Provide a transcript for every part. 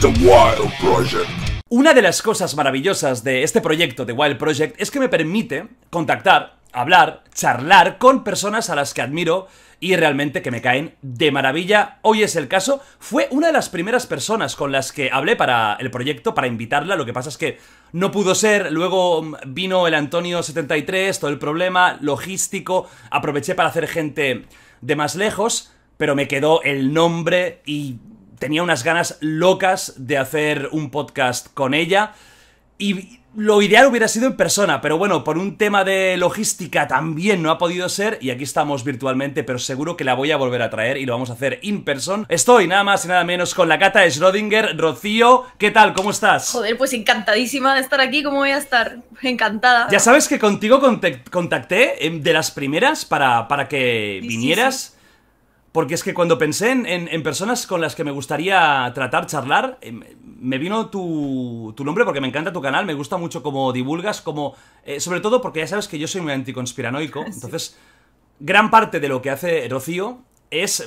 The Wild Project. Una de las cosas maravillosas de este proyecto, The Wild Project, es que me permite contactar, hablar, charlar con personas a las que admiro y realmente que me caen de maravilla. Hoy es el caso, fue una de las primeras personas con las que hablé para el proyecto, para invitarla, lo que pasa es que no pudo ser, luego vino el Antonio 73, todo el problema logístico, aproveché para hacer gente de más lejos, pero me quedó el nombre y tenía unas ganas locas de hacer un podcast con ella. Y lo ideal hubiera sido en persona, pero bueno, por un tema de logística también no ha podido ser y aquí estamos virtualmente, pero seguro que la voy a volver a traer y lo vamos a hacer in person. Estoy nada más y nada menos con la cata de Schrödinger. Rocío, ¿qué tal? ¿Cómo estás? Joder, pues encantadísima de estar aquí, ¿cómo voy a estar? Encantada. Ya sabes que contigo contacté em, de las primeras para, para que vinieras. Porque es que cuando pensé en, personas con las que me gustaría tratar, charlar, eh, me vino tu, nombre porque me encanta tu canal, me gusta mucho cómo divulgas, como eh, sobre todo porque ya sabes que yo soy muy anticonspiranoico, entonces gran parte de lo que hace Rocío es,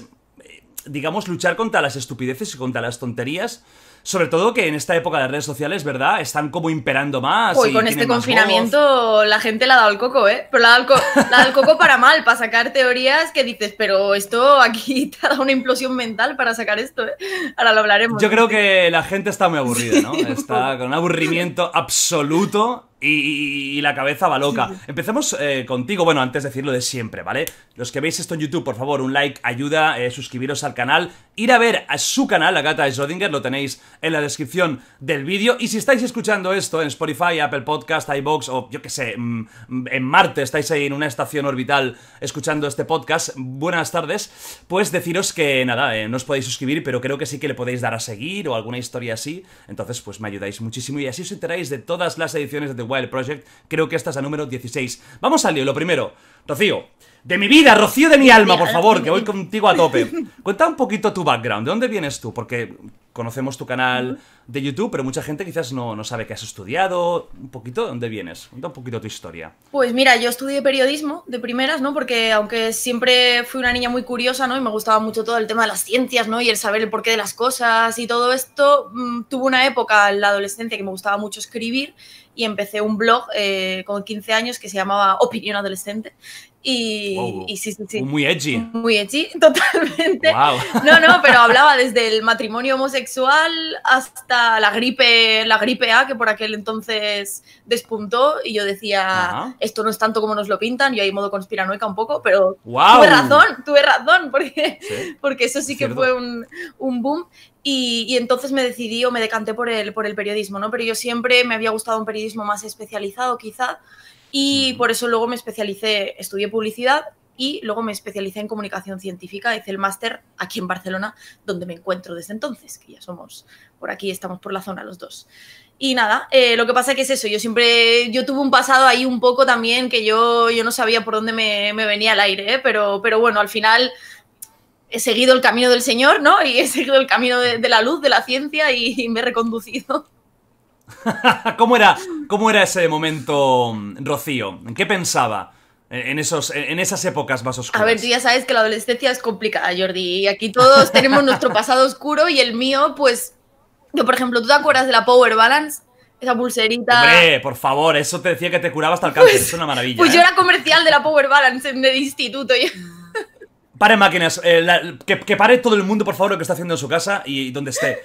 eh, digamos, luchar contra las estupideces y contra las tonterías sobre todo que en esta época de redes sociales, ¿verdad? Están como imperando más. Pues con este confinamiento la gente la ha dado el coco, ¿eh? Pero la ha dado coco para mal, para sacar teorías que dices, pero esto aquí te ha dado una implosión mental para sacar esto, ¿eh? Ahora lo hablaremos. Yo creo que la gente está muy aburrida, ¿no? Está con un aburrimiento absoluto y, la cabeza va loca. Empecemos eh, contigo, bueno, antes de decirlo de siempre, ¿vale? Los que veis esto en YouTube, por favor, un like ayuda, eh, suscribiros al canal, ir a ver a su canal, La Gata de lo tenéis en la descripción del vídeo. Y si estáis escuchando esto en Spotify, Apple Podcast, iBox o yo qué sé, mm, en Marte, estáis ahí en una estación orbital escuchando este podcast, buenas tardes, pues deciros que nada, eh, no os podéis suscribir, pero creo que sí que le podéis dar a seguir o alguna historia así. Entonces, pues me ayudáis muchísimo y así os enteráis de todas las ediciones de Wild proyecto creo que esta es número 16. Vamos al lío, lo primero. Rocío, de mi vida, Rocío de mi alma, por favor, que voy contigo a tope. Cuenta un poquito tu background, ¿de dónde vienes tú? Porque conocemos tu canal de YouTube, pero mucha gente quizás no, no sabe que has estudiado. Un poquito, ¿de dónde vienes? Cuenta un poquito tu historia. Pues mira, yo estudié periodismo de primeras, ¿no? Porque aunque siempre fui una niña muy curiosa, ¿no? Y me gustaba mucho todo el tema de las ciencias, ¿no? Y el saber el porqué de las cosas y todo esto, mm, tuve una época en la adolescencia que me gustaba mucho escribir y empecé un blog eh, con 15 años que se llamaba Opinión Adolescente. Y, Muy edgy. Muy edgy, totalmente. No, no, pero hablaba desde el matrimonio homosexual hasta la gripe, la gripe A, que por aquel entonces despuntó. Y yo decía, esto no es tanto como nos lo pintan. y hay modo conspiranoica un poco, pero tuve razón, tuve razón, porque, porque eso sí que fue un, un boom. Y, entonces me decidí o me decanté por el, por el periodismo, ¿no? Pero yo siempre me había gustado un periodismo más especializado, quizá, y por eso luego me especialicé, estudié publicidad y luego me especialicé en comunicación científica, hice el máster aquí en Barcelona, donde me encuentro desde entonces, que ya somos por aquí, estamos por la zona los dos. Y nada, eh, lo que pasa que es eso, yo siempre, yo tuve un pasado ahí un poco también que yo, yo no sabía por dónde me, me venía el aire, ¿eh? pero, pero bueno, al final he seguido el camino del Señor, ¿no? Y he seguido el camino de, la luz, de la ciencia y, me he reconducido. ¿Cómo, era, ¿Cómo era ese momento, Rocío? ¿En qué pensaba? En, esos, en esas épocas más oscuras. A ver, tú ya sabes que la adolescencia es complicada, Jordi. Y aquí todos tenemos nuestro pasado oscuro y el mío, pues. Yo, por ejemplo, ¿tú te acuerdas de la Power Balance? Esa pulserita. Hombre, por favor, eso te decía que te curaba hasta el cáncer. Pues, es una maravilla. Pues yo ¿eh? era comercial de la Power Balance en el instituto. Y... Pare máquinas. Eh, que, pare todo el mundo, por favor, lo que está haciendo en su casa y, donde esté.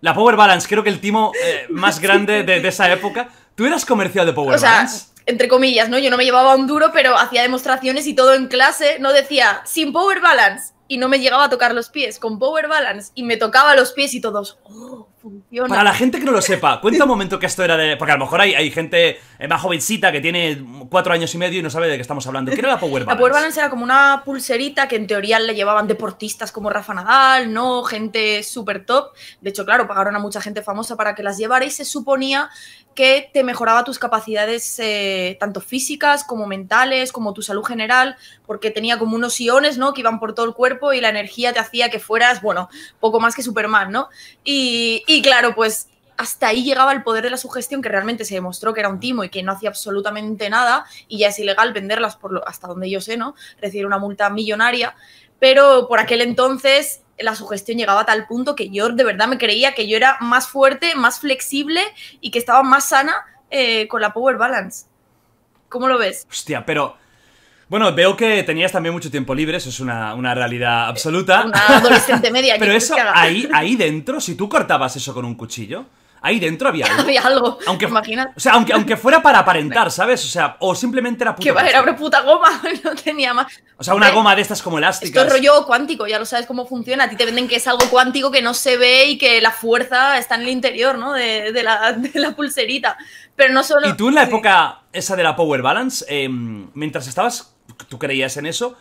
La Power Balance, creo que el timo eh, más grande de, esa época. ¿Tú eras comercial de Power o sea, Entre comillas, ¿no? Yo no me llevaba un duro, pero hacía demostraciones y todo en clase. No decía, sin Power Balance. Y no me llegaba a tocar los pies. Con Power Balance. Y me tocaba los pies y todos. Oh, para la gente que no lo sepa, cuenta un momento que esto era de. Porque a lo mejor hay, hay gente eh, más jovencita que tiene cuatro años y medio y no sabe de qué estamos hablando. ¿Qué era la Power Balance? La Power Balance era como una pulserita que en teoría le llevaban deportistas como Rafa Nadal, ¿no? Gente súper top. De hecho, claro, pagaron a mucha gente famosa para que las llevara y se suponía que te mejoraba tus capacidades eh, tanto físicas como mentales, como tu salud general, porque tenía como unos iones, ¿no? Que iban por todo el cuerpo y la energía te hacía que fueras, bueno, poco más que Superman, ¿no? Y, claro, pues hasta ahí llegaba el poder de la sugestión que realmente se demostró que era un timo y que no hacía absolutamente nada y ya es ilegal venderlas por hasta donde yo sé, ¿no? Recibir una multa millonaria, pero por aquel entonces la sugestión llegaba a tal punto que yo de verdad me creía que yo era más fuerte, más flexible y que estaba más sana eh, con la Power Balance. ¿Cómo lo ves? Hostia, pero... Bueno, veo que tenías también mucho tiempo libre, eso es una, una realidad absoluta. Una adolescente media. pero eso, ahí, ahí dentro, si tú cortabas eso con un cuchillo, ahí dentro había algo. había algo. Aunque, O sea, aunque, aunque fuera para aparentar, ¿sabes? O sea, o simplemente era puta. Que era una puta goma, no tenía más. O sea, una goma de estas como elásticas. Esto es rollo cuántico, ya lo sabes cómo funciona. A ti te venden que es algo cuántico que no se ve y que la fuerza está en el interior, ¿no? De, la, pulserita. Pero no solo. Y tú en la época esa de la Power Balance, em, mientras estabas, tú creías en eso,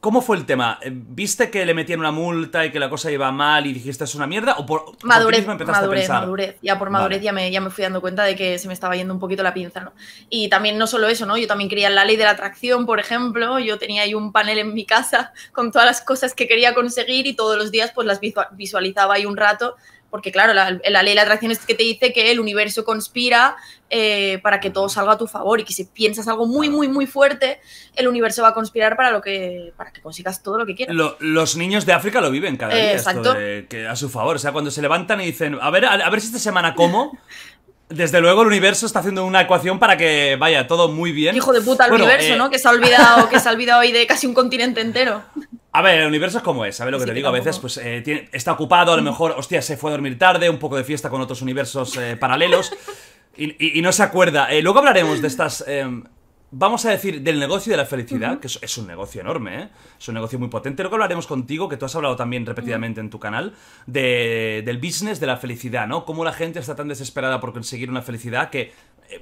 ¿Cómo fue el tema? Eh, ¿Viste que le metían una multa y que la cosa iba mal y dijiste es una mierda? ¿O por madurez, empezaste a pensar? madurez. Ya por madurez ya, me, ya me fui dando cuenta de que se me estaba yendo un poquito la pinza, ¿no? Y también no solo eso, ¿no? Yo también quería la ley de la atracción, por ejemplo. Yo tenía ahí un panel en mi casa con todas las cosas que quería conseguir y todos los días pues las visualizaba ahí un rato porque claro, la, ley de la atracción es que te dice que el universo conspira eh, para que todo salga a tu favor y que si piensas algo muy, muy, muy fuerte, el universo va a conspirar para, lo que, consigas todo lo que quieras. los niños de África lo viven cada día, Esto que a su favor, o sea, cuando se levantan y dicen, a ver, a, ver si esta semana como... Desde luego el universo está haciendo una ecuación para que vaya todo muy bien. Hijo de puta el universo, eh, ¿no? Que se ha olvidado, que se ha olvidado hoy de casi un continente entero. A ver, el universo es como es, ¿sabes lo que te digo? a veces pues eh, está ocupado, a lo mejor, hostia, se fue a dormir tarde, un poco de fiesta con otros universos eh, paralelos y, no se acuerda. Eh, luego hablaremos de estas, vamos a decir, del negocio de la felicidad, que es, un negocio enorme, ¿eh? es un negocio muy potente. Luego hablaremos contigo, que tú has hablado también repetidamente en tu canal, del business de la felicidad, ¿no? Cómo la gente está tan desesperada por conseguir una felicidad que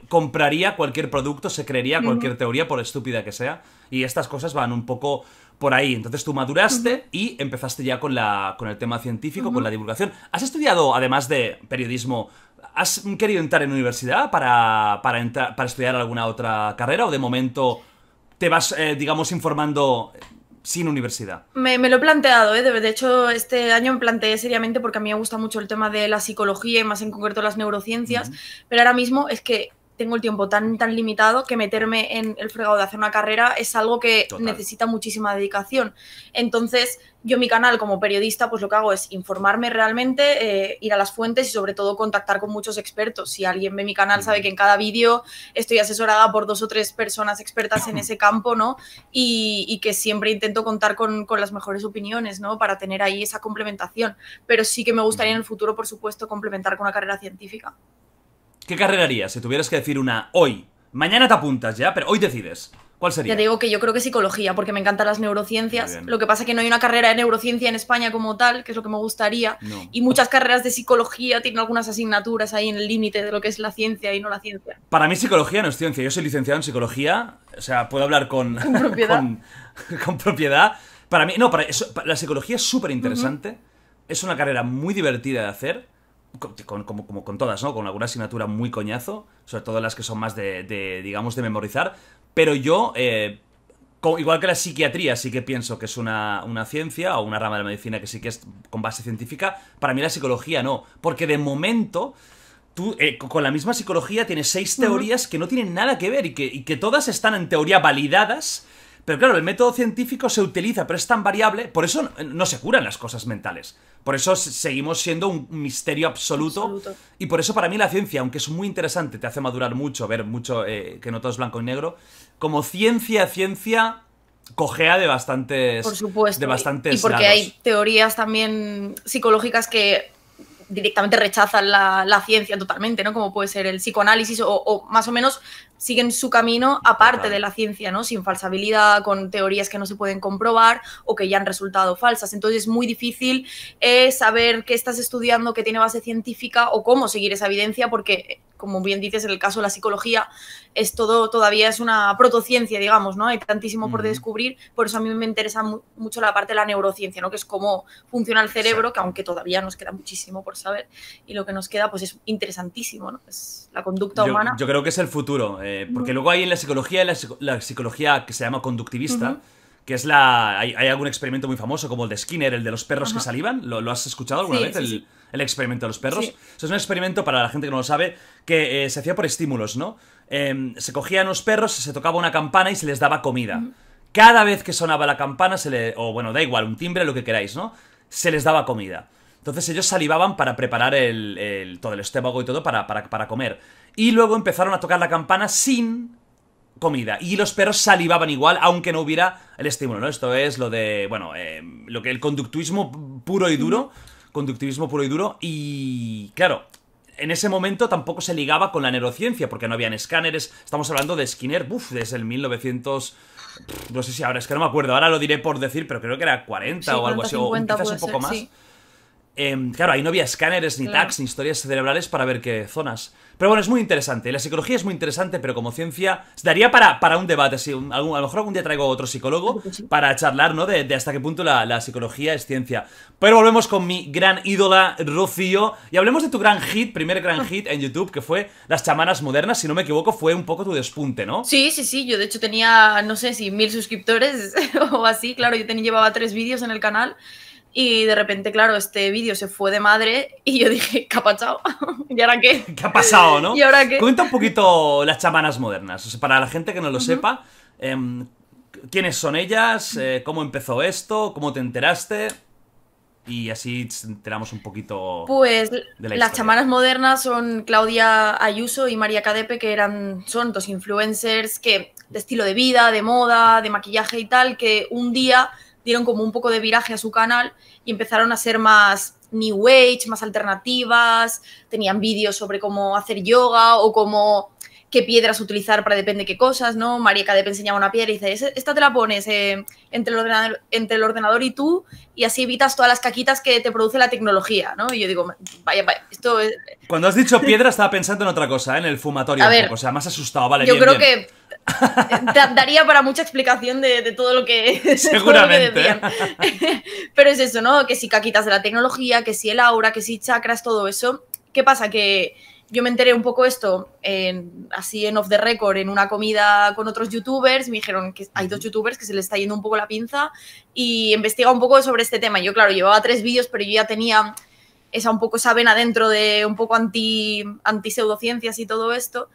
compraría cualquier producto, se creería cualquier teoría, por estúpida que sea. Y estas cosas van un poco por ahí. Entonces tú maduraste y empezaste ya con, la, con el tema científico, con la divulgación. ¿Has estudiado, además de periodismo, has querido entrar en universidad para, para estudiar alguna otra carrera o de momento te vas, eh, digamos, informando sin universidad. Me, lo he planteado, ¿eh? de, hecho este año me planteé seriamente porque a mí me gusta mucho el tema de la psicología y más en concreto las neurociencias, pero ahora mismo es que tengo el tiempo tan, tan limitado que meterme en el fregado de hacer una carrera es algo que necesita muchísima dedicación. Entonces, yo mi canal como periodista, pues lo que hago es informarme realmente, eh, ir a las fuentes y sobre todo contactar con muchos expertos. Si alguien ve mi canal sabe que en cada vídeo estoy asesorada por dos o tres personas expertas en ese campo, ¿no? Y, que siempre intento contar con, con, las mejores opiniones, ¿no? Para tener ahí esa complementación. Pero sí que me gustaría en el futuro, por supuesto, complementar con una carrera científica. ¿Qué carrera harías si tuvieras que decir una hoy? Mañana te apuntas ya, pero hoy decides. ¿Cuál sería? Te digo que yo creo que psicología, porque me encantan las neurociencias. Lo que pasa es que no hay una carrera de neurociencia en España como tal, que es lo que me gustaría. Y muchas carreras de psicología tienen algunas asignaturas ahí en el límite de lo que es la ciencia y no la ciencia. Para mí psicología no es ciencia. Yo soy licenciado en psicología, o sea, puedo hablar con con propiedad. Para mí, no, para eso, la psicología es súper interesante. Es una carrera muy divertida de hacer con, como, con todas, ¿no? Con alguna asignatura muy coñazo, sobre todo las que son más de, digamos, de memorizar. Pero yo, eh, igual que la psiquiatría, sí que pienso que es una, ciencia o una rama de la medicina que sí que es con base científica, para mí la psicología no, porque de momento... Tú, eh, con la misma psicología tienes seis teorías que no tienen nada que ver y que todas están en teoría validadas pero claro, el método científico se utiliza, pero es tan variable, por eso no, se curan las cosas mentales. Por eso seguimos siendo un misterio absoluto, Y por eso para mí la ciencia, aunque es muy interesante, te hace madurar mucho, ver mucho eh, que no todo es blanco y negro, como ciencia, ciencia cojea de bastantes... Por supuesto. De bastantes y, porque hay teorías también psicológicas que directamente rechazan la, ciencia totalmente, ¿no? Como puede ser el psicoanálisis o, más o menos siguen su camino aparte de la ciencia, ¿no? Sin falsabilidad, con teorías que no se pueden comprobar o que ya han resultado falsas. Entonces es muy difícil eh, saber qué estás estudiando, qué tiene base científica o cómo seguir esa evidencia, porque, eh, como bien dices, en el caso de la psicología es todo, todavía es una protociencia, digamos, ¿no? Hay tantísimo por descubrir, por eso a mí me interesa mucho la parte de la neurociencia, ¿no? Que es cómo funciona el cerebro, que aunque todavía nos queda muchísimo por saber y lo que nos queda, pues es interesantísimo, ¿no? Es la conducta humana. Yo creo que es el futuro, eh, porque luego hay en la psicología, la, psicología que se llama conductivista, que es la... Hay, algún experimento muy famoso como el de Skinner, el de los perros que salivan. ¿Lo, has escuchado alguna vez? el, experimento de los perros. Eso es un experimento, para la gente que no lo sabe, que eh, se hacía por estímulos, ¿no? Em, se cogían los perros, se tocaba una campana y se les daba comida. Cada vez que sonaba la campana, se le, o bueno, da igual, un timbre, lo que queráis, ¿no? Se les daba comida. Entonces ellos salivaban para preparar todo el estómago y todo para, para, para comer. Y luego empezaron a tocar la campana sin comida. Y los perros salivaban igual, aunque no hubiera el estímulo, ¿no? Esto es lo de, bueno, em, lo que el conductuismo puro y duro. Conductivismo puro y duro. Y claro, en ese momento tampoco se ligaba con la neurociencia, porque no habían escáneres. Estamos hablando de Skinner, uff, desde el 1900... No sé si ahora, es que no me acuerdo, ahora lo diré por decir, pero creo que era 40 o algo así, o quizás un poco más. Em, claro, ahí no había escáneres, ni tax tags, ni historias cerebrales para ver qué zonas. Pero bueno, es muy interesante. La psicología es muy interesante, pero como ciencia daría para, para un debate. Si a lo mejor algún día traigo otro psicólogo para charlar, ¿no? De, hasta qué punto la, psicología es ciencia. Pero volvemos con mi gran ídola, Rocío. Y hablemos de tu gran hit, primer gran ah. hit en YouTube, que fue Las chamanas modernas. Si no me equivoco, fue un poco tu despunte, ¿no? Sí, sí, sí. Yo de hecho tenía, no sé si mil suscriptores o así. Claro, yo tenía, llevaba tres vídeos en el canal. Y de repente, claro, este vídeo se fue de madre y yo dije, ¿qué ha ¿Y ahora qué? ¿Qué ha pasado, no? ¿Y ahora qué? Cuenta un poquito las chamanas modernas. O sea, para la gente que no lo sepa, em, ¿quiénes son ellas? Eh, ¿Cómo empezó esto? ¿Cómo te enteraste? Y así enteramos un poquito. Pues las chamanas modernas son Claudia Ayuso y María Cadepe, que eran, son dos influencers que, de estilo de vida, de moda, de maquillaje y tal, que un día dieron como un poco de viraje a su canal y empezaron a ser más new age, más alternativas, tenían vídeos sobre cómo hacer yoga o cómo qué piedras utilizar para depende qué cosas, ¿no? María Cadepe enseñaba una piedra y dice, esta te la pones eh, entre, el ordenador, y tú y así evitas todas las caquitas que te produce la tecnología, ¿no? Y yo digo, vaya, vaya, esto es... Cuando has dicho piedra estaba pensando en otra cosa, ¿eh? en el fumatorio. o sea, más asustado, vale. Yo creo que daría para mucha explicación de, todo lo que, Seguramente. Pero es eso, ¿no? Que si caquitas de la tecnología, que si el aura, que si chakras, todo eso. ¿Qué pasa? Que yo me enteré un poco esto en, así en off the record, en una comida con otros youtubers, me dijeron que hay dos youtubers que se les está yendo un poco la pinza y investiga un poco sobre este tema. Yo, claro, llevaba tres vídeos, pero yo ya tenía esa un poco saben vena dentro de un poco anti, anti pseudociencias y todo esto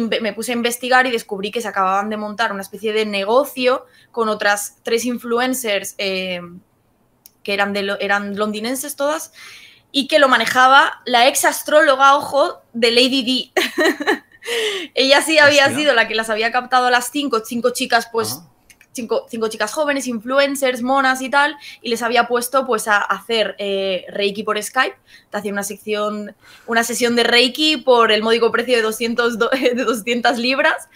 me puse a investigar y descubrí que se acababan de montar una especie de negocio con otras tres influencers eh, que eran, de eran londinenses todas y que lo manejaba la ex astróloga, ojo, de Lady D. Ella sí había sido la que las había captado a las cinco, cinco chicas pues cinco, chicas jóvenes, influencers, monas y tal, y les había puesto pues a hacer eh, Reiki por Skype, te hacía una sección, una sesión de Reiki por el módico precio de 200, 200 libras,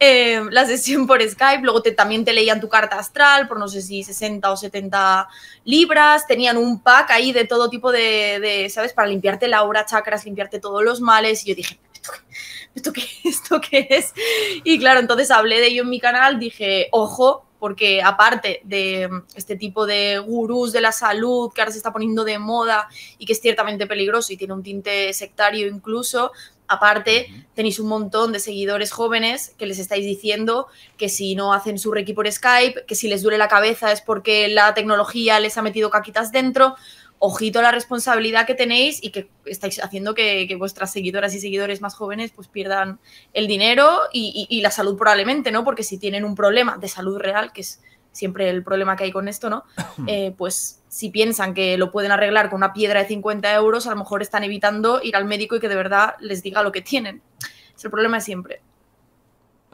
eh, la sesión por Skype, luego también te leían tu carta astral por no sé si 60 o 70 libras, tenían un pack ahí de todo tipo de, ¿sabes? Para limpiarte la aura, chakras, limpiarte todos los males, y yo dije, ¿esto qué, ¿esto qué es? Y claro, entonces hablé de ello en mi canal, dije, ojo, porque aparte de mm, este tipo de gurús de la salud que ahora se está poniendo de moda y que es ciertamente peligroso y tiene un tinte sectario incluso, aparte tenéis un montón de seguidores jóvenes que les estáis diciendo que si no hacen su reiki por Skype, que si les duele la cabeza es porque la tecnología les ha metido caquitas dentro ojito la responsabilidad que tenéis y que estáis haciendo que, vuestras seguidoras y seguidores más jóvenes pues pierdan el dinero y, la salud probablemente, ¿no? Porque si tienen un problema de salud real, que es siempre el problema que hay con esto, ¿no? Eh, pues si piensan que lo pueden arreglar con una piedra de 50 euros, a lo mejor están evitando ir al médico y que de verdad les diga lo que tienen. Es el problema de siempre.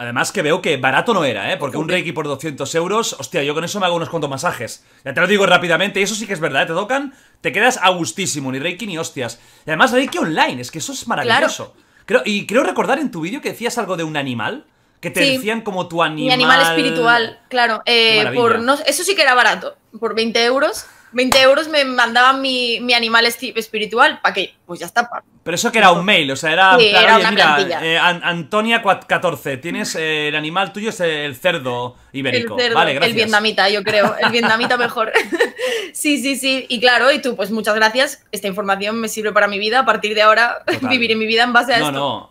Además que veo que barato no era, ¿eh? Porque un Reiki por 200 euros, hostia, yo con eso me hago unos cuantos masajes. Ya te lo digo rápidamente, y eso sí que es verdad, ¿eh? te tocan, te quedas a gustísimo, ni Reiki ni hostias. Y además Reiki online, es que eso es maravilloso. Creo, y creo recordar en tu vídeo que decías algo de un animal. Que te decían como tu animal. Mi animal espiritual, claro. Eh, por eso sí que era barato. Por 20 euros 20 euros me mandaba mi, animal espiritual. ¿Para que, Pues ya está. Pero eso que era un mail, o sea, era. Sí, eh, Antonia14, tienes eh, el animal tuyo, es el cerdo ibérico. El vale, gracias. El vietnamita, yo creo. El vietnamita mejor. sí, sí, sí. Y claro, y tú, pues muchas gracias. Esta información me sirve para mi vida. A partir de ahora viviré mi vida en base a no, esto. No, no.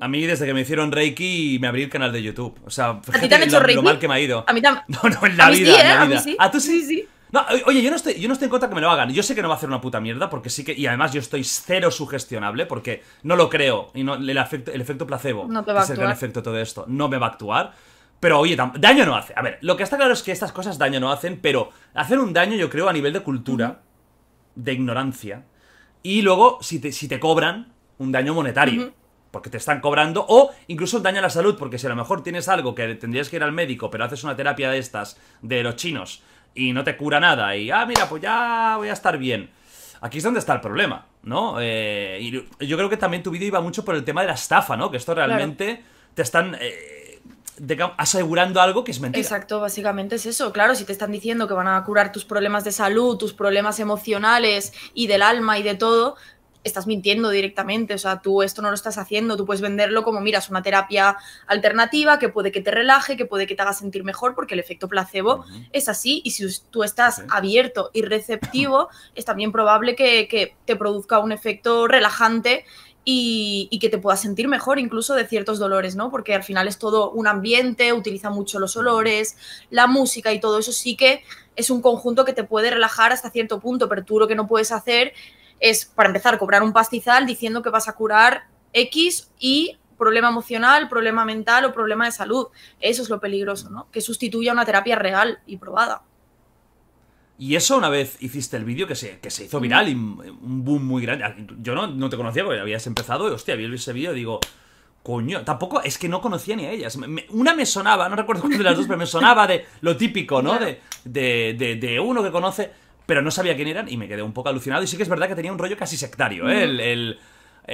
A mí, desde que me hicieron Reiki, me abrí el canal de YouTube. O sea, ¿A ti te Reiki? mal que me ha ido. A mí también. No, no, en la a vida. Sí, ¿eh? A, mí sí. ¿A ah, tú Sí, sí. No, oye, yo no, estoy, yo no estoy en contra que me lo hagan. Yo sé que no va a hacer una puta mierda, porque sí que. Y además yo estoy cero sugestionable, porque no lo creo. Y no, el, efecto, el efecto placebo no va a el efecto todo esto. No me va a actuar. Pero oye, daño no hace. A ver, lo que está claro es que estas cosas daño no hacen, pero hacen un daño, yo creo, a nivel de cultura, de ignorancia. Y luego, si te, si te cobran, un daño monetario. Porque te están cobrando, o incluso un daño a la salud, porque si a lo mejor tienes algo que tendrías que ir al médico, pero haces una terapia de estas, de los chinos, y no te cura nada. Y, ah, mira, pues ya voy a estar bien. Aquí es donde está el problema, ¿no? Eh, y yo creo que también tu vídeo iba mucho por el tema de la estafa, ¿no? Que esto realmente te están... Eh, asegurando algo que es mentira. Exacto, básicamente es eso. Claro, si te están diciendo que van a curar tus problemas de salud, tus problemas emocionales y del alma y de todo, estás mintiendo directamente, o sea, tú esto no lo estás haciendo, tú puedes venderlo como, mira, es una terapia alternativa que puede que te relaje, que puede que te haga sentir mejor, porque el efecto placebo es así y si tú estás abierto y receptivo, es también probable que, te produzca un efecto relajante y, y, que te puedas sentir mejor incluso de ciertos dolores, ¿no? Porque al final es todo un ambiente, utiliza mucho los olores, la música y todo eso sí que es un conjunto que te puede relajar hasta cierto punto, pero tú lo que no puedes hacer es, para empezar, cobrar un pastizal diciendo que vas a curar X y problema emocional, problema mental o problema de salud. Eso es lo peligroso, ¿no? Que sustituya una terapia real y probada. Y eso una vez hiciste el vídeo que se, que se hizo viral y un boom muy grande. Ah, yo no, te conocía porque habías empezado y hostia, visto ese vídeo y digo, coño, tampoco es que no conocía ni a ellas. una me sonaba, no recuerdo cuál de las dos, pero me sonaba de lo típico, ¿no? de, de uno que conoce pero no sabía quién eran y me quedé un poco alucinado. Y sí que es verdad que tenía un rollo casi sectario, ¿eh? el,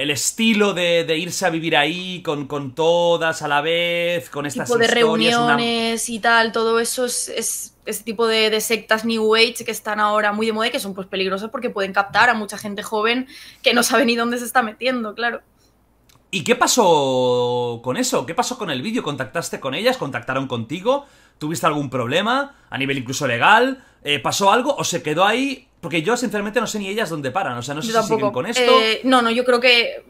estilo de, irse a vivir ahí con, todas a la vez, con estas tipo de reuniones y tal, todo eso es, ese tipo de, sectas New Age que están ahora muy de moda y que son pues peligrosas porque pueden captar a mucha gente joven que no sabe ni dónde se está metiendo, claro. ¿Y qué pasó con eso? ¿Qué pasó con el vídeo? ¿Contactaste con ellas? ¿Contactaron contigo? ¿Tuviste algún problema? A nivel incluso legal. Eh, ¿pasó algo o se quedó ahí? Porque yo sinceramente no sé ni ellas dónde paran, o sea, no sé si siguen con esto. Eh, no, no, yo creo que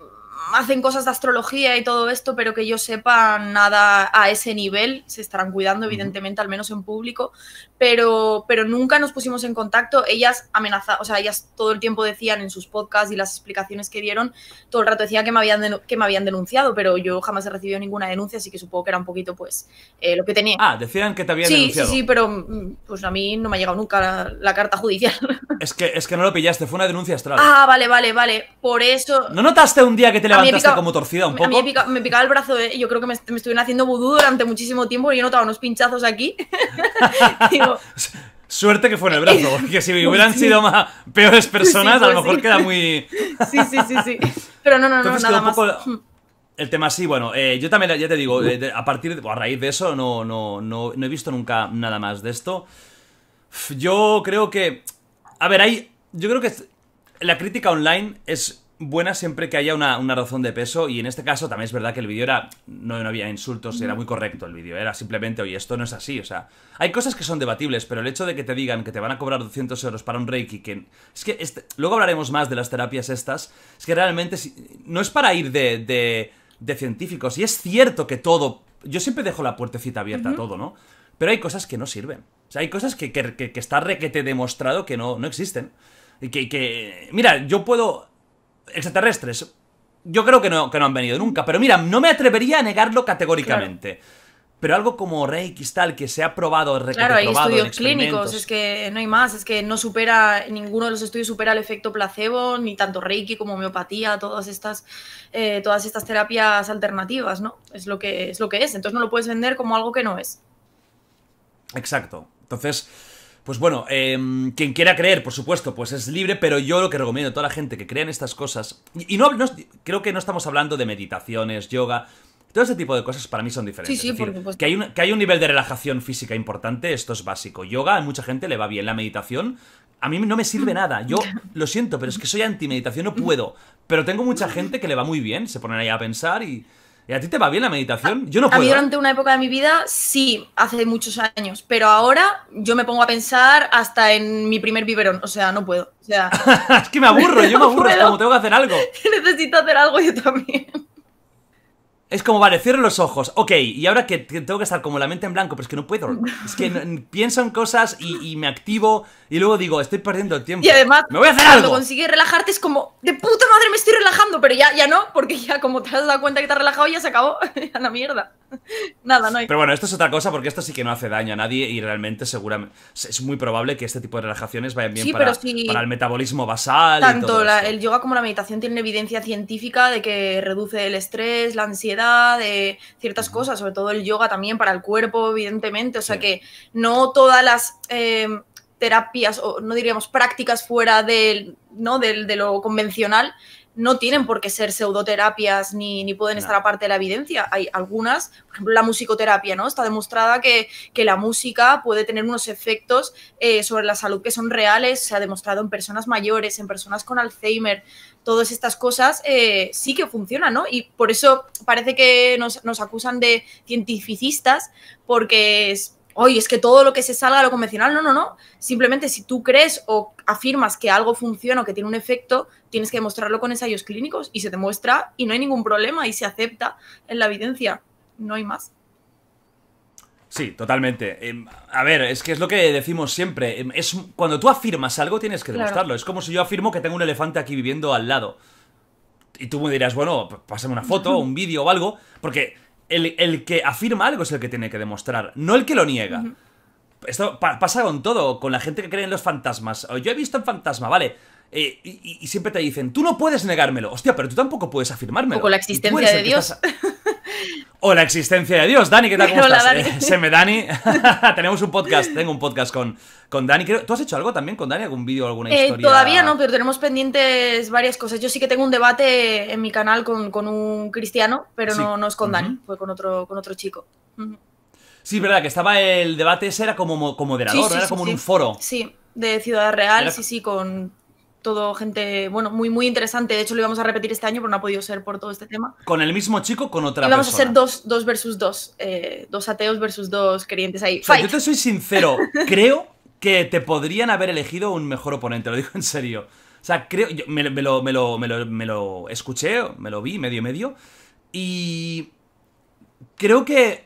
hacen cosas de astrología y todo esto, pero que yo sepa nada a ese nivel. Se estarán cuidando, evidentemente, al menos en público, pero, pero nunca nos pusimos en contacto. Ellas amenazaban, o sea, ellas todo el tiempo decían en sus podcasts y las explicaciones que dieron, todo el rato decían que me habían, que me habían denunciado, pero yo jamás he recibido ninguna denuncia, así que supongo que era un poquito, pues, eh, lo que tenía. Ah, decían que te habían denunciado. Sí, sí, pero mm, pues a mí no me ha llegado nunca la, carta judicial. Es que, es que no lo pillaste, fue una denuncia astral. Ah, vale, vale, vale. Por eso. ¿No notaste un día que te me picaba, como torcida un poco. me, picaba, el brazo, ¿eh? yo creo que me, estuvieron haciendo vudú durante muchísimo tiempo y yo notaba unos pinchazos aquí. Suerte que fue en el brazo, porque si hubieran sido más peores personas, a lo pues mejor queda muy. sí, sí, sí, sí. Pero no, no, no, nada más. El tema sí, bueno, eh, yo también, ya te digo, eh, a partir, a raíz de eso, no, no, no, no he visto nunca nada más de esto. Yo creo que. A ver, hay. Yo creo que la crítica online es buena siempre que haya una, razón de peso y en este caso también es verdad que el vídeo era no, no, había insultos, era muy correcto el vídeo, era simplemente, oye, esto no es así, o sea, hay cosas que son debatibles, pero el hecho de que te digan que te van a cobrar 200 euros para un reiki, que es que este, luego hablaremos más de las terapias estas, es que realmente no es para ir de, de, científicos y es cierto que todo, yo siempre dejo la puertecita abierta a todo, ¿no? Pero hay cosas que no sirven, o sea, hay cosas que, que, que, que está requete demostrado que no, no existen. Y que, que, mira, yo puedo extraterrestres. Yo creo que no, que no han venido nunca, pero mira, no me atrevería a negarlo categóricamente. Pero algo como Reiki tal, que se ha probado, Claro, hay estudios clínicos, es que no hay más, es que no supera, ninguno de los estudios supera el efecto placebo, ni tanto Reiki como homeopatía, todas estas, eh, todas estas terapias alternativas, ¿no? Es lo, que, es lo que es, entonces no lo puedes vender como algo que no es. Exacto. Entonces, pues bueno, em, quien quiera creer, por supuesto, pues es libre, pero yo lo que recomiendo a toda la gente que crean estas cosas, y, no, creo que no estamos hablando de meditaciones, yoga, todo ese tipo de cosas para mí son diferentes. Sí, sí, que, hay un, que hay un nivel de relajación física importante, esto es básico. Yoga a mucha gente le va bien, la meditación a mí no me sirve mm. nada. Yo lo siento, pero es que soy anti meditación, no puedo. Pero tengo mucha gente que le va muy bien, se ponen ahí a pensar y... ¿Y a ti te va bien la meditación? Yo no puedo. A mí durante una época de mi vida sí, hace muchos años, pero ahora yo me pongo a pensar hasta en mi primer biberón, o sea, no puedo. O sea, es que me aburro, yo me aburro, como tengo que hacer algo. Necesito hacer algo yo también. Es como, vale, cierro los ojos, ok, y ahora que tengo que estar como la mente en blanco, pero es que no puedo. Es que pienso en cosas y, me activo y luego digo, estoy perdiendo el tiempo. Y además, me voy a hacer cuando consigues relajarte es como, de puta madre me estoy relajando, pero ya, ya no, porque ya como te has dado cuenta que te has relajado, ya se acabó. a la mierda. Nada, no hay. Pero bueno, esto es otra cosa porque esto sí que no hace daño a nadie y realmente seguramente es muy probable que este tipo de relajaciones vayan bien para, el metabolismo basal. Tanto el yoga como la meditación tienen evidencia científica de que reduce el estrés, la ansiedad de ciertas cosas, sobre todo el yoga también para el cuerpo, evidentemente. O sea que no todas las em, terapias, o no diríamos prácticas fuera del, ¿no? Del, de lo convencional, no tienen por qué ser pseudoterapias ni, pueden estar aparte de la evidencia. Hay algunas, por ejemplo, la musicoterapia, ¿no? Está demostrada que, la música puede tener unos efectos eh, sobre la salud que son reales, se ha demostrado en personas mayores, en personas con Alzheimer todas estas cosas eh, sí que funcionan, ¿no? Y por eso parece que nos, nos acusan de cientificistas, porque es, oye, es que todo lo que se salga de lo convencional, no, no, no. Simplemente si tú crees o afirmas que algo funciona o que tiene un efecto, tienes que demostrarlo con ensayos clínicos y se demuestra y no hay ningún problema y se acepta en la evidencia. No hay más. Sí, totalmente. Em, a ver, es que es lo que decimos siempre. Em, es, cuando tú afirmas algo tienes que demostrarlo. Es como si yo afirmo que tengo un elefante aquí viviendo al lado. Y tú me dirías bueno, pásame una foto, un vídeo o algo, porque el, que afirma algo es el que tiene que demostrar, no el que lo niega. Esto pasa con todo, con la gente que cree en los fantasmas. Yo he visto un fantasma, vale. Eh, y, siempre te dicen, tú no puedes negármelo. Hostia, pero tú tampoco puedes afirmármelo. con la existencia de Dios. o la existencia de Dios. Dani, ¿qué tal? ¿Cómo Hola, estás? Dani. Eh, se me Dani. Tenemos un podcast, tengo un podcast con, con Dani. ¿Tú has hecho algo también con Dani? ¿Algún vídeo, alguna eh, historia? Todavía no, pero tenemos pendientes varias cosas. Yo sí que tengo un debate en mi canal con, un cristiano, pero no, es con Dani, fue con otro, con otro chico. Sí, es Sí, verdad, que estaba el debate ese, era como, como moderador, era como en un foro. Sí, de Ciudad Real, sí, sí, con todo gente, bueno, muy, muy interesante. De hecho, lo íbamos a repetir este año, pero no ha podido ser por todo este tema. ¿Con el mismo chico con otra vamos persona? Vamos a ser dos, versus dos. Eh, dos ateos versus dos creyentes ahí. O sea, yo te soy sincero, creo que te podrían haber elegido un mejor oponente, lo digo en serio. O sea, creo, me, lo, me, lo, me, lo, escuché, me lo vi medio medio, y creo que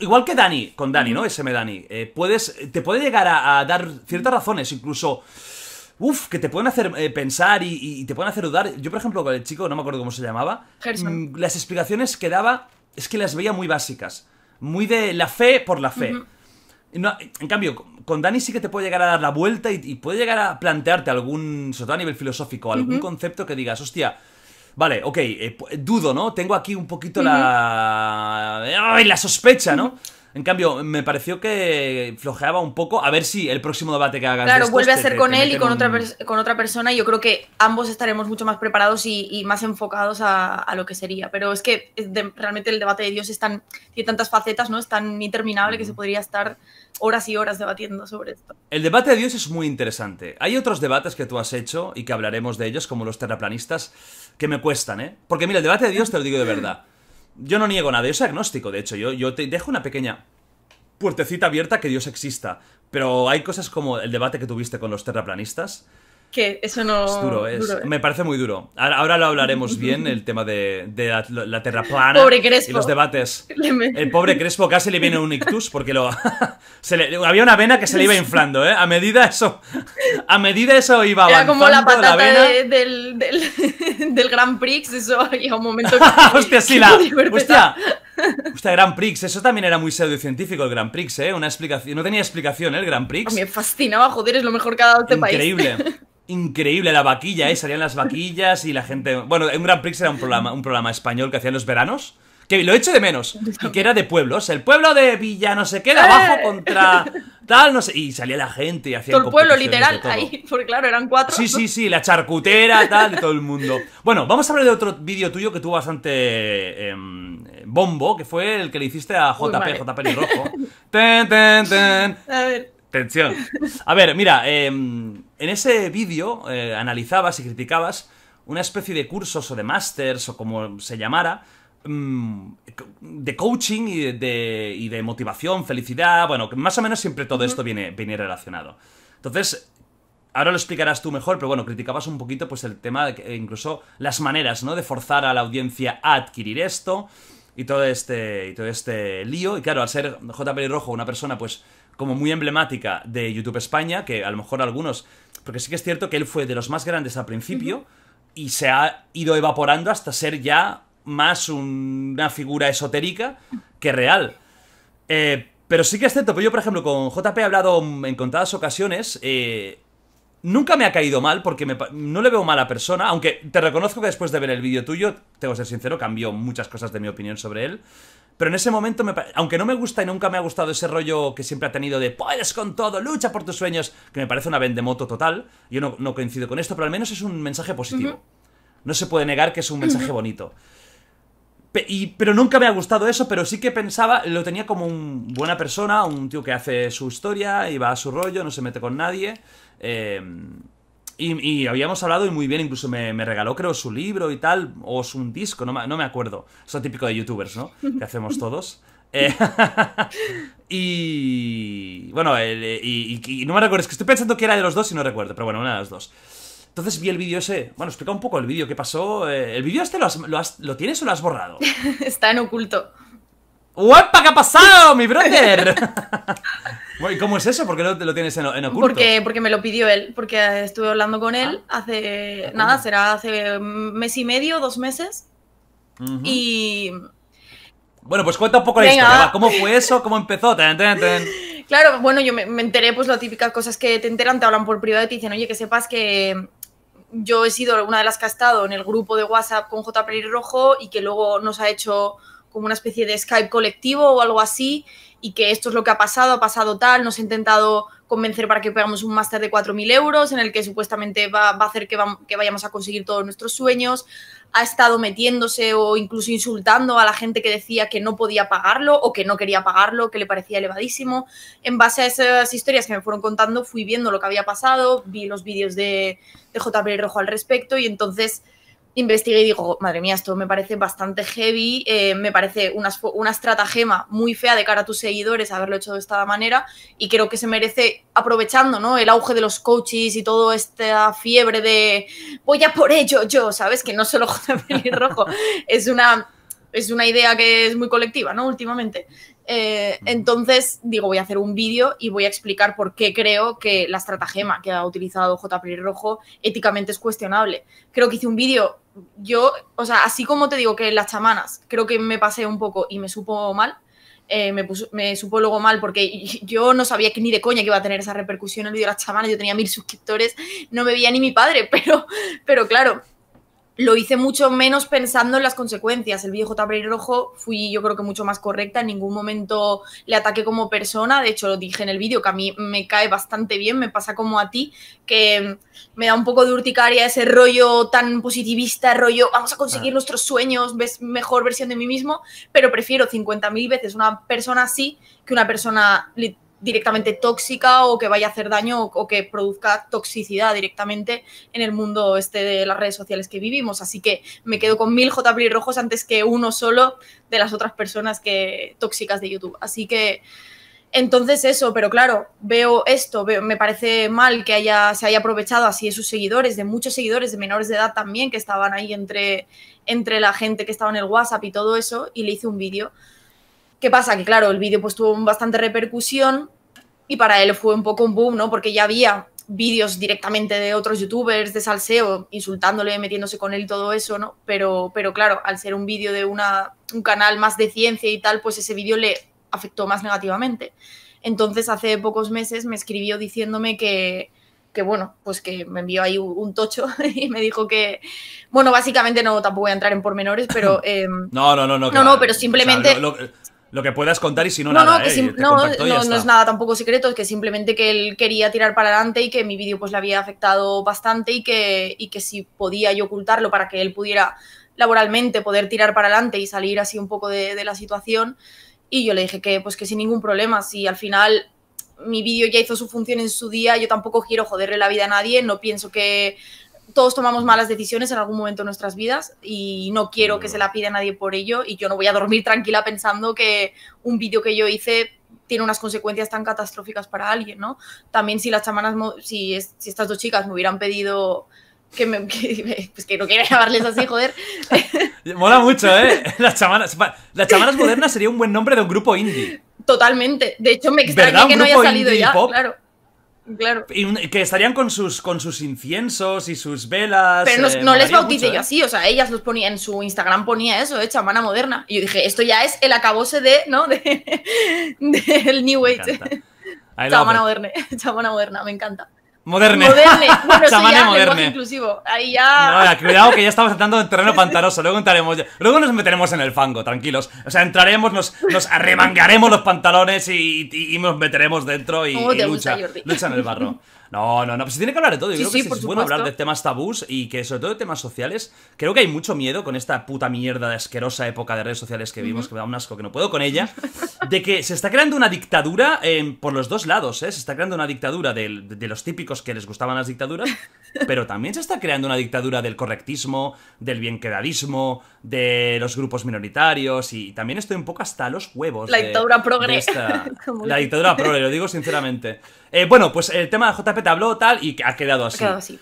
igual que Dani, con Dani, ¿no? SM Dani, eh, puedes, te puede llegar a, dar ciertas razones, incluso Uf, que te pueden hacer eh, pensar y, te pueden hacer dudar. Yo, por ejemplo, con el chico, no me acuerdo cómo se llamaba, mm, las explicaciones que daba es que las veía muy básicas. Muy de la fe por la fe. en cambio, con Dani sí que te puede llegar a dar la vuelta y, puede llegar a plantearte algún, sobre todo a nivel filosófico, algún concepto que digas, hostia, Vale, ok, eh, dudo, ¿no? Tengo aquí un poquito la. ¡Ay, la sospecha, ¿no? En cambio, me pareció que flojeaba un poco. A ver si el próximo debate que hagas. Claro, vuelve a ser con él y con, otra persona. Y yo creo que ambos estaremos mucho más preparados y, más enfocados a, lo que sería. Pero es que eh, realmente el debate de Dios es tan, tiene tantas facetas, ¿no? Es tan interminable que se podría estar horas y horas debatiendo sobre esto. El debate de Dios es muy interesante. Hay otros debates que tú has hecho y que hablaremos de ellos, como los terraplanistas, que me cuestan, ¿eh? Porque mira, el debate de Dios, te lo digo de verdad. Yo no niego nada, yo soy agnóstico, de hecho, yo, yo te dejo una pequeña puertecita abierta que Dios exista, pero hay cosas como el debate que tuviste con los terraplanistas, que eso no... Es duro, es. ¿eh? Me parece muy duro. Ahora, ahora lo hablaremos bien, el tema de, la, terra plana pobre Crespo. y los debates. El pobre Crespo casi le viene un ictus porque lo... se había una vena que se le iba inflando, ¿eh? A medida eso... A medida eso iba avanzando. Era como la patata del, del, Grand Prix, eso había un momento que... Ah, ¡Hostia, sí, la... ¡Hostia! Hostia, Grand Prix, eso también era muy pseudocientífico el Grand Prix, ¿eh? Una explicación, no tenía explicación, ¿eh? El Grand Prix. Me fascinaba, joder, es lo mejor que ha dado este país. Increíble increíble la vaquilla, ¿eh? Salían las vaquillas y la gente. Bueno, en Grand Prix era un programa, un programa español que hacían los veranos. Que lo hecho de menos. Y que era de pueblos. El pueblo de Villa no sé qué, abajo eh. contra tal, no sé. Y salía la gente y hacía. Todo el pueblo, literal, ahí. Porque claro, eran cuatro. Sí, sí, sí, la charcutera, tal, de todo el mundo. Bueno, vamos a hablar de otro vídeo tuyo que tuvo bastante em, bombo, que fue el que le hiciste a JP, JP en Rojo. ten, ten, ten. A ver. A ver, mira, eh. En ese vídeo eh, analizabas y criticabas una especie de cursos o de masters o como se llamara, mm, de coaching y de, motivación, felicidad, bueno, más o menos siempre todo esto viene, viene relacionado. Entonces, ahora lo explicarás tú mejor, pero bueno, criticabas un poquito pues el tema, de, eh, incluso las maneras, ¿no? De forzar a la audiencia a adquirir esto y todo este, y todo este lío. Y claro, al ser J. Rojo una persona pues como muy emblemática de YouTube España, que a lo mejor algunos porque sí que es cierto que él fue de los más grandes al principio y se ha ido evaporando hasta ser ya más una figura esotérica que real. Eh, pero sí que es cierto, pues yo, por ejemplo, con JP he hablado en contadas ocasiones. Eh, nunca me ha caído mal porque no le veo mala persona, aunque te reconozco que después de ver el vídeo tuyo, tengo que ser sincero, cambió muchas cosas de mi opinión sobre él. Pero en ese momento, aunque no me gusta y nunca me ha gustado ese rollo que siempre ha tenido de puedes con todo, lucha por tus sueños, que me parece una vendemoto total, yo no, coincido con esto, pero al menos es un mensaje positivo. No se puede negar que es un mensaje bonito. pero nunca me ha gustado eso, pero sí que pensaba, lo tenía como un buena persona, un tío que hace su historia y va a su rollo, no se mete con nadie. Eh, y, habíamos hablado y muy bien, incluso me, regaló, creo, su libro y tal, o su, disco, no, me acuerdo. Eso es típico de youtubers, ¿no? Que hacemos todos. Eh, y bueno, eh, y, no me recuerdo, es que estoy pensando que era de los dos y no recuerdo, pero bueno, una de las dos. Entonces vi el vídeo ese. Bueno, explica un poco el vídeo, qué pasó. Eh, ¿El vídeo este lo, tienes o lo has borrado? Está en oculto. ¡Uepa, qué ha pasado, mi brother! ¿Y cómo es eso? ¿Por qué lo, lo tienes en, en oculto? Porque, porque me lo pidió él, porque estuve hablando con él ah. hace, nada, será hace mes y medio, dos meses. Y... Bueno, pues cuenta un poco la historia, ¿cómo fue eso? ¿Cómo empezó? Claro, bueno, yo me, enteré, pues lo típicas cosas que te enteran, te hablan por privado y te dicen, oye, que sepas que yo he sido una de las que ha estado en el grupo de WhatsApp con J. Rojo y que luego nos ha hecho como una especie de Skype colectivo o algo así y que esto es lo que ha pasado, ha pasado tal, nos ha intentado convencer para que pagamos un máster de 4.000 euros en el que supuestamente va, a hacer que, vayamos a conseguir todos nuestros sueños, ha estado metiéndose o incluso insultando a la gente que decía que no podía pagarlo o que no quería pagarlo, que le parecía elevadísimo. En base a esas historias que me fueron contando, fui viendo lo que había pasado, vi los vídeos de, de JP Rojo al respecto y entonces investigué y digo, madre mía, esto me parece bastante heavy, eh, me parece una, una, estratagema muy fea de cara a tus seguidores haberlo hecho de esta manera y creo que se merece, aprovechando ¿no? el auge de los coaches y toda esta fiebre de voy a por ello yo, ¿sabes? Que no solo J. rojo es una, es una idea que es muy colectiva, ¿no? Últimamente. Eh, entonces, digo, voy a hacer un vídeo y voy a explicar por qué creo que la estratagema que ha utilizado J.P.R. Rojo éticamente es cuestionable. Creo que hice un vídeo, yo, o sea, así como te digo que las chamanas, creo que me pasé un poco y me supo mal. Eh, me, supo luego mal porque yo no sabía que ni de coña que iba a tener esa repercusión el vídeo de las chamanas. Yo tenía mil suscriptores, no me veía ni mi padre, pero, pero claro, lo hice mucho menos pensando en las consecuencias. El viejo tablero rojo fui yo creo que mucho más correcta, en ningún momento le ataqué como persona, de hecho lo dije en el vídeo que a mí me cae bastante bien, me pasa como a ti, que mm, me da un poco de urticaria ese rollo tan positivista, rollo vamos a conseguir ah. nuestros sueños, ves mejor versión de mí mismo, pero prefiero 50.000 veces una persona así que una persona directamente tóxica o que vaya a hacer daño o, que produzca toxicidad directamente en el mundo este de las redes sociales que vivimos. Así que me quedo con mil J rojos antes que uno solo de las otras personas que tóxicas de YouTube. Así que entonces eso, pero claro, veo esto, me parece mal que haya, se haya aprovechado así de sus seguidores, de muchos seguidores, de menores de edad también, que estaban ahí entre, entre la gente que estaba en el WhatsApp y todo eso, y le hice un vídeo ¿Qué pasa? Que claro, el vídeo pues tuvo bastante repercusión y para él fue un poco un boom, ¿no? Porque ya había vídeos directamente de otros youtubers de salseo, insultándole, metiéndose con él y todo eso, ¿no? Pero, pero claro, al ser un vídeo de un canal más de ciencia y tal, pues ese vídeo le afectó más negativamente. Entonces, hace pocos meses me escribió diciéndome que, bueno, pues que me envió ahí un tocho y me dijo que, bueno, básicamente no, tampoco voy a entrar en pormenores, pero... Em, no, no, no, no. No, no, pero simplemente... Lo que puedas contar y si no, no nada. No, ¿eh? no, no, no, es nada tampoco secreto, es que simplemente que él quería tirar para adelante y que mi vídeo pues le había afectado bastante y que, y que si podía yo ocultarlo para que él pudiera laboralmente poder tirar para adelante y salir así un poco de, de la situación. Y yo le dije que pues que sin ningún problema, si al final mi vídeo ya hizo su función en su día, yo tampoco quiero joderle la vida a nadie, no pienso que todos tomamos malas decisiones en algún momento de nuestras vidas y no quiero que mm. se la pida nadie por ello y yo no voy a dormir tranquila pensando que un vídeo que yo hice tiene unas consecuencias tan catastróficas para alguien, ¿no? También si las chamanas, si, si estas dos chicas me hubieran pedido que, me, pues que no quiera llamarles así, joder. Mola mucho, ¿eh? Las chamanas, las chamanas modernas sería un buen nombre de un grupo indie. Totalmente. De hecho, me extraña que no haya salido ya, claro. Claro. que estarían con sus, con sus inciensos y sus velas. Pero eh, no les bautice yo ¿eh? así, o sea, ellas los ponían. en su Instagram, ponía eso, eh, chamana moderna. Y yo dije, esto ya es el acabose de, ¿no? Del de, New Age. Chamana moderna, chamana moderna, me encanta. Moderne. Moderne. Bueno, moderne. inclusivo. Ahí ya... cuidado que ya estamos entrando en terreno pantanoso. Luego entraremos... Luego nos meteremos en el fango, tranquilos. O sea, entraremos, nos, nos arremangaremos los pantalones y, nos meteremos dentro y, y lucha, lucha en el barro. No, no, no, pues se tiene que hablar de todo. Yo sí, creo que sí, es bueno hablar de temas tabús y que sobre todo de temas sociales. Creo que hay mucho miedo con esta puta mierda de asquerosa época de redes sociales que vimos que me da un asco que no puedo con ella, de que se está creando una dictadura eh, por los dos lados, ¿eh? Se está creando una dictadura de, los típicos que les gustaban las dictaduras, pero también se está creando una dictadura del correctismo, del bienquedadismo, de los grupos minoritarios y, también estoy un poco hasta los huevos. La dictadura progre. la dictadura progre, lo digo sinceramente. Eh, bueno, pues el tema de JP te habló tal y ha quedado así. quedado así.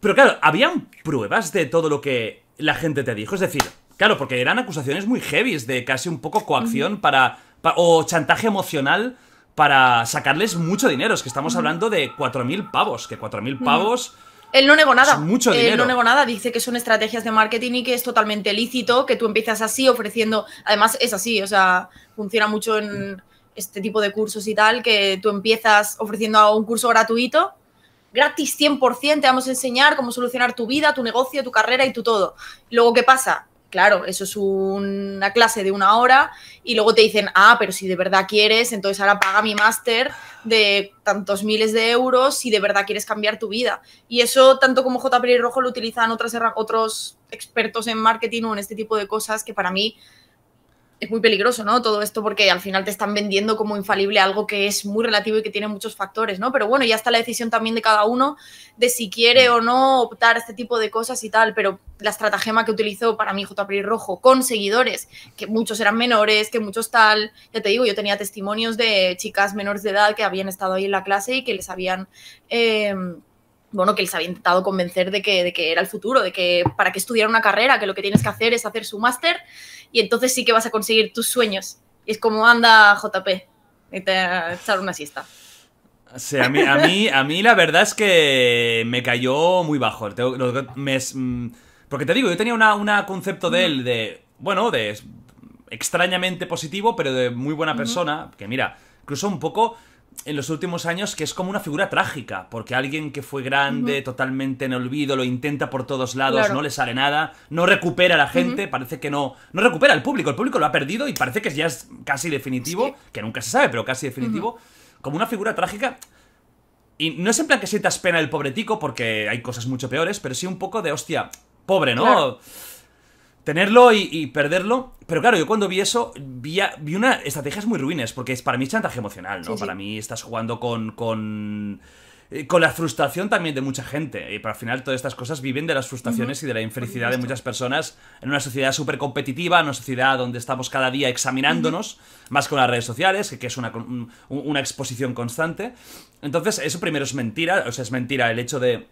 Pero claro, ¿habían pruebas de todo lo que la gente te dijo? Es decir, claro, porque eran acusaciones muy heavy, de casi un poco coacción para, o chantaje emocional para sacarles mucho dinero. Es que estamos hablando de 4.000 pavos, que 4.000 pavos... Él no negó nada. mucho dinero. Él no negó nada. Dice que son estrategias de marketing y que es totalmente lícito, que tú empiezas así ofreciendo. Además, es así, o sea, funciona mucho en mm este tipo de cursos y tal, que tú empiezas ofreciendo un curso gratuito, gratis 100%, te vamos a enseñar cómo solucionar tu vida, tu negocio, tu carrera y tu todo. Luego, ¿qué pasa? Claro, eso es una clase de una hora y luego te dicen, ah, pero si de verdad quieres, entonces ahora paga mi máster de tantos miles de euros si de verdad quieres cambiar tu vida. Y eso, tanto como JPR Rojo, lo utilizan otras, otros expertos en marketing o en este tipo de cosas que para mí es muy peligroso, ¿no? Todo esto porque al final te están vendiendo como infalible algo que es muy relativo y que tiene muchos factores, ¿no? Pero bueno, ya está la decisión también de cada uno de si quiere o no optar a este tipo de cosas y tal, pero la estratagema que utilizó para mí JPRI Rojo con seguidores, que muchos eran menores, que muchos tal, ya te digo, yo tenía testimonios de chicas menores de edad que habían estado ahí en la clase y que les habían... Em, bueno, que les habían intentado convencer de que, de que, era el futuro, de que para que estudiar una carrera, que lo que tienes que hacer es hacer su máster y entonces sí que vas a conseguir tus sueños. Es como anda JP, y te echar una siesta. Sí, a mí, a mí, la verdad es que me cayó muy bajo. Mm, porque te digo, yo tenía un una concepto de él de, bueno, de extrañamente positivo, pero de muy buena persona, que mira, incluso un poco en los últimos años que es como una figura trágica, porque alguien que fue grande, totalmente en olvido, lo intenta por todos lados, no le sale nada, no recupera a la gente, parece que no, no recupera al público, el público lo ha perdido y parece que ya es casi definitivo, que nunca se sabe, pero casi definitivo, como una figura trágica. Y no es en plan que sientas pena el pobretico, porque hay cosas mucho peores, pero sí un poco de hostia, pobre, ¿no? tenerlo y, perderlo. Pero claro, yo cuando vi eso, vi, vi una estrategias muy ruines, porque es, para mí chantaje emocional, ¿no? Para mí estás jugando con, con, eh, con. la frustración también de mucha gente. Y eh, para al final todas estas cosas viven de las frustraciones y de la infelicidad de muchas personas en una sociedad súper competitiva, en una sociedad donde estamos cada día examinándonos, más con las redes sociales, que, es una, una exposición constante. Entonces, eso primero es mentira, o sea, es mentira el hecho de,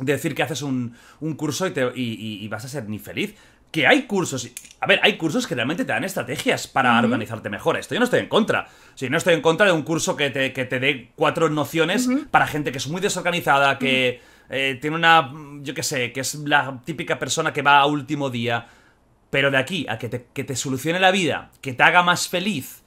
decir que haces un, curso y, te, y, vas a ser ni feliz que hay cursos. A ver, hay cursos que realmente te dan estrategias para organizarte mejor. Esto yo no estoy en contra. Si no estoy en contra de un curso que te, dé cuatro nociones para gente que es muy desorganizada, que eh, tiene una. Yo qué sé, que es la típica persona que va a último día. Pero de aquí a que te, solucione la vida, que te haga más feliz.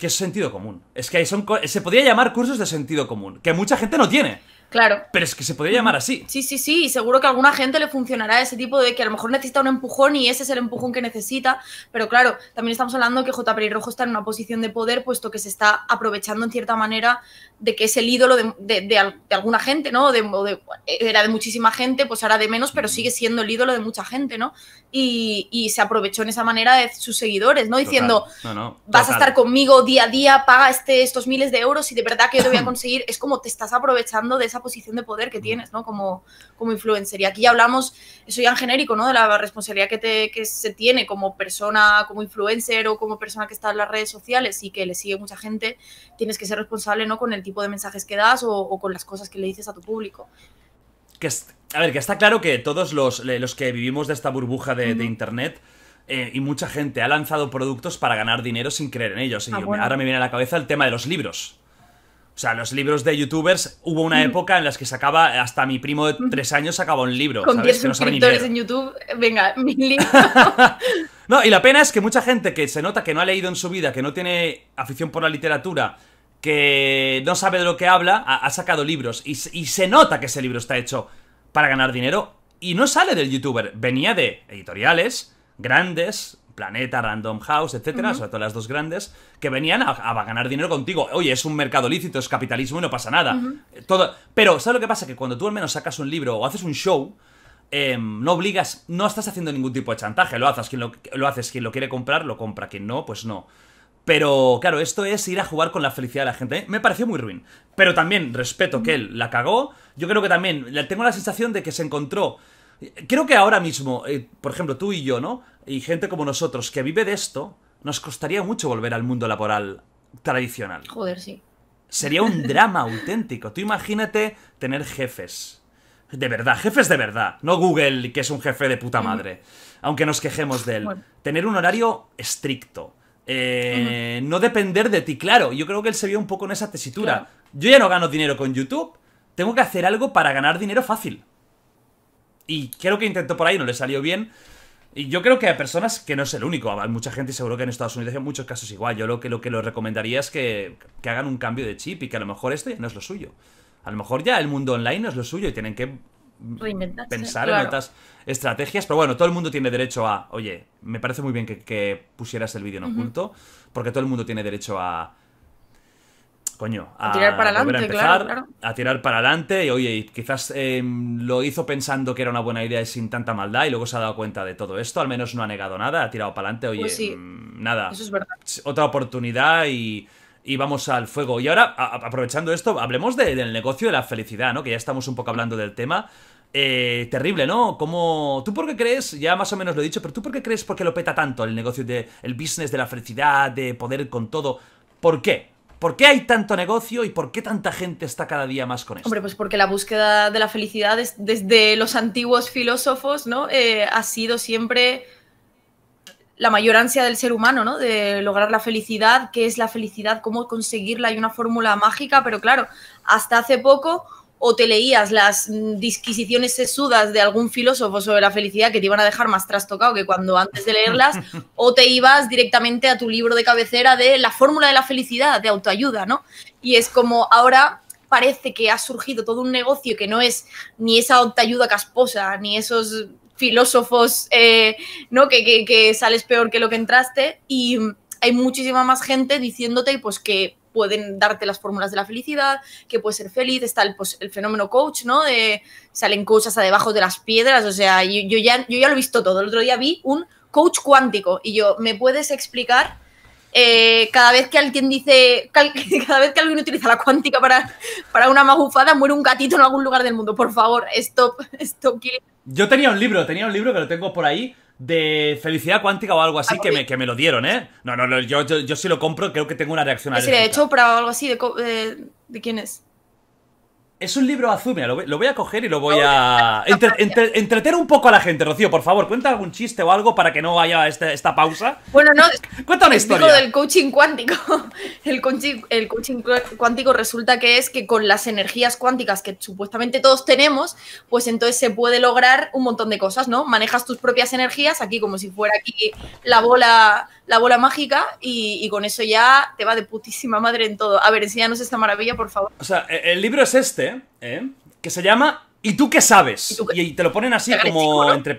que es sentido común. Es que son, se podría llamar cursos de sentido común, que mucha gente no tiene. Claro. Pero es que se podría llamar así. Sí, sí, sí, y seguro que a alguna gente le funcionará ese tipo de que a lo mejor necesita un empujón y ese es el empujón que necesita, pero claro, también estamos hablando que J. Rojo está en una posición de poder, puesto que se está aprovechando en cierta manera de que es el ídolo de, de, de, alguna gente, ¿no? era de muchísima gente, pues ahora de menos, pero sigue siendo el ídolo de mucha gente, ¿no? Y, y se aprovechó en esa manera de sus seguidores, ¿no? Diciendo, no, vas a estar conmigo día a día, paga este, estos miles de euros y de verdad que yo te voy a conseguir. es como te estás aprovechando de esa posición de poder que tienes, ¿no? Como, como influencer. Y aquí ya hablamos, eso ya en genérico, ¿no? De la responsabilidad que, te, que se tiene como persona, como influencer o como persona que está en las redes sociales y que le sigue mucha gente, tienes que ser responsable, ¿no? Con el de mensajes que das o, con las cosas que le dices a tu público. Que a ver, que está claro que todos los, que vivimos de esta burbuja de, Internet eh, y mucha gente ha lanzado productos para ganar dinero sin creer en ellos. Y ah, ahora me viene a la cabeza el tema de los libros. O sea, los libros de youtubers, hubo una época en las que sacaba, hasta mi primo de tres años sacaba un libro. Con suscriptores en YouTube, eh, venga, mi libro. no, y la pena es que mucha gente que se nota que no ha leído en su vida, que no tiene afición por la literatura, que no sabe de lo que habla, ha, sacado libros y, se nota que ese libro está hecho para ganar dinero y no sale del youtuber, venía de editoriales grandes, Planeta, Random House, etcétera, sobre todo las dos grandes, que venían a, ganar dinero contigo. Oye, es un mercado lícito, es capitalismo y no pasa nada. Eh, todo, pero, ¿sabes lo que pasa? Que cuando tú al menos sacas un libro o haces un show, em, no obligas, no estás haciendo ningún tipo de chantaje, lo haces, quien lo, lo haces, quien lo quiere comprar, lo compra, quien no, pues no. Pero claro, esto es ir a jugar con la felicidad de la gente. Me pareció muy ruin. Pero también respeto que él la cagó. Yo creo que también tengo la sensación de que se encontró. Creo que ahora mismo, eh, por ejemplo, tú y yo, ¿no? Y gente como nosotros que vive de esto, nos costaría mucho volver al mundo laboral tradicional. Joder, sí. Sería un drama auténtico. Tú imagínate tener jefes. De verdad, jefes de verdad. No Google, que es un jefe de puta madre. Aunque nos quejemos de él. Tener un horario estricto eh, no depender de ti. Claro, yo creo que él se vio un poco en esa tesitura. Yo ya no gano dinero con YouTube, tengo que hacer algo para ganar dinero fácil. Y creo que intentó por ahí, no le salió bien. Y yo creo que hay personas que no es el único, hay mucha gente seguro que en Estados Unidos hay muchos casos igual. Yo lo que lo que lo recomendaría es que, que hagan un cambio de chip y que a lo mejor esto ya no es lo suyo. A lo mejor ya el mundo online no es lo suyo y tienen que pensar en otras estrategias. Pero bueno, todo el mundo tiene derecho a, oye, me parece muy bien que, pusieras el vídeo en oculto, porque todo el mundo tiene derecho a... Coño, a, tirar para adelante, a a tirar para adelante y oye, quizás em, lo hizo pensando que era una buena idea y sin tanta maldad y luego se ha dado cuenta de todo esto, al menos no ha negado nada, ha tirado para adelante, oye, pues mm, nada, eso es verdad. otra oportunidad y, y vamos al fuego. Y ahora, aprovechando esto, hablemos del negocio de la felicidad, ¿no? Que ya estamos un poco hablando del tema. Eh, terrible, ¿no? ¿Tú por qué crees? Ya más o menos lo he dicho, pero ¿tú por qué crees por qué lo peta tanto el negocio de el business de la felicidad, de poder con todo? ¿Por qué? ¿Por qué hay tanto negocio y por qué tanta gente está cada día más con eso? Hombre, pues porque la búsqueda de la felicidad desde los antiguos filósofos, ¿no? Eh, ha sido siempre la mayor ansia del ser humano, ¿no? De lograr la felicidad, qué es la felicidad, cómo conseguirla, hay una fórmula mágica, pero claro, hasta hace poco o te leías las mm, disquisiciones sesudas de algún filósofo sobre la felicidad que te iban a dejar más trastocado que cuando antes de leerlas, o te ibas directamente a tu libro de cabecera de la fórmula de la felicidad, de autoayuda, ¿no? Y es como ahora parece que ha surgido todo un negocio que no es ni esa autoayuda casposa, ni esos filósofos, eh, ¿no? Que, sales peor que lo que entraste y hay muchísima más gente diciéndote pues que pueden darte las fórmulas de la felicidad, que puedes ser feliz, está el, pues, fenómeno coach, ¿no? De, salen coaches hasta debajo de las piedras, o sea, yo, ya, yo ya lo he visto todo, el otro día vi un coach cuántico y yo, ¿me puedes explicar? Eh, cada vez que alguien dice, cada vez que alguien utiliza la cuántica para, para una magufada, muere un gatito en algún lugar del mundo. Por favor, stop, stop killing yo tenía un libro, tenía un libro que lo tengo por ahí de felicidad cuántica o algo así, ah, que me, que me lo dieron, ¿eh? No, no, no yo, yo, lo compro creo que tengo una reacción a ah, Sí, de chopra o algo así, de, de, eh, de quién es? Es un libro azul, lo, voy a coger y lo voy a... Entre, un poco a la gente, Rocío, por favor, cuenta algún chiste o algo para que no haya esta, esta pausa. Bueno, no, cuenta una historia. del coaching cuántico. el coaching cuántico resulta que es que con las energías cuánticas que supuestamente todos tenemos, pues entonces se puede lograr un montón de cosas, ¿no? Manejas tus propias energías, aquí como si fuera aquí la bola la bola mágica y, con eso ya te va de putísima madre en todo. A ver, enséñanos esta maravilla, por favor. O sea, e, el libro es este, ¿eh? que se llama ¿Y tú qué sabes? Y, te lo ponen así como entre...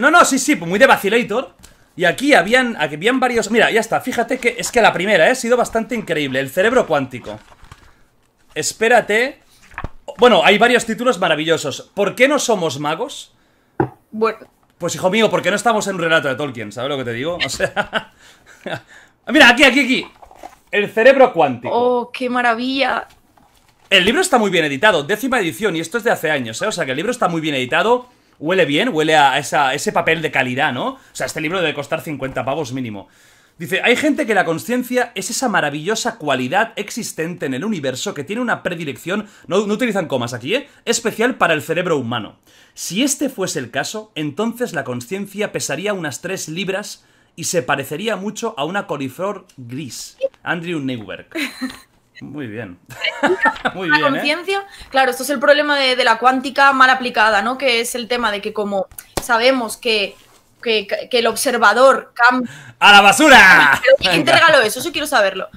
no, no, sí, sí, muy de vacilator. Y aquí habían, aquí habían varios... Mira, ya está, fíjate que es que la primera, ¿eh? Ha sido bastante increíble. El cerebro cuántico. Espérate. Bueno, hay varios títulos maravillosos. ¿Por qué no somos magos? Bueno. Pues hijo mío, porque no estamos en un relato de Tolkien? ¿Sabes lo que te digo? O sea... Mira, aquí, aquí, aquí. El cerebro cuántico. Oh, qué maravilla. El libro está muy bien editado, décima edición, y esto es de hace años, ¿eh? O sea que el libro está muy bien editado, huele bien, huele a ese papel de calidad, ¿no? O sea, este libro debe costar 50 pavos mínimo. Dice, hay gente que la conciencia es esa maravillosa cualidad existente en el universo que tiene una predilección, no, utilizan comas aquí, ¿eh? especial para el cerebro humano. Si este fuese el caso, entonces la conciencia pesaría unas tres libras y se parecería mucho a una coliflor gris. Andrew Neuberg. Muy bien. Muy bien. La ¿eh? conciencia, claro, esto es el problema de la cuántica mal aplicada, ¿no? Que es el tema de que como sabemos que que, el observador cam ¡A la basura! ¿Quién te regaló eso? Eso quiero saberlo.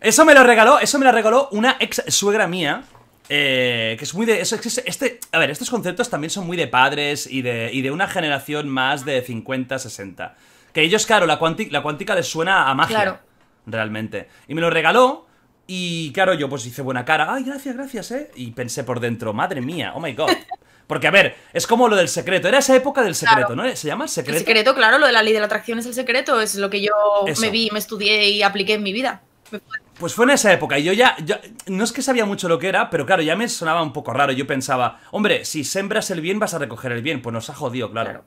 Eso me lo regaló, eso me lo regaló una ex suegra mía. Eh, que es muy de. Este, a ver, estos conceptos también son muy de padres y de, una generación más de 50, 60. Que ellos, claro, la, cuántica, la cuántica les suena a magia. Claro. Realmente. Y me lo regaló. Y claro, yo pues hice buena cara. Ay, gracias, gracias, eh. Y pensé por dentro, madre mía, oh my god. Porque, a ver, es como lo del secreto. Era esa época del secreto, ¿no? ¿Se llama el secreto? El secreto, claro, lo de la ley de la atracción es el secreto. Es lo que yo me vi, me estudié y apliqué en mi vida. Pues fue en esa época y yo ya, No es que sabía mucho lo que era, pero claro, ya me sonaba un poco raro. Yo pensaba, hombre, si sembras el bien vas a recoger el bien. Pues nos ha jodido, claro.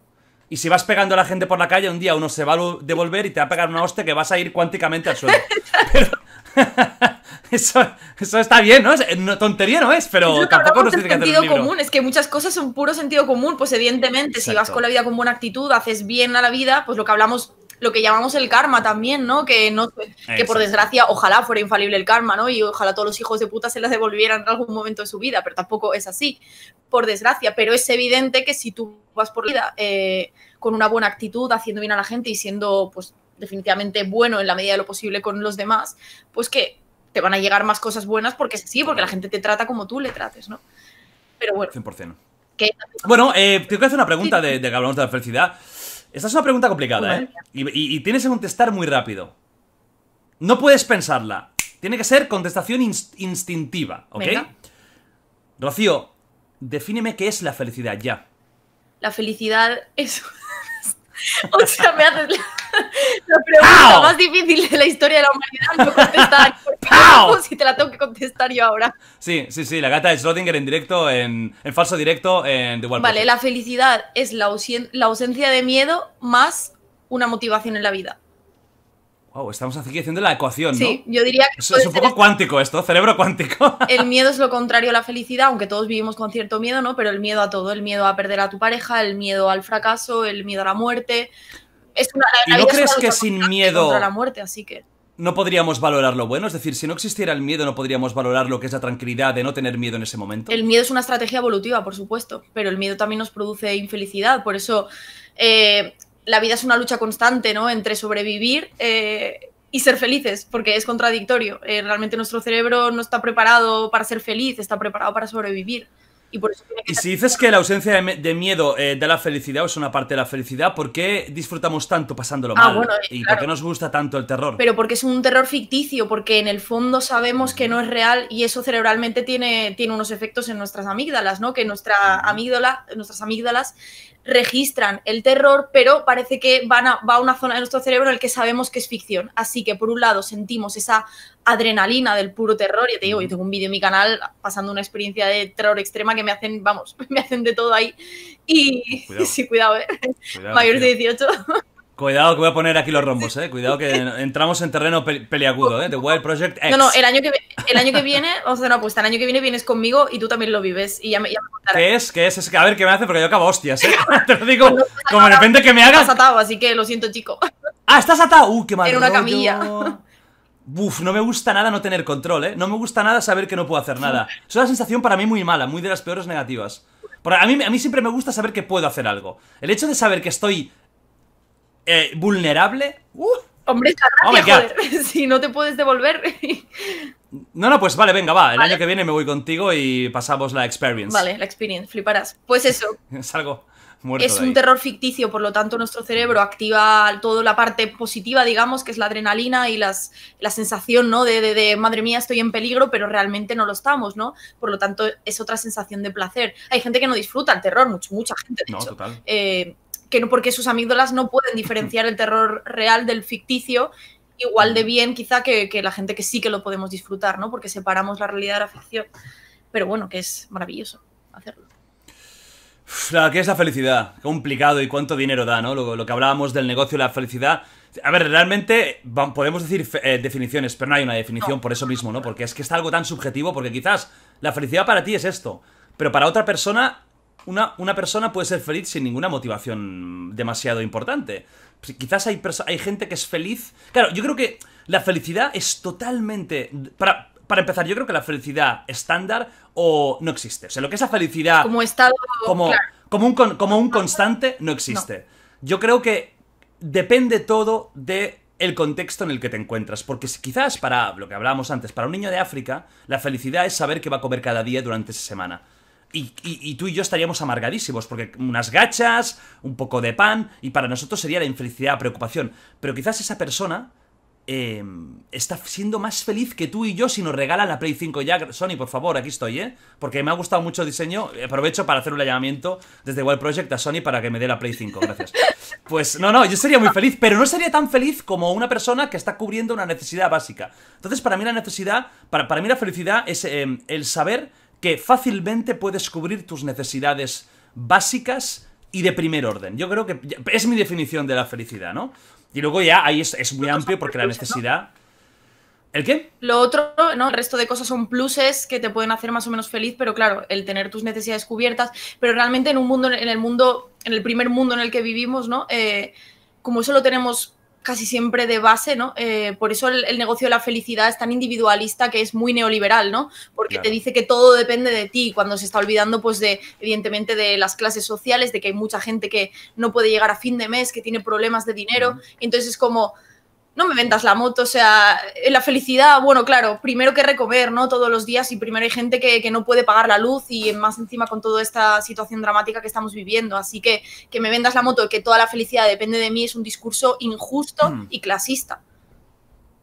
Y si vas pegando a la gente por la calle, un día uno se va a devolver y te va a pegar una hostia que vas a ir cuánticamente al suelo. Eso, eso está bien, ¿no? Eh, tontería no es, pero tampoco nos sentido común, es que muchas cosas son puro sentido común, pues evidentemente si vas con la vida con buena actitud, haces bien a la vida, pues lo que hablamos lo que llamamos el karma también, ¿no? Que no que por desgracia ojalá fuera infalible el karma, ¿no? Y ojalá todos los hijos de puta se las devolvieran en algún momento de su vida, pero tampoco es así, por desgracia. Pero es evidente que si tú vas por la vida eh, con una buena actitud, haciendo bien a la gente y siendo, pues, definitivamente bueno en la medida de lo posible con los demás, pues que te van a llegar más cosas buenas porque sí porque la gente te trata como tú le trates, ¿no? Pero bueno. 100%. Bueno, eh, que hacer una pregunta de, que hablamos de la felicidad. Esta es una pregunta complicada, ¿eh? Y, tienes que contestar muy rápido. No puedes pensarla. Tiene que ser contestación instintiva, ¿ok? Rocío, defíneme qué es la felicidad ya. La felicidad es o sea, me haces la, pregunta más difícil de la historia de la humanidad no contestar. si te la tengo que contestar yo ahora. Sí, sí, sí, la gata de Schrödinger en directo, en, falso directo, en The Vale, la felicidad es la ausencia de miedo más una motivación en la vida. Oh, estamos haciendo la ecuación, ¿no? Sí, yo diría que. Es, un poco cuántico esto, cerebro cuántico. El miedo es lo contrario a la felicidad, aunque todos vivimos con cierto miedo, ¿no? Pero el miedo a todo, el miedo a perder a tu pareja, el miedo al fracaso, el miedo a la muerte. Es ¿Y no crees que sin miedo. la muerte, así que no podríamos valorar lo bueno? Es decir, si no existiera el miedo, no podríamos valorar lo que es la tranquilidad de no tener miedo en ese momento. El miedo es una estrategia evolutiva, por supuesto, pero el miedo también nos produce infelicidad. Por eso, eh, la vida es una lucha constante, ¿no? Entre sobrevivir eh, y ser felices, porque es contradictorio. Eh, realmente nuestro cerebro no está preparado para ser feliz, está preparado para sobrevivir. Y, si dices que la ausencia de, miedo eh, de da la felicidad o es una parte de la felicidad, ¿por qué disfrutamos tanto pasándolo ah, mal? ¿Y por qué nos gusta tanto el terror? Pero porque es un terror ficticio, porque en el fondo sabemos que no es real y eso cerebralmente tiene, tiene unos efectos en nuestras amígdalas, ¿no? Que nuestra amígdala, nuestras amígdalas registran el terror, pero parece que van a, va a una zona de nuestro cerebro en la que sabemos que es ficción. Así que, por un lado, sentimos esa adrenalina del puro terror. Y te digo, yo tengo un vídeo en mi canal pasando una experiencia de terror extrema que me hacen, vamos, me hacen de todo ahí. Y sí, cuidado, ¿eh? Mayores de 18. Cuidado que voy a poner aquí los rombos, eh. Cuidado que entramos en terreno peliagudo, eh. The Wild Project X. No, no, el año que, el año que viene, o sea, no, apuesta, el año que viene vienes conmigo y tú también lo vives. Y ya me, ya ¿Qué es? ¿Qué es? es que, a ver, ¿qué me hace? Porque yo acabo hostias, eh. Te lo digo, pues como de repente que me hagas. Estás atado, así que lo siento, chico. Ah, estás atado. Uh, qué mal. En una camilla. Buf, no me gusta nada no tener control, eh. No me gusta nada saber que no puedo hacer nada. Es una sensación para mí muy mala, muy de las peores negativas. a mí, a mí siempre me gusta saber que puedo hacer algo. El hecho de saber que estoy eh, vulnerable. Uh. Hombre, oh si no te puedes devolver. No, no, pues vale, venga, va. El año que viene me voy contigo y pasamos la experience. Vale, la experience, fliparás. Pues eso. es algo muerto. Es un terror ficticio, por lo tanto, nuestro cerebro activa toda la parte positiva, digamos, que es la adrenalina y las, la sensación, ¿no? De, madre mía, estoy en peligro, pero realmente no lo estamos, ¿no? Por lo tanto, es otra sensación de placer. Hay gente que no disfruta el terror, mucha gente. no, Eh, que no porque sus amígdalas no pueden diferenciar el terror real del ficticio igual de bien quizá que, la gente que sí que lo podemos disfrutar, ¿no? Porque separamos la realidad de la ficción. Pero bueno, que es maravilloso hacerlo. ¿Qué es la felicidad? Complicado y cuánto dinero da, ¿no? Lo, que hablábamos del negocio y la felicidad. A ver, realmente podemos decir eh, definiciones, pero no hay una definición por eso mismo, ¿no? Porque es que está algo tan subjetivo, porque quizás la felicidad para ti es esto, pero para otra persona una, persona puede ser feliz sin ninguna motivación demasiado importante. Quizás hay, gente que es feliz. Claro, yo creo que la felicidad es totalmente. Para, empezar, yo creo que la felicidad estándar o no existe. O sea, lo que es la felicidad. Como Como, un, constante no existe. Yo creo que depende todo de el contexto en el que te encuentras. Porque quizás para lo que hablábamos antes, para un niño de África, la felicidad es saber que va a comer cada día durante esa semana. Y, tú y yo estaríamos amargadísimos, porque unas gachas, un poco de pan, y para nosotros sería la infelicidad, preocupación. Pero quizás esa persona eh, está siendo más feliz que tú y yo si nos regala la Play 5 ya. Sony, por favor, aquí estoy, ¿eh? Porque me ha gustado mucho el diseño. Aprovecho para hacer un llamamiento desde Wild Project a Sony para que me dé la Play 5. Gracias. Pues no, no, yo sería muy feliz, pero no sería tan feliz como una persona que está cubriendo una necesidad básica. Entonces, para mí la necesidad, para, mí la felicidad es eh, el saber que fácilmente puedes cubrir tus necesidades básicas y de primer orden. Yo creo que es mi definición de la felicidad, ¿no? Y luego ya ahí es, muy amplio porque la necesidad... ¿El qué? Lo otro, ¿no? El resto de cosas son pluses que te pueden hacer más o menos feliz, pero claro, el tener tus necesidades cubiertas, pero realmente en un mundo, en el mundo, en el primer mundo en el que vivimos, ¿no? Eh, como eso lo tenemos casi siempre de base, ¿no? Eh, por eso el, negocio de la felicidad es tan individualista que es muy neoliberal, ¿no? Porque te dice que todo depende de ti, cuando se está olvidando, pues, evidentemente, de las clases sociales, de que hay mucha gente que no puede llegar a fin de mes, que tiene problemas de dinero. Entonces es como, no me vendas la moto, o sea, eh, la felicidad, bueno, claro, primero que recomer, ¿no? Todos los días y primero hay gente que, no puede pagar la luz y más encima con toda esta situación dramática que estamos viviendo. Así que que me vendas la moto, y que toda la felicidad depende de mí, es un discurso injusto mm. y clasista.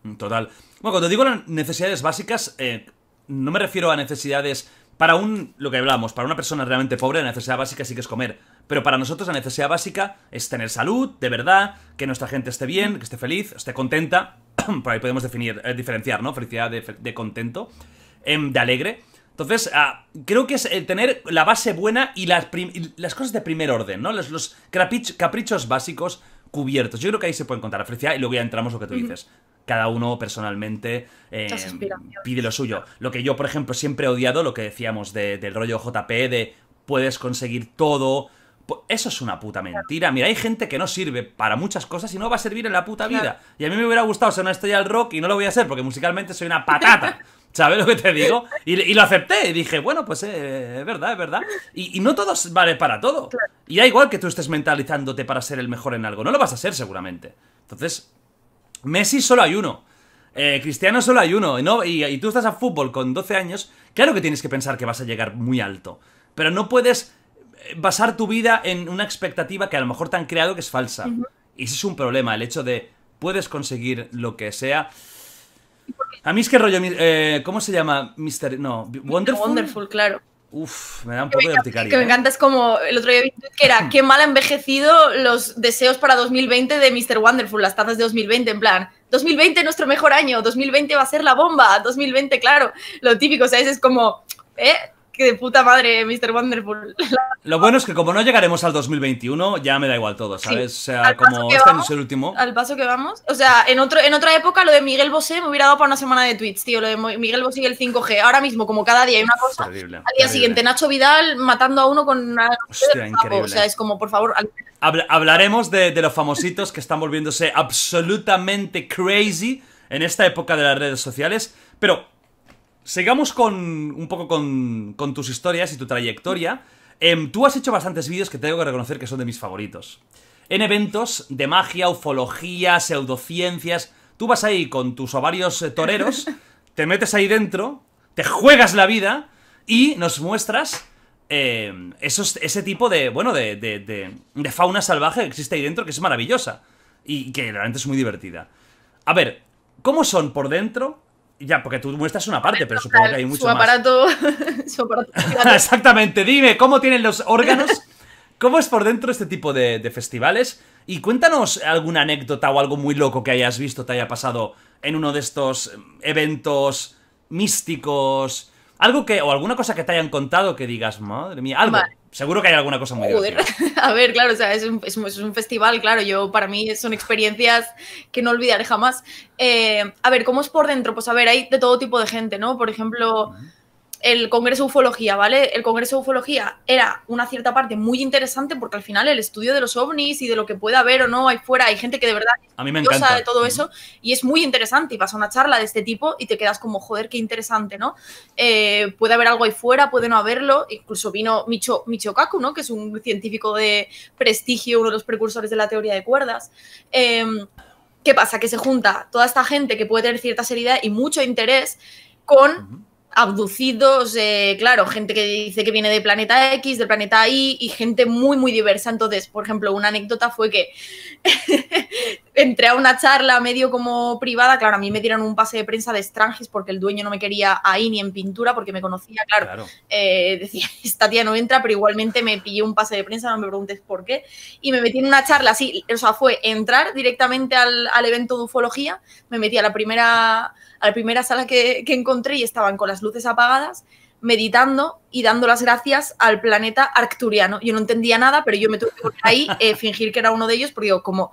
Mm, total. Bueno, cuando digo necesidades básicas, eh, no me refiero a necesidades para un, lo que hablamos, para una persona realmente pobre, la necesidad básica sí que es comer pero para nosotros la necesidad básica es tener salud, de verdad, que nuestra gente esté bien, que esté feliz, esté contenta. Por ahí podemos definir, eh, diferenciar, ¿no? Felicidad de, contento, em, de alegre. Entonces, ah, creo que es eh, tener la base buena y las, las cosas de primer orden, ¿no? Los, caprichos básicos cubiertos. Yo creo que ahí se puede encontrar la felicidad y luego ya entramos lo que tú dices cada uno personalmente em, pide lo suyo. Lo que yo, por ejemplo, siempre he odiado, lo que decíamos del rollo JP, de puedes conseguir todo, pues eso es una puta mentira. Mira, hay gente que no sirve para muchas cosas y no va a servir en la puta vida. Y a mí me hubiera gustado ser una estrella al rock y no lo voy a ser porque musicalmente soy una patata. ¿Sabes lo que te digo? Y, lo acepté. Y dije, bueno, pues eh, es verdad, es verdad. Y, no todo vale para todo. Y da igual que tú estés mentalizándote para ser el mejor en algo. No lo vas a ser seguramente. Entonces, Messi solo hay uno. Eh, Cristiano solo hay uno. ¿no? Y, y tú estás a fútbol con 12 años. Claro que tienes que pensar que vas a llegar muy alto. Pero no puedes basar tu vida en una expectativa que a lo mejor te han creado que es falsa. Y ese es un problema, el hecho de puedes conseguir lo que sea. A mí es que rollo, eh, ¿cómo se llama? Mister, no, Wonderful. Wonderful, claro. Uf, me da un poco de urticaria. Que me ¿eh? encanta, es como el otro día que era qué mal ha envejecido los deseos para 2020 de Mr. Wonderful, las tazas de 2020, en plan, 2020 nuestro mejor año, 2020 va a ser la bomba, 2020, claro, lo típico, ¿sabes? Es como, ¿eh? que de puta madre, Mr. Wonderful. Lo bueno es que como no llegaremos al 2021, ya me da igual todo, ¿sabes? o sea, como este no es el último. Al paso que vamos. O sea, en, otro, en otra época lo de Miguel Bosé me hubiera dado para una semana de tweets, tío. Lo de Miguel Bosé y el 5G. Ahora mismo, como cada día hay una cosa. al día siguiente, Nacho Vidal matando a uno con una. Hostia, increíble. O sea, es como, por favor. hablaremos de los famositos que están volviéndose absolutamente crazy en esta época de las redes sociales. Pero Sigamos con un poco con, tus historias y tu trayectoria. Em, tú has hecho bastantes vídeos que tengo que reconocer que son de mis favoritos. En eventos de magia, ufología, pseudociencias. Tú vas ahí con tus ovarios eh, toreros, te metes ahí dentro, te juegas la vida y nos muestras em, ese tipo de, bueno, de, de, fauna salvaje que existe ahí dentro, que es maravillosa y que realmente es muy divertida. A ver, ¿cómo son por dentro ya, porque tú muestras una parte, pero supongo que hay mucho su aparato, su aparato. Exactamente. Dime, ¿cómo tienen los órganos? ¿Cómo es por dentro este tipo de, festivales? Y cuéntanos alguna anécdota o algo muy loco que hayas visto, te haya pasado en uno de estos eventos místicos. Algo que. o alguna cosa que te hayan contado que digas, madre mía, algo. Seguro que hay alguna cosa muy divertida. A ver, claro, o sea, es un, festival, claro. Yo, para mí, son experiencias que no olvidaré jamás. Eh, a ver, ¿cómo es por dentro? Pues a ver, hay de todo tipo de gente, ¿no? Por ejemplo, el Congreso de Ufología, ¿vale? El Congreso de Ufología era una cierta parte muy interesante porque al final el estudio de los ovnis y de lo que pueda haber o no ahí fuera, hay gente que de verdad a mí me de todo eso y es muy interesante y vas a una charla de este tipo y te quedas como, joder, qué interesante, ¿no? Eh, puede haber algo ahí fuera, puede no haberlo, incluso vino Micho, micho Kaku, ¿no? Que es un científico de prestigio, uno de los precursores de la teoría de cuerdas. Em, ¿Qué pasa? Que se junta toda esta gente que puede tener cierta seriedad y mucho interés con abducidos, eh, claro, gente que dice que viene de planeta X, del planeta Y y gente muy, muy diversa. Entonces, por ejemplo, una anécdota fue que entré a una charla medio como privada, claro, a mí me dieron un pase de prensa de extranjes porque el dueño no me quería ahí ni en pintura porque me conocía, claro, eh, decía, esta tía no entra, pero igualmente me pillé un pase de prensa, no me preguntes por qué, y me metí en una charla así, o sea, fue entrar directamente al, al evento de ufología, me metí a la primera a la primera sala que, encontré y estaban con las luces apagadas, meditando y dando las gracias al planeta arcturiano. Yo no entendía nada, pero yo me tuve que poner ahí, eh, fingir que era uno de ellos, porque digo, como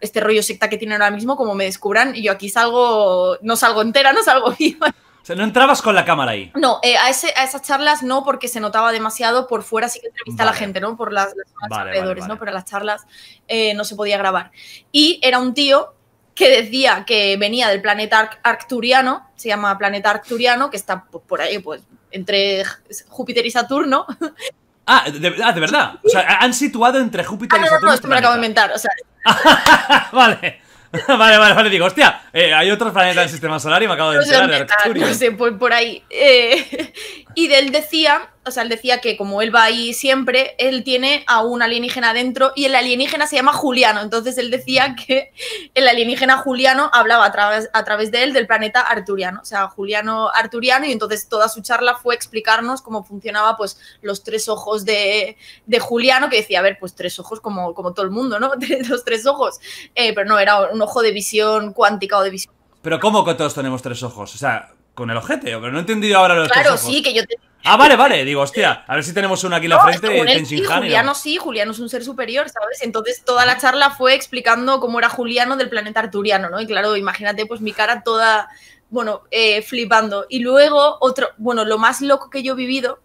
este rollo secta que tienen ahora mismo, como me descubran, yo aquí salgo, no salgo entera, no salgo viva. O sea, no entrabas con la cámara ahí. No, eh, a, a, esas charlas no, porque se notaba demasiado. Por fuera sí que entrevista a la gente, ¿no? Por las, las ¿no? Pero las charlas eh, no se podía grabar. Y era un tío que decía que venía del planeta arcturiano, se llama planeta arcturiano, que está por ahí, pues, entre Júpiter y Saturno. Ah, ah, de, verdad. O sea, han situado entre Júpiter ah, y Saturno. No, no, esto me lo este acabo de inventar, o sea. vale. vale, vale, vale, digo, hostia, eh, hay otros planetas en el sistema solar y me acabo de enterar no No sé, por, por ahí. Eh, y él decía, o sea, él decía que como él va ahí siempre, él tiene a un alienígena dentro y el alienígena se llama Juliano. Entonces él decía que el alienígena Juliano hablaba a través, de él del planeta Arturiano, o sea, Juliano Arturiano. Y entonces toda su charla fue explicarnos cómo funcionaba pues los tres ojos de, Juliano, que decía, a ver, pues tres ojos como, todo el mundo, ¿no? los tres ojos. Eh, pero no, era un ojo de visión cuántica o de visión. Pero ¿cómo que todos tenemos tres ojos? O sea, con el ojete, pero no he entendido ahora los Claro, sí, que yo Ah, vale, vale. Digo, hostia, a ver si tenemos uno aquí en la frente. Es que sí, Juliano sí, Juliano es un ser superior, ¿sabes? Entonces toda la charla fue explicando cómo era Juliano del planeta arturiano, ¿no? Y claro, imagínate pues mi cara toda, bueno, eh, flipando. Y luego otro, bueno, lo más loco que yo he vivido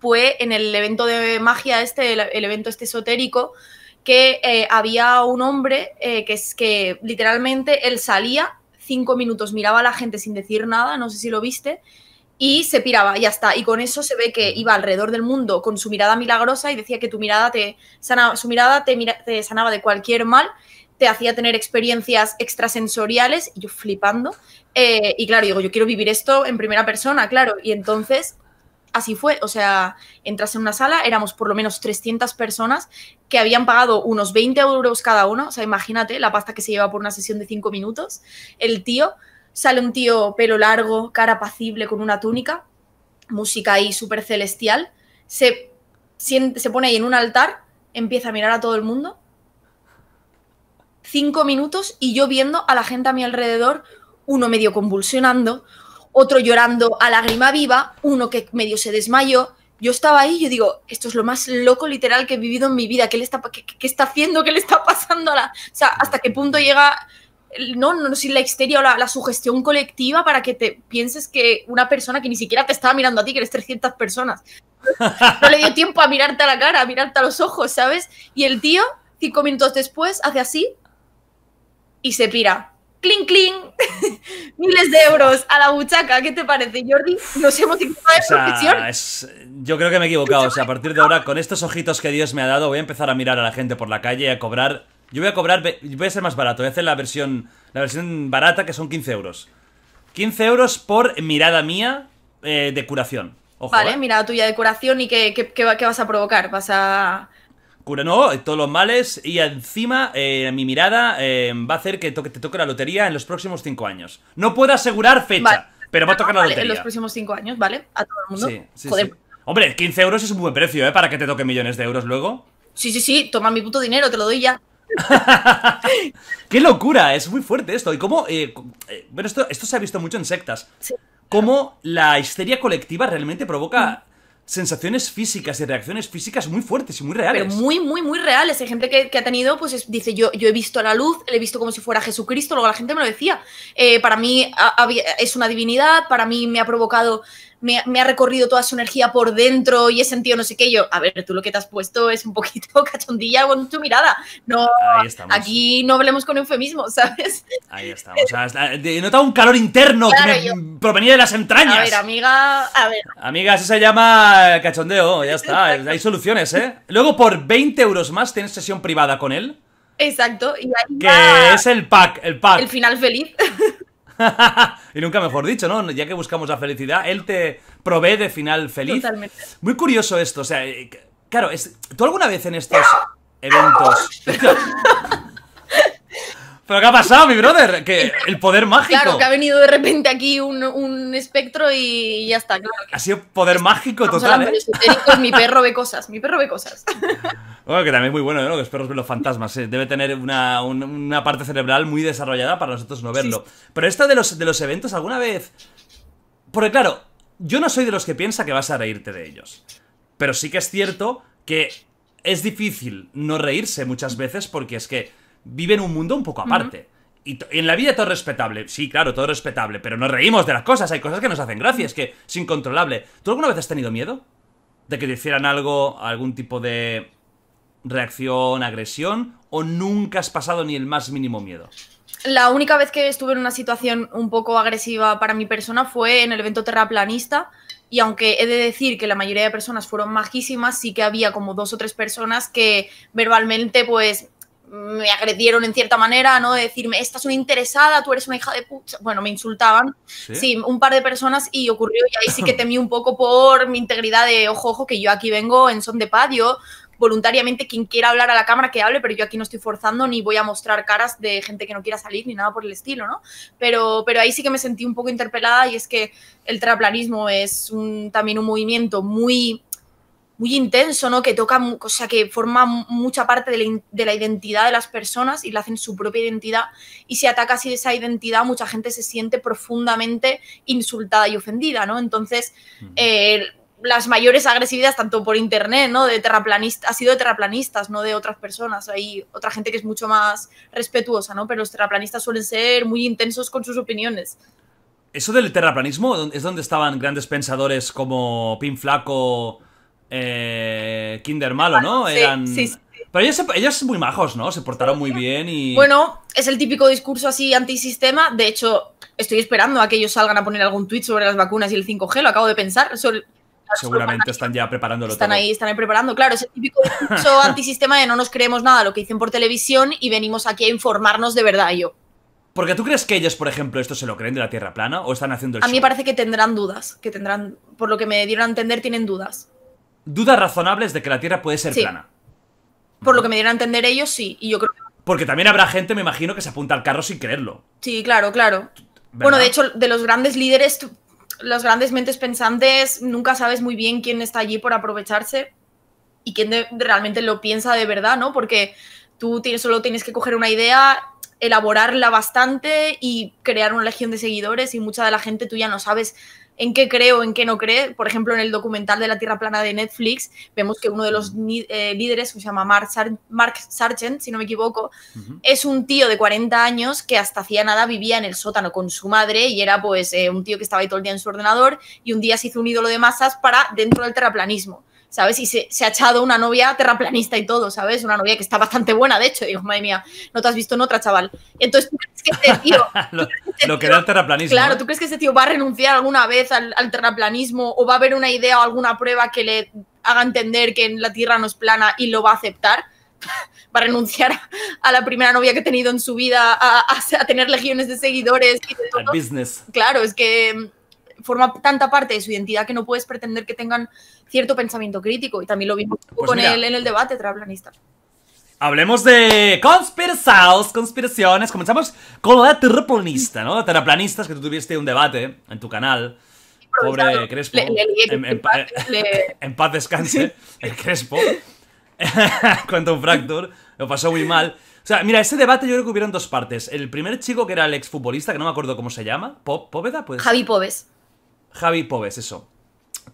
fue en el evento de magia este, el, evento este esotérico, que eh, había un hombre eh, que es que literalmente él salía cinco minutos miraba a la gente sin decir nada, no sé si lo viste, y se piraba, ya está. Y con eso se ve que iba alrededor del mundo con su mirada milagrosa y decía que tu mirada te sanaba, su mirada te, sanaba de cualquier mal, te hacía tener experiencias extrasensoriales, y yo flipando. Eh, y claro, digo, yo quiero vivir esto en primera persona, claro. Y entonces así fue, o sea, entras en una sala, éramos por lo menos 300 personas que habían pagado unos 20 euros cada uno, o sea, imagínate la pasta que se lleva por una sesión de 5 minutos, el tío, sale un tío pelo largo, cara pacible, con una túnica, música ahí súper celestial, se, se pone ahí en un altar, empieza a mirar a todo el mundo, cinco minutos y yo viendo a la gente a mi alrededor, uno medio convulsionando, otro llorando a lágrima viva, uno que medio se desmayó. Yo estaba ahí yo digo, esto es lo más loco literal que he vivido en mi vida. ¿Qué le está, está haciendo? ¿Qué le está pasando? A la... O sea, ¿hasta qué punto llega no, no, no si la histeria o la, la, sugestión colectiva para que te pienses que una persona que ni siquiera te estaba mirando a ti, que eres 300 personas, no le dio tiempo a mirarte a la cara, a mirarte a los ojos, ¿sabes? Y el tío, cinco minutos después, hace así y se pira clink, cling! miles de euros a la buchaca. ¿Qué te parece, Jordi? Nos hemos equivocado de profesión. Yo creo que me he equivocado. O sea, a partir de ahora, con estos ojitos que Dios me ha dado, voy a empezar a mirar a la gente por la calle y a cobrar. Yo voy a cobrar, voy a ser más barato. Voy a hacer la versión, la versión barata que son 15 euros. 15 euros por mirada mía eh, de curación. vale, eh. mirada tuya de curación y qué vas a provocar. Vas a cura no todos los males y encima eh, mi mirada eh, va a hacer que te toque la lotería en los próximos cinco años. No puedo asegurar fecha, pero va a tocar la lotería. En los próximos cinco años, ¿vale? A todo el mundo. Hombre, 15 euros es un buen precio, ¿eh? Para que te toque millones de euros luego. Sí, sí, sí, toma mi puto dinero, te lo doy ya. ¡Qué locura! Es muy fuerte esto. Y cómo. Eh, bueno, esto, esto se ha visto mucho en sectas. Sí. Cómo la histeria colectiva realmente provoca sensaciones físicas y reacciones físicas muy fuertes y muy reales. Pero muy, muy, muy reales. Hay gente que, ha tenido, pues dice, yo, yo he visto la luz, le he visto como si fuera Jesucristo, luego la gente me lo decía. Eh, para mí es una divinidad, para mí me ha provocado me, ha recorrido toda su energía por dentro y he sentido no sé qué. Yo, a ver, tú lo que te has puesto es un poquito cachondilla con tu mirada. No, aquí no hablemos con eufemismo, ¿sabes? Ahí estamos. O he notado un calor interno que me provenía de las entrañas. A ver, amiga, a ver. Amiga, eso se llama cachondeo, ya está. Hay soluciones, ¿eh? Luego, por 20 euros más, tienes sesión privada con él. Exacto. Y que es el pack, el pack. El final feliz. y nunca mejor dicho, ¿no? Ya que buscamos la felicidad, él te provee de final feliz. Totalmente. Muy curioso esto, o sea, eh, claro, es, ¿tú alguna vez en estos eventos... ¿Pero qué ha pasado, mi brother? Que eh, el poder mágico. Claro, que ha venido de repente aquí un, espectro y ya está. Ha sido poder mágico total. ¿eh? mi perro ve cosas, mi perro ve cosas. Bueno, que también es muy bueno, ¿no? ¿eh? Que los perros ven los fantasmas. ¿eh? Debe tener una, parte cerebral muy desarrollada para nosotros no verlo. Pero esto de los, de los eventos, ¿alguna vez? Porque claro, yo no soy de los que piensa que vas a reírte de ellos. Pero sí que es cierto que es difícil no reírse muchas veces porque es que viven en un mundo un poco aparte. Y en la vida todo es respetable. Sí, claro, todo es respetable, pero nos reímos de las cosas. Hay cosas que nos hacen gracia, es que es incontrolable. ¿Tú alguna vez has tenido miedo? ¿De que te hicieran algo, algún tipo de reacción, agresión? ¿O nunca has pasado ni el más mínimo miedo? La única vez que estuve en una situación un poco agresiva para mi persona fue en el evento terraplanista. Y aunque he de decir que la mayoría de personas fueron majísimas, sí que había como dos o tres personas que verbalmente pues me agredieron en cierta manera, ¿no? De decirme, esta es una interesada, tú eres una hija de puta. Bueno, me insultaban. ¿Sí? un par de personas y ocurrió, y ahí sí que temí un poco por mi integridad de, ojo, ojo, que yo aquí vengo en son de patio, voluntariamente quien quiera hablar a la cámara que hable, pero yo aquí no estoy forzando ni voy a mostrar caras de gente que no quiera salir ni nada por el estilo, ¿no? Pero, pero ahí sí que me sentí un poco interpelada y es que el traplanismo es un, también un movimiento muy muy intenso, ¿no? Que toca, o sea, que forma mucha parte de la, identidad de las personas y le hacen su propia identidad. Y si ataca así esa identidad, mucha gente se siente profundamente insultada y ofendida, ¿no? Entonces, eh, las mayores agresividades, tanto por internet, ¿no? De terraplanistas, ha sido de terraplanistas, no de otras personas. Hay otra gente que es mucho más respetuosa, ¿no? Pero los terraplanistas suelen ser muy intensos con sus opiniones. Eso del terraplanismo es donde estaban grandes pensadores como Pin Flaco eh, Kinder Malo, ¿no? Sí, sí, Pero ellos, ellos, muy majos, ¿no? Se portaron muy bien y... Bueno, es el típico discurso así antisistema. De hecho, estoy esperando a que ellos salgan a poner algún tweet sobre las vacunas y el 5G. Lo acabo de pensar. Seguramente están ya preparándolo están Ahí, están ahí preparando. Claro, es el típico discurso antisistema de no nos creemos nada lo que dicen por televisión y venimos aquí a informarnos de verdad yo. Porque tú crees que ellos, por ejemplo, esto se lo creen de la Tierra plana o están haciendo el A mí me parece que tendrán dudas, que tendrán, por lo que me dieron a entender, tienen dudas dudas razonables de que la Tierra puede ser plana. Por lo que me dieron a entender ellos, sí. Y yo creo Porque también habrá gente, me imagino, que se apunta al carro sin creerlo. Sí, claro, claro. Bueno, de hecho, de los grandes líderes, los grandes mentes pensantes, nunca sabes muy bien quién está allí por aprovecharse y quién realmente lo piensa de verdad, ¿no? Porque tú tienes, solo tienes que coger una idea, elaborarla bastante y crear una legión de seguidores y mucha de la gente tú ya no sabes en qué creo, en qué no creo? Por ejemplo, en el documental de la Tierra Plana de Netflix, vemos que uno de los eh, líderes, que se llama Mark, Sargent, si no me equivoco, es un tío de 40 años que hasta hacía nada vivía en el sótano con su madre y era pues eh, un tío que estaba ahí todo el día en su ordenador y un día se hizo un ídolo de masas para dentro del terraplanismo. ¿sabes? Y se, ha echado una novia terraplanista y todo, ¿sabes? Una novia que está bastante buena, de hecho. Y digo, madre mía, no te has visto en otra, chaval. Entonces, ¿tú crees que este tío... lo, que, este el terraplanismo. Claro, ¿tú crees que este tío va a renunciar alguna vez al, terraplanismo o va a haber una idea o alguna prueba que le haga entender que la Tierra no es plana y lo va a aceptar? va a renunciar a la primera novia que ha tenido en su vida, a, tener legiones de seguidores y business. Claro, es que forma tanta parte de su identidad que no puedes pretender que tengan cierto pensamiento crítico. Y también lo vimos pues con él en el debate teraplanista. Hablemos de conspirados, conspiraciones. Comenzamos con la terraplanista, ¿no? teraplanistas que tú tuviste un debate en tu canal. Pobre Crespo. en, paz, descanse. El Crespo. un Fracture. Lo pasó muy mal. O sea, mira, ese debate yo creo que en dos partes. El primer chico que era el exfutbolista, que no me acuerdo cómo se llama, ¿Póveda? Pues... Javi Poves. Javi Pobes, eso.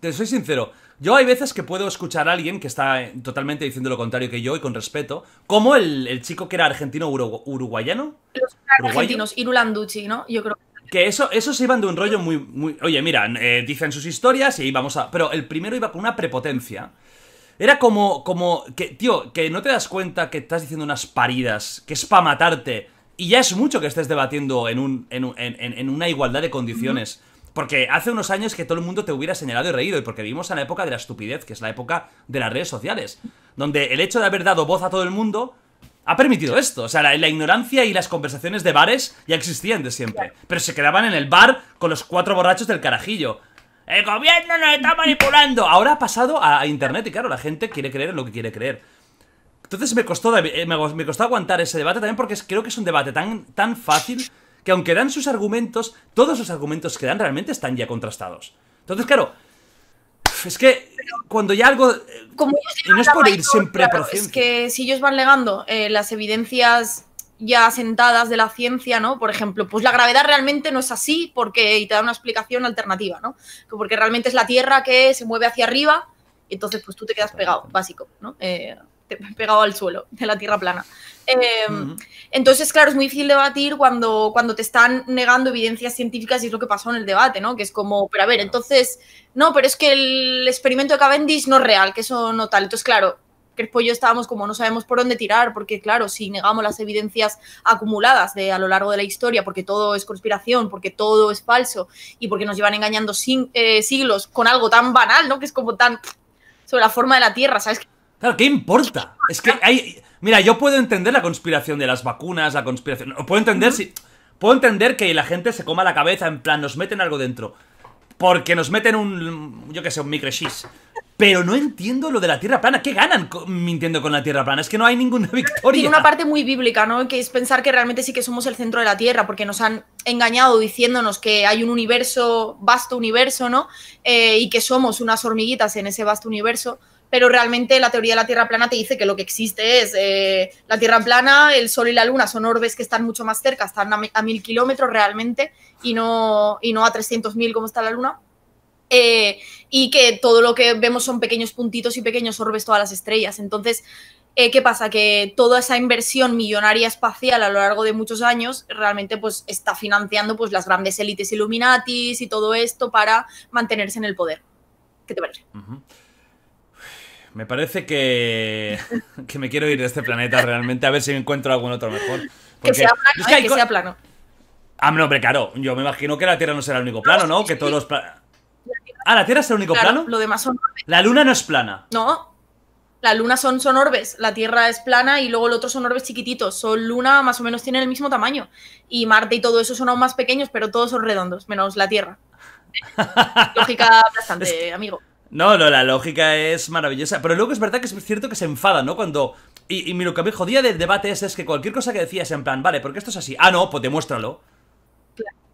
Te soy sincero, yo hay veces que puedo escuchar a alguien que está eh, totalmente diciendo lo contrario que yo y con respeto, como el, el chico que era argentino uruguayano. Los argentinos, Irulanducci, ¿no? Yo creo que... eso, eso se iban de un rollo muy... muy oye, mira, eh, dicen sus historias y vamos a... Pero el primero iba con una prepotencia. Era como, como, que, tío, que no te das cuenta que estás diciendo unas paridas, que es para matarte. Y ya es mucho que estés debatiendo en, un, en, en, en una igualdad de condiciones. Porque hace unos años que todo el mundo te hubiera señalado y reído, y porque vivimos en la época de la estupidez, que es la época de las redes sociales, donde el hecho de haber dado voz a todo el mundo ha permitido esto. O sea, la, ignorancia y las conversaciones de bares ya existían de siempre, pero se quedaban en el bar con los cuatro borrachos del carajillo. El gobierno nos está manipulando. Ahora ha pasado a Internet y claro, la gente quiere creer en lo que quiere creer. Entonces me costó, eh, me costó aguantar ese debate también porque creo que es un debate tan, tan fácil que aunque dan sus argumentos, todos los argumentos que dan realmente están ya contrastados. Entonces, claro, es que cuando ya algo... Eh, no es por ir siempre Es que si ellos van legando eh, las evidencias ya asentadas de la ciencia, ¿no? Por ejemplo, pues la gravedad realmente no es así porque y te da una explicación alternativa, ¿no? Porque realmente es la Tierra que se mueve hacia arriba entonces pues tú te quedas pegado, básico, ¿no? Eh, pegado al suelo de la tierra plana. Em, entonces, claro, es muy difícil debatir cuando, cuando te están negando evidencias científicas y es lo que pasó en el debate, ¿no? Que es como, pero a ver, entonces, no, pero es que el experimento de Cavendish no es real, que eso no tal. Entonces, claro, Crespo y yo estábamos como no sabemos por dónde tirar, porque claro, si negamos las evidencias acumuladas de a lo largo de la historia, porque todo es conspiración, porque todo es falso y porque nos llevan engañando eh, siglos con algo tan banal, ¿no? Que es como tan sobre la forma de la Tierra, ¿sabes? Claro, ¿qué importa? Es que hay... Mira, yo puedo entender la conspiración de las vacunas, la conspiración... Puedo entender si... Puedo entender que la gente se coma la cabeza, en plan, nos meten algo dentro. Porque nos meten un... Yo qué sé, un microchis. Pero no entiendo lo de la Tierra plana. ¿Qué ganan mintiendo con la Tierra plana? Es que no hay ninguna victoria. Tiene una parte muy bíblica, ¿no? Que es pensar que realmente sí que somos el centro de la Tierra, porque nos han engañado diciéndonos que hay un universo, vasto universo, ¿no? Eh, y que somos unas hormiguitas en ese vasto universo pero realmente la teoría de la Tierra plana te dice que lo que existe es eh, la Tierra plana, el Sol y la Luna son orbes que están mucho más cerca, están a, mil kilómetros realmente y no, y no a 300.000 como está la Luna. Eh, y que todo lo que vemos son pequeños puntitos y pequeños orbes todas las estrellas. Entonces, eh, ¿qué pasa? Que toda esa inversión millonaria espacial a lo largo de muchos años realmente pues, está financiando pues, las grandes élites Illuminatis y todo esto para mantenerse en el poder. ¿Qué te parece? Ajá. Me parece que, me quiero ir de este planeta realmente, a ver si encuentro algún otro mejor. que eh, sea plano, Ah, no, hombre, claro. Yo me imagino que la Tierra no será el único plano, ¿no? Que todos los Ah, ¿la Tierra es el único plano? Lo demás son La Luna no es plana. No. La Luna son, son orbes. La Tierra es plana y luego el otro son orbes chiquititos. son Luna, más o menos tienen el mismo tamaño. Y Marte y todo eso son aún más pequeños, pero todos son redondos, menos la Tierra. Lógica bastante, amigo. No, no, la lógica es maravillosa. Pero luego es verdad que es cierto que se enfada, ¿no? Cuando. Y, y lo que me jodía del debate es, es que cualquier cosa que decías en plan, vale, porque esto es así. Ah, no, pues demuéstralo.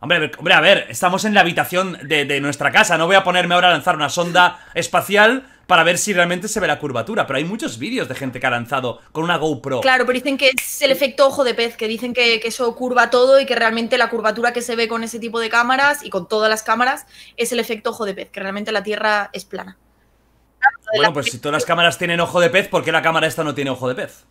Hombre, a ver, hombre, a ver, estamos en la habitación de, de nuestra casa. No voy a ponerme ahora a lanzar una sonda espacial para ver si realmente se ve la curvatura. Pero hay muchos vídeos de gente que ha lanzado con una GoPro. Claro, pero dicen que es el efecto ojo de pez, que dicen que, eso curva todo y que realmente la curvatura que se ve con ese tipo de cámaras y con todas las cámaras es el efecto ojo de pez, que realmente la Tierra es plana. Bueno, pues si todas las cámaras tienen ojo de pez, ¿por qué la cámara esta no tiene ojo de pez?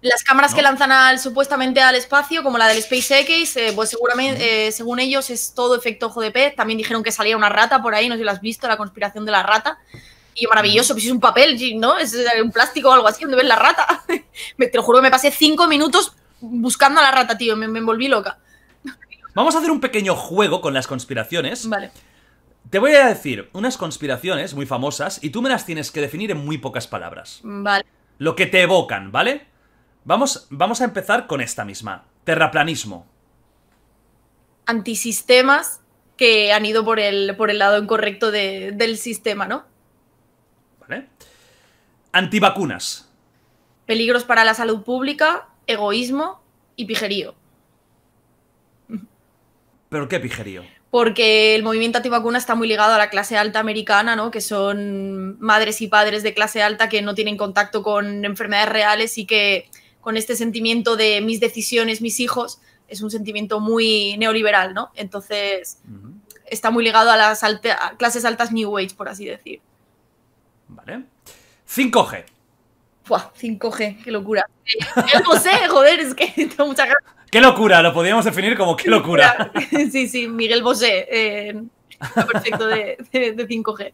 Las cámaras que lanzan al, supuestamente al espacio, como la del SpaceX, eh, pues seguramente, eh, según ellos, es todo efecto ojo de pez. También dijeron que salía una rata por ahí, no sé si lo has visto, la conspiración de la rata. Y maravilloso, pues es un papel, ¿no? Es eh, un plástico o algo así donde ves la rata. me, te lo juro me pasé cinco minutos buscando a la rata, tío. Me, envolví loca. Vamos a hacer un pequeño juego con las conspiraciones. Vale. Te voy a decir unas conspiraciones muy famosas y tú me las tienes que definir en muy pocas palabras. Vale. Lo que te evocan, ¿vale? Vamos, vamos a empezar con esta misma. Terraplanismo. Antisistemas que han ido por el, por el lado incorrecto del sistema, ¿no? Antivacunas. Peligros para la salud pública, egoísmo y pijerío. ¿Pero qué pijerío? Porque el movimiento antivacuna está muy ligado a la clase alta americana, ¿no? Que son madres y padres de clase alta que no tienen contacto con enfermedades reales y que con este sentimiento de mis decisiones, mis hijos, es un sentimiento muy neoliberal, ¿no? Entonces, está muy ligado a las clases altas New Age, por así decir. ¿Vale? 5G. Buah, 5G, qué locura. Miguel eh, Bosé, joder, es que tengo mucha ganas. ¡Qué locura! Lo podríamos definir como ¡qué locura! Sí, sí, Miguel Bosé. Eh, perfecto de, 5G.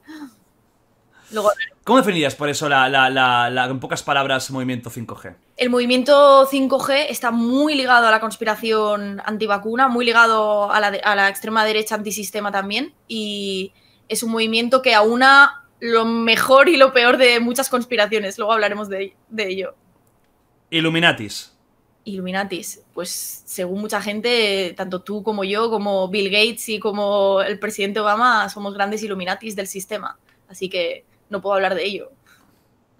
¿Cómo definirías por eso, la, en pocas palabras, movimiento 5G? El movimiento 5G está muy ligado a la conspiración antivacuna, muy ligado a la, extrema derecha antisistema también. Y es un movimiento que una lo mejor y lo peor de muchas conspiraciones. Luego hablaremos de, ello. Illuminatis. Illuminatis. Pues según mucha gente, tanto tú como yo, como Bill Gates y como el presidente Obama, somos grandes Illuminatis del sistema. Así que no puedo hablar de ello.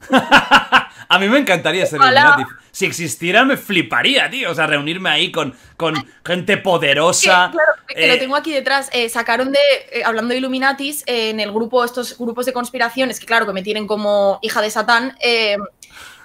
a mí me encantaría ser Illuminati. Si existiera, me fliparía, tío. O sea, reunirme ahí con, con gente poderosa. Que, lo eh, tengo aquí detrás. Eh, sacaron de, eh, hablando de Illuminatis, en el grupo, estos grupos de conspiraciones, que claro, que me tienen como hija de Satán,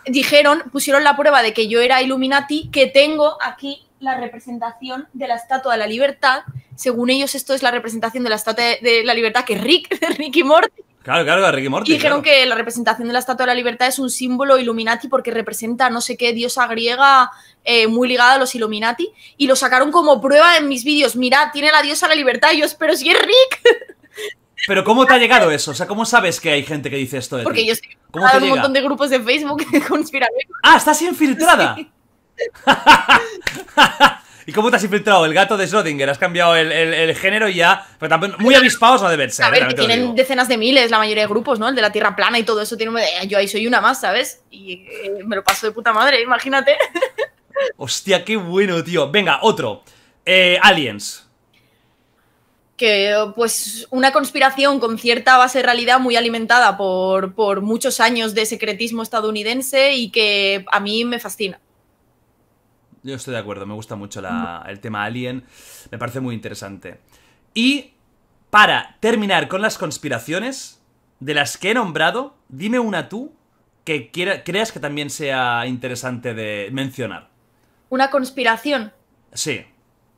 dijeron, pusieron la prueba de que yo era Illuminati, que tengo aquí la representación de la Estatua de la Libertad. Según ellos, esto es la representación de la Estatua de la Libertad que Rick, de y Morty. Claro, claro, Ricky Morty. dijeron que la representación de la Estatua de la Libertad es un símbolo Illuminati porque representa no sé qué diosa griega eh, muy ligada a los Illuminati. Y lo sacaron como prueba en mis vídeos. Mirad, tiene la diosa de la libertad. Y yo espero si es Rick. Pero ¿cómo te ha llegado eso? O sea, ¿cómo sabes que hay gente que dice esto de Porque yo estoy un montón de grupos de Facebook conspirativos. Ah, estás infiltrada. ¿Y cómo te has infiltrado? El gato de Schrödinger, has cambiado el, género ya. Pero también, muy avispados no deben ser. A ver, que tienen decenas de miles la mayoría de grupos, ¿no? El de la Tierra plana y todo eso. Tiene, eh, yo ahí soy una más, ¿sabes? Y eh, me lo paso de puta madre, imagínate. Hostia, qué bueno, tío. Venga, otro. Eh, aliens. Que, pues, una conspiración con cierta base de realidad muy alimentada por muchos años de secretismo estadounidense y que a mí me fascina. Yo estoy de acuerdo, me gusta mucho mm. el tema Alien, me parece muy interesante. Y para terminar con las conspiraciones, de las que he nombrado, dime una tú que creas que también sea interesante de mencionar. ¿Una conspiración? Sí.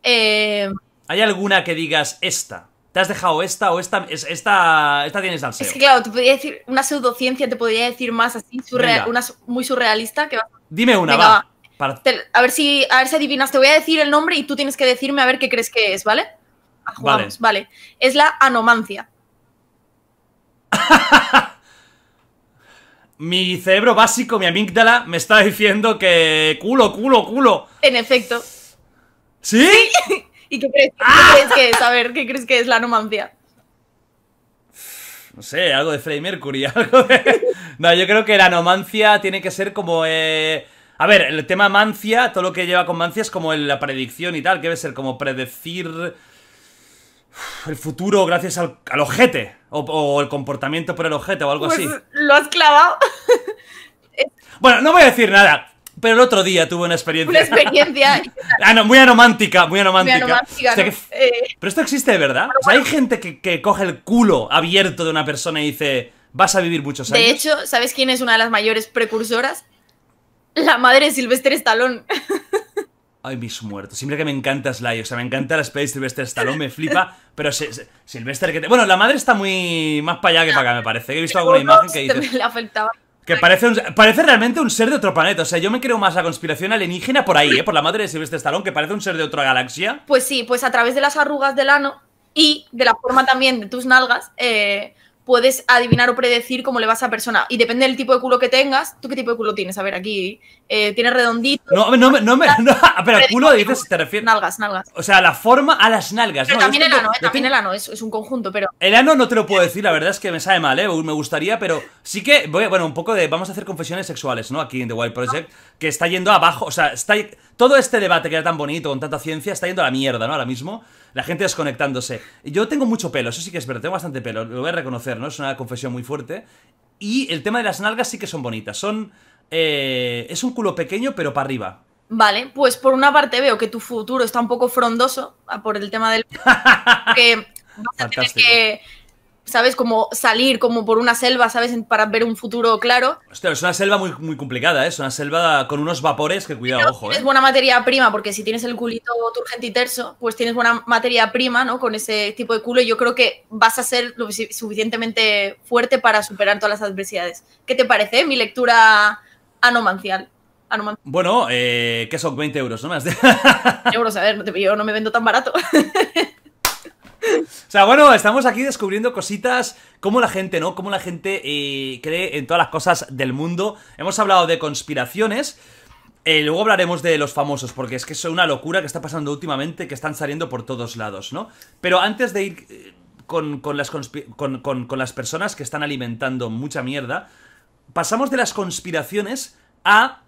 Eh, ¿Hay alguna que digas esta? ¿Te has dejado esta o esta? esta, esta tienes al Es que claro, te podría decir una pseudociencia, te podría decir más así, una muy surrealista. Que Dime una, va a, ver si, a ver si adivinas. Te voy a decir el nombre y tú tienes que decirme a ver qué crees que es, ¿vale? Ah, Vamos, vale. Es la anomancia. mi cerebro básico, mi amígdala, me está diciendo que culo, culo, culo. En efecto. ¿Sí? sí. y qué ah. crees, que es? A ver, ¿qué crees que es la anomancia? no sé, algo de Frey Mercury, algo de... No, yo creo que la anomancia tiene que ser como eh, a ver, el tema Mancia, todo lo que lleva con Mancia es como la predicción y tal, que debe ser como predecir el futuro gracias al, objeto o, el comportamiento por el ojete, o algo pues así. Lo has clavado. bueno, no voy a decir nada. Pero el otro día tuve una experiencia. Una experiencia. ah, no, muy anomántica, muy eh. pero esto existe de verdad. hay gente que, coge el culo abierto de una persona y dice, vas a vivir muchos años. De hecho, ¿sabes quién es una de las mayores precursoras? la madre de Sylvester Stallone. Ay, mis muertos. Siempre que me encanta Sly, o sea, me encanta la Space Sylvester Stallone, me flipa. Pero Silvestre que te... Bueno, la madre está muy más para allá que para acá, me parece. He visto alguna imagen que dice... Que parece, parece realmente un ser de otro planeta. O sea, yo me creo más la conspiración alienígena por ahí, ¿eh? Por la madre de Sylvester Stallone, que parece un ser de otra galaxia. Pues sí, pues a través de las arrugas del ano y de la forma también de tus nalgas, eh, puedes adivinar o predecir cómo le vas a esa persona. Y depende del tipo de culo que tengas. ¿Tú qué tipo de culo tienes? A ver, aquí. Eh, ¿Tienes redondito? No, no, no, pero culo dices, te refieres. Nalgas, nalgas. O sea, la forma a las nalgas. también el ano, eh, también el ano, es, un conjunto, pero. El ano no te lo puedo decir, la verdad es que me sabe mal, ¿eh? Me gustaría, pero sí que. Voy, bueno, un poco de. Vamos a hacer confesiones sexuales, ¿no? Aquí en The Wild Project, que está yendo abajo. O sea, está. Todo este debate que era tan bonito, con tanta ciencia, está yendo a la mierda, ¿no? Ahora mismo la gente desconectándose. Yo tengo mucho pelo, eso sí que es verdad, tengo bastante pelo, lo voy a reconocer, ¿no? Es una confesión muy fuerte. Y el tema de las nalgas sí que son bonitas, son... Eh, es un culo pequeño pero para arriba. Vale, pues por una parte veo que tu futuro está un poco frondoso ah, por el tema del... que que ¿sabes? Como salir como por una selva, ¿sabes? Para ver un futuro claro. Hostia, es una selva muy, muy complicada, ¿eh? Es una selva con unos vapores que cuidado, ojo, ¿eh? buena materia prima, porque si tienes el culito turgente y terso, pues tienes buena materia prima, ¿no? Con ese tipo de culo y yo creo que vas a ser lo suficientemente fuerte para superar todas las adversidades. ¿Qué te parece eh, mi lectura anomancial? Bueno, eh, ¿qué son 20 euros? ¿No más? euros, a ver, yo no me vendo tan barato. O sea, bueno, estamos aquí descubriendo cositas, como la gente, ¿no? Como la gente eh, cree en todas las cosas del mundo. Hemos hablado de conspiraciones. Eh, luego hablaremos de los famosos, porque es que es una locura que está pasando últimamente, que están saliendo por todos lados, ¿no? Pero antes de ir eh, con, las con las personas que están alimentando mucha mierda, pasamos de las conspiraciones a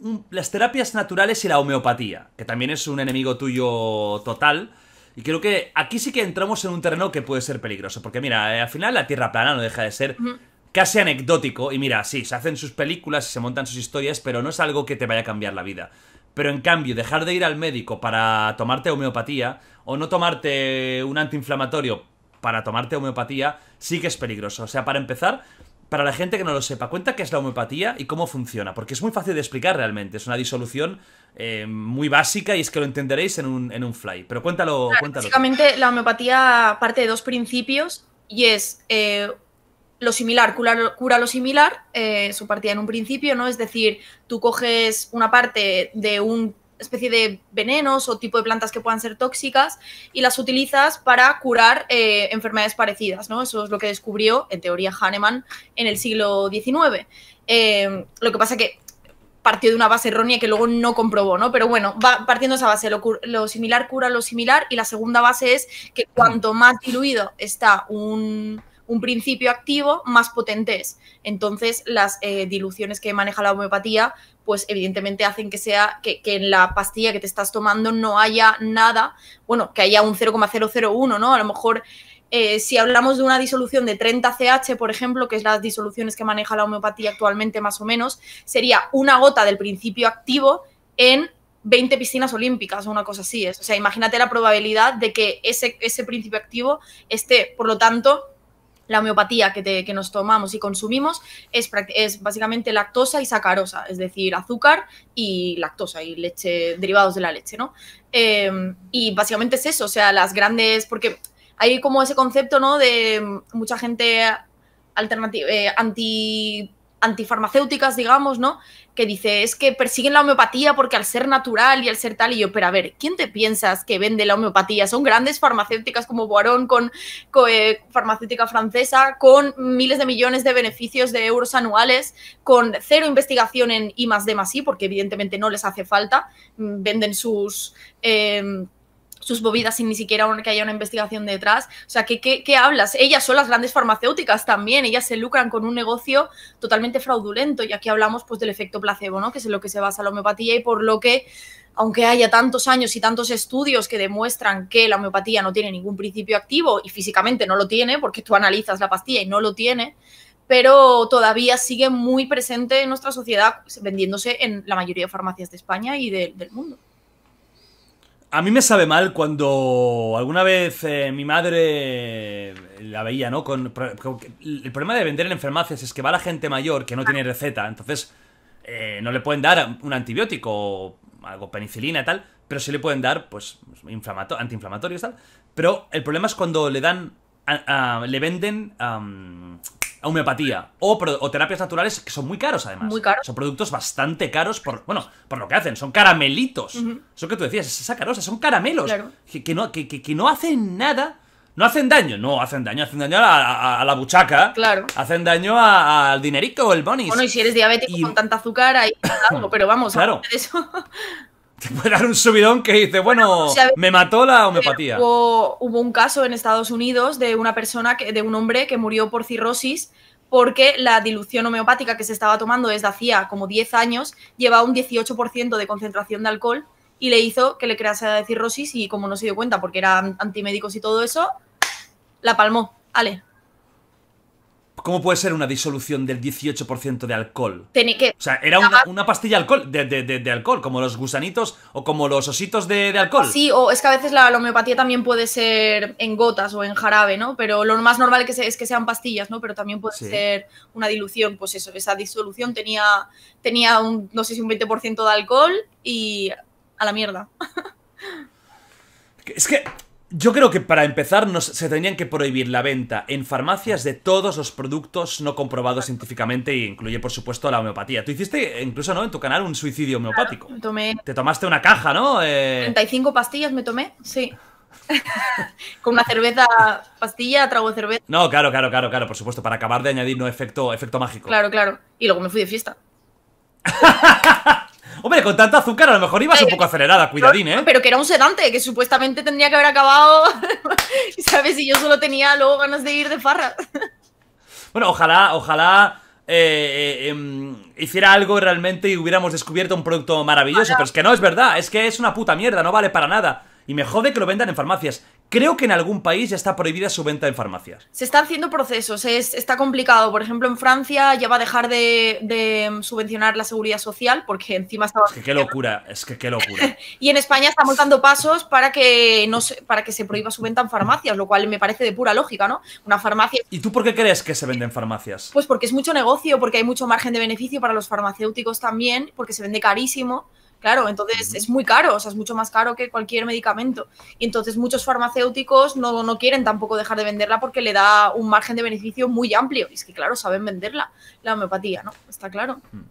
mm, las terapias naturales y la homeopatía, que también es un enemigo tuyo total y creo que aquí sí que entramos en un terreno que puede ser peligroso. Porque mira, eh, al final la Tierra plana no deja de ser casi anecdótico. Y mira, sí, se hacen sus películas y se montan sus historias, pero no es algo que te vaya a cambiar la vida. Pero en cambio, dejar de ir al médico para tomarte homeopatía o no tomarte un antiinflamatorio para tomarte homeopatía sí que es peligroso. O sea, para empezar, para la gente que no lo sepa, cuenta qué es la homeopatía y cómo funciona, porque es muy fácil de explicar realmente, es una disolución eh, muy básica y es que lo entenderéis en un, fly, pero cuéntalo, ah, Básicamente la homeopatía parte de dos principios y es eh, lo similar, cura, lo similar, eh, su partida en un principio, ¿no? Es decir, tú coges una parte de un especie de venenos o tipo de plantas que puedan ser tóxicas y las utilizas para curar eh, enfermedades parecidas, ¿no? Eso es lo que descubrió, en teoría, Hahnemann en el siglo XIX. Eh, lo que pasa que partió de una base errónea que luego no comprobó, ¿no? Pero bueno, va partiendo esa base, lo, similar cura lo similar y la segunda base es que cuanto más diluido está un, un principio activo más potente es... Entonces, las eh, diluciones que maneja la homeopatía, pues evidentemente hacen que sea que, en la pastilla que te estás tomando no haya nada, bueno, que haya un 0,001, ¿no? A lo mejor eh, si hablamos de una disolución de 30 CH, por ejemplo, que es las disoluciones que maneja la homeopatía actualmente más o menos, sería una gota del principio activo en 20 piscinas olímpicas o una cosa así. Es. O sea, imagínate la probabilidad de que ese, ese principio activo esté, por lo tanto, la homeopatía que, nos tomamos y consumimos es, es, básicamente lactosa y sacarosa, es decir, azúcar y lactosa y leche, derivados de la leche, ¿no? Em, y básicamente es eso, o sea, las grandes, porque hay como ese concepto, ¿no? De mm, mucha gente alternativa, eh, anti antifarmacéuticas, digamos, ¿no? Que dice, es que persiguen la homeopatía porque al ser natural y al ser tal, y yo, pero a ver, ¿quién te piensas que vende la homeopatía? Son grandes farmacéuticas como Boarón, con, eh, farmacéutica francesa, con miles de millones de beneficios de euros anuales, con cero investigación en I más D I, porque evidentemente no les hace falta, mm, venden sus... Em, sus bobidas sin ni siquiera que haya una investigación detrás. O sea, ¿qué, hablas? Ellas son las grandes farmacéuticas también, ellas se lucran con un negocio totalmente fraudulento y aquí hablamos pues del efecto placebo, ¿no? Que es en lo que se basa la homeopatía y por lo que aunque haya tantos años y tantos estudios que demuestran que la homeopatía no tiene ningún principio activo y físicamente no lo tiene, porque tú analizas la pastilla y no lo tiene, pero todavía sigue muy presente en nuestra sociedad vendiéndose en la mayoría de farmacias de España y del mundo. A mí me sabe mal cuando alguna vez eh, mi madre la veía, ¿no? Con, el problema de vender en farmacias es que va la gente mayor que no tiene receta, entonces eh, no le pueden dar un antibiótico o algo, penicilina y tal, pero sí le pueden dar, pues, antiinflamatorios y tal. Pero el problema es cuando le dan, le venden homeopatía o, terapias naturales que son muy caros además. Muy Son productos bastante caros por, bueno, por lo que hacen, son caramelitos. Eso que tú decías, es sacarosa, son caramelos claro. que, no, que, no hacen nada. No hacen daño, no hacen daño, hacen daño a, la buchaca. Claro. Hacen daño al dinerito, el bonis. Bueno, y si eres diabético con tanta azúcar, ahí algo, pero vamos, claro. eso. Te puede dar un subidón que dice, bueno, me mató la homeopatía. Hubo, un caso en Estados Unidos de una persona, que, de un hombre que murió por cirrosis porque la dilución homeopática que se estaba tomando desde hacía como 10 años llevaba un 18% de concentración de alcohol y le hizo que le crease cirrosis y como no se dio cuenta porque eran antimédicos y todo eso, la palmó. Ale. ¿Cómo puede ser una disolución del 18% de alcohol? Tiene que... O sea, era una, pastilla alcohol, de, alcohol, como los gusanitos o como los ositos de, alcohol. Sí, o es que a veces la, homeopatía también puede ser en gotas o en jarabe, ¿no? Pero lo más normal que es que sean pastillas, ¿no? Pero también puede ser una dilución, pues eso, esa disolución tenía, tenía un, no sé si un 20% de alcohol y a la mierda. es que yo creo que para empezar se tendrían que prohibir la venta en farmacias de todos los productos no comprobados científicamente y incluye por supuesto la homeopatía. Tú hiciste incluso no en tu canal un suicidio homeopático. tomé... Te tomaste una caja, ¿no? 35 eh, pastillas me tomé, sí. Con una cerveza, pastilla, trago cerveza. No, claro, claro, claro, claro, por supuesto, para acabar de añadir un efecto, efecto mágico. Claro, claro. Y luego me fui de fiesta. Hombre, con tanto azúcar a lo mejor ibas un poco acelerada, cuidadín, ¿eh? Pero que era un sedante, que supuestamente tendría que haber acabado, ¿sabes? Y yo solo tenía luego ganas de ir de farra. bueno, ojalá, ojalá eh, eh, em, hiciera algo realmente y hubiéramos descubierto un producto maravilloso. Pero es que no, es verdad, es que es una puta mierda, no vale para nada. Y me jode que lo vendan en farmacias. Creo que en algún país ya está prohibida su venta en farmacias. Se están haciendo procesos, está complicado. Por ejemplo, en Francia ya va a dejar de, subvencionar la seguridad social porque encima estaba... Es que qué locura, es que qué locura. y en España estamos dando pasos para que, no se, para que se prohíba su venta en farmacias, lo cual me parece de pura lógica, ¿no? Una farmacia... ¿Y tú por qué crees que se vende en farmacias? Pues porque es mucho negocio, porque hay mucho margen de beneficio para los farmacéuticos también, porque se vende carísimo. Claro, entonces es muy caro, o sea, es mucho más caro que cualquier medicamento. Y entonces muchos farmacéuticos no, no quieren tampoco dejar de venderla porque le da un margen de beneficio muy amplio. Y es que, claro, saben venderla, la homeopatía, ¿no? Está claro. Hmm.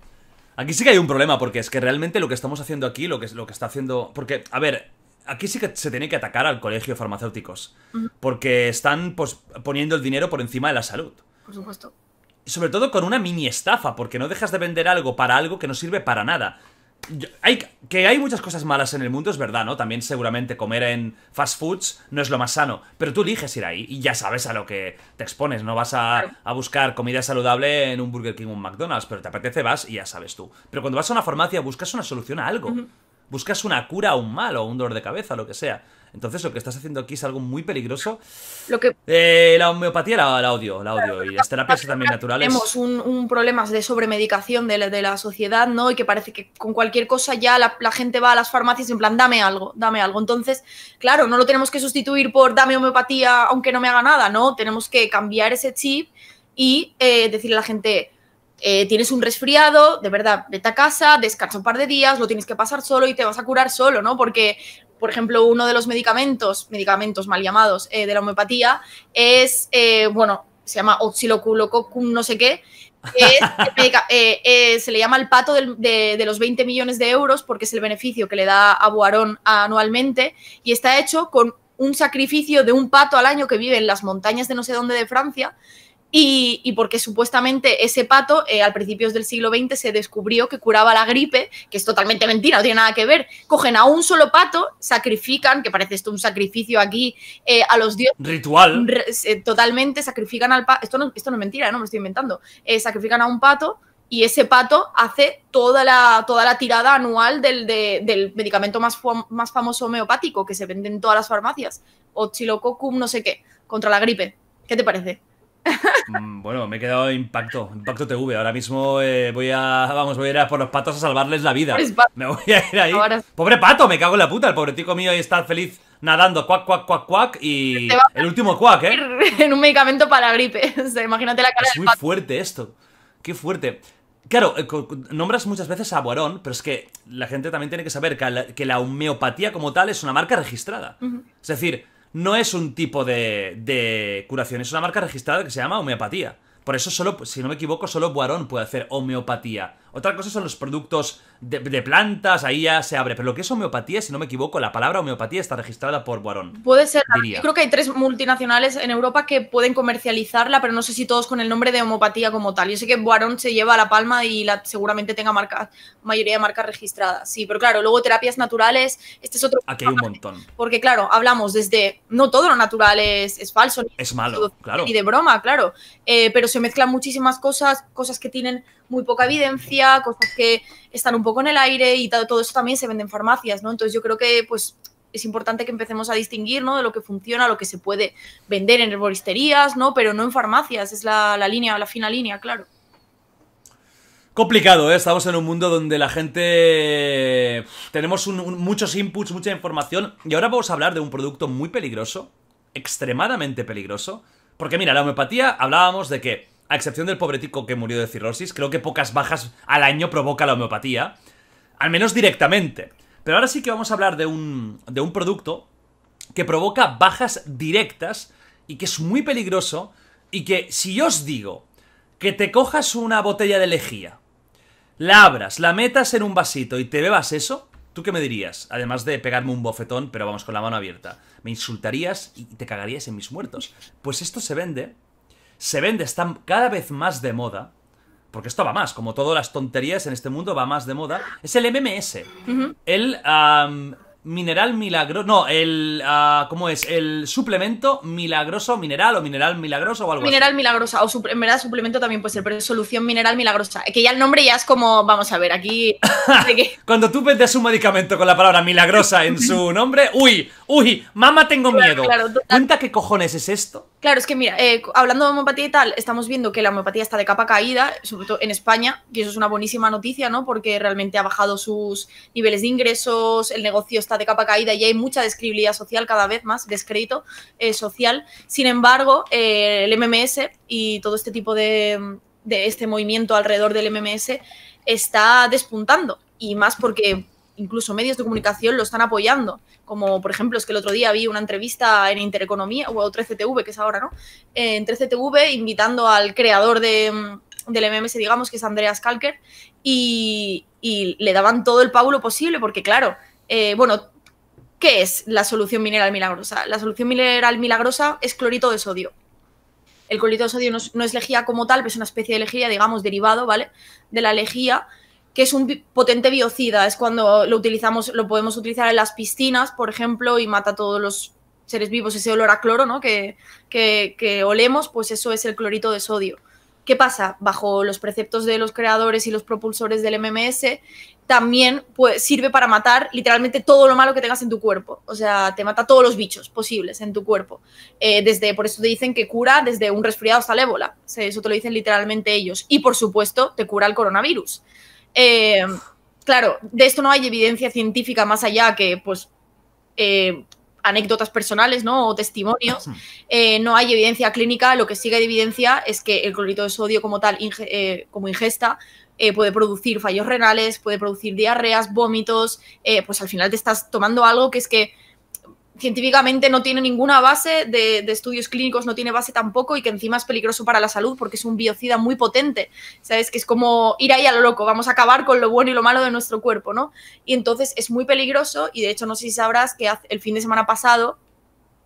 Aquí sí que hay un problema, porque es que realmente lo que estamos haciendo aquí, lo que, lo que está haciendo... Porque, a ver, aquí sí que se tiene que atacar al colegio de farmacéuticos, porque están pues, poniendo el dinero por encima de la salud. Por supuesto sobre todo con una mini estafa, porque no dejas de vender algo para algo que no sirve para nada que hay muchas cosas malas en el mundo, es verdad, ¿no? También seguramente comer en fast foods no es lo más sano, pero tú eliges ir ahí y ya sabes a lo que te expones, no vas a, buscar comida saludable en un Burger King o un McDonald's, pero te apetece, vas y ya sabes tú. Pero cuando vas a una farmacia buscas una solución a algo, buscas una cura a un mal o un dolor de cabeza, lo que sea. Entonces lo que estás haciendo aquí es algo muy peligroso. Lo que... Eh, la homeopatía era el odio, el audio Y las terapias también naturales. Tenemos un, problema de sobremedicación de la, sociedad, ¿no? Y que parece que con cualquier cosa ya la, gente va a las farmacias en plan, dame algo, dame algo. Entonces, claro, no lo tenemos que sustituir por dame homeopatía aunque no me haga nada, ¿no? Tenemos que cambiar ese chip y eh, decirle a la gente, eh, tienes un resfriado, de verdad, vete a casa, descansa un par de días, lo tienes que pasar solo y te vas a curar solo, ¿no? Porque por ejemplo, uno de los medicamentos, medicamentos mal llamados eh, de la homeopatía, es, eh, bueno, se llama oxiloculococum no sé qué, eh, se le llama el pato de, de, los 20 millones de euros porque es el beneficio que le da a Boarón anualmente y está hecho con un sacrificio de un pato al año que vive en las montañas de no sé dónde de Francia y, porque supuestamente ese pato eh, al principios del siglo XX se descubrió que curaba la gripe, que es totalmente mentira, no tiene nada que ver. Cogen a un solo pato, sacrifican, que parece esto un sacrificio aquí, eh, a los dioses. Ritual. Eh, totalmente, sacrifican al pato. Esto no, es mentira, no me lo estoy inventando. sacrifican a un pato y ese pato hace toda la, toda la tirada anual del, medicamento más, más famoso homeopático que se vende en todas las farmacias, Oxilococum, no sé qué, contra la gripe. ¿Qué te parece? Mm, bueno, me he quedado impacto, impacto TV. Ahora mismo eh, voy a, vamos, voy a ir a por los patos a salvarles la vida. Pues me voy a ir ahí. Pobre pato, me cago en la puta. El pobre tico mío ahí está feliz nadando, cuac, cuac, cuac, cuac y el último cuac, ¿eh? En un medicamento para gripe. imagínate la cara. Es muy fuerte esto. Qué fuerte. Claro, eh, nombras muchas veces a Boarón, pero es que la gente también tiene que saber que la, homeopatía como tal es una marca registrada. Es decir, no es un tipo de, de curación, es una marca registrada que se llama homeopatía. Por eso solo, si no me equivoco, solo Boarón puede hacer homeopatía. Otra cosa son los productos de, plantas, ahí ya se abre. Pero lo que es homeopatía, si no me equivoco, la palabra homeopatía está registrada por Boarón. Puede ser. creo que hay tres multinacionales en Europa que pueden comercializarla, pero no sé si todos con el nombre de homeopatía como tal. Yo sé que Boarón se lleva la palma y la, seguramente tenga marca, mayoría de marcas registradas. Sí, pero claro, luego terapias naturales, este es otro. Aquí hay un montón. Porque claro, hablamos desde. No todo lo natural es, falso. es malo, claro. Y de broma, claro. Eh, pero se mezclan muchísimas cosas, cosas que tienen muy poca evidencia, cosas que están un poco en el aire y todo eso también se vende en farmacias, ¿no? Entonces yo creo que pues es importante que empecemos a distinguir, ¿no? De lo que funciona, lo que se puede vender en herboristerías, ¿no? Pero no en farmacias, es la, línea, la fina línea, claro. Complicado, ¿eh? Estamos en un mundo donde la gente... Tenemos muchos inputs, mucha información. Y ahora vamos a hablar de un producto muy peligroso, extremadamente peligroso. Porque mira, la homeopatía hablábamos de que a excepción del tico que murió de cirrosis, creo que pocas bajas al año provoca la homeopatía, al menos directamente. Pero ahora sí que vamos a hablar de un, de un producto que provoca bajas directas y que es muy peligroso y que si yo os digo que te cojas una botella de lejía, la abras, la metas en un vasito y te bebas eso, ¿tú qué me dirías? Además de pegarme un bofetón, pero vamos con la mano abierta. ¿Me insultarías y te cagarías en mis muertos? Pues esto se vende se vende, está cada vez más de moda, porque esto va más, como todas las tonterías en este mundo va más de moda, es el MMS. El mineral milagroso. No, el. Ah, ¿Cómo es? El suplemento milagroso mineral o mineral milagroso o algo mineral así. Mineral milagrosa. O en verdad, suplemento también puede ser, pero solución mineral milagrosa. Que ya el nombre ya es como. Vamos a ver, aquí. Cuando tú vendes un medicamento con la palabra milagrosa en su nombre. ¡Uy! ¡Uy! ¡Mamá, tengo miedo! ¿Cuenta qué cojones es esto? Claro, es que mira, eh, hablando de homeopatía y tal, estamos viendo que la homeopatía está de capa caída, sobre todo en España, que eso es una buenísima noticia, ¿no? Porque realmente ha bajado sus niveles de ingresos, el negocio está está de capa caída y hay mucha describilidad social cada vez más, descrédito eh, social. Sin embargo, eh, el MMS y todo este tipo de, este movimiento alrededor del MMS está despuntando y más porque incluso medios de comunicación lo están apoyando. Como por ejemplo, es que el otro día vi una entrevista en Intereconomía o 3CTV, que es ahora, ¿no? En 13 ctv invitando al creador del MMS, digamos, que es Andreas Kalker, y, le daban todo el pábulo posible, porque claro, eh, bueno, ¿qué es la solución mineral milagrosa? La solución mineral milagrosa es clorito de sodio. El clorito de sodio no es, lejía como tal, pero es una especie de lejía, digamos, derivado, ¿vale? De la lejía, que es un potente biocida. Es cuando lo utilizamos, lo podemos utilizar en las piscinas, por ejemplo, y mata a todos los seres vivos, ese olor a cloro, ¿no? Que, que, que olemos, pues eso es el clorito de sodio. ¿Qué pasa? Bajo los preceptos de los creadores y los propulsores del MMS, también pues, sirve para matar literalmente todo lo malo que tengas en tu cuerpo. O sea, te mata todos los bichos posibles en tu cuerpo. Eh, desde, por eso te dicen que cura desde un resfriado hasta el ébola. Eso te lo dicen literalmente ellos. Y por supuesto, te cura el coronavirus. Eh, claro, de esto no hay evidencia científica más allá que, pues, eh, anécdotas personales, ¿no? O testimonios. no hay evidencia clínica. Lo que sigue de evidencia es que el clorito de sodio como tal, como ingesta, eh, puede producir fallos renales, puede producir diarreas, vómitos, eh, pues al final te estás tomando algo que es que científicamente no tiene ninguna base de, de, estudios clínicos, no tiene base tampoco y que encima es peligroso para la salud porque es un biocida muy potente, ¿sabes? Que es como ir ahí a lo loco, vamos a acabar con lo bueno y lo malo de nuestro cuerpo, ¿no? Y entonces es muy peligroso y de hecho no sé si sabrás que el fin de semana pasado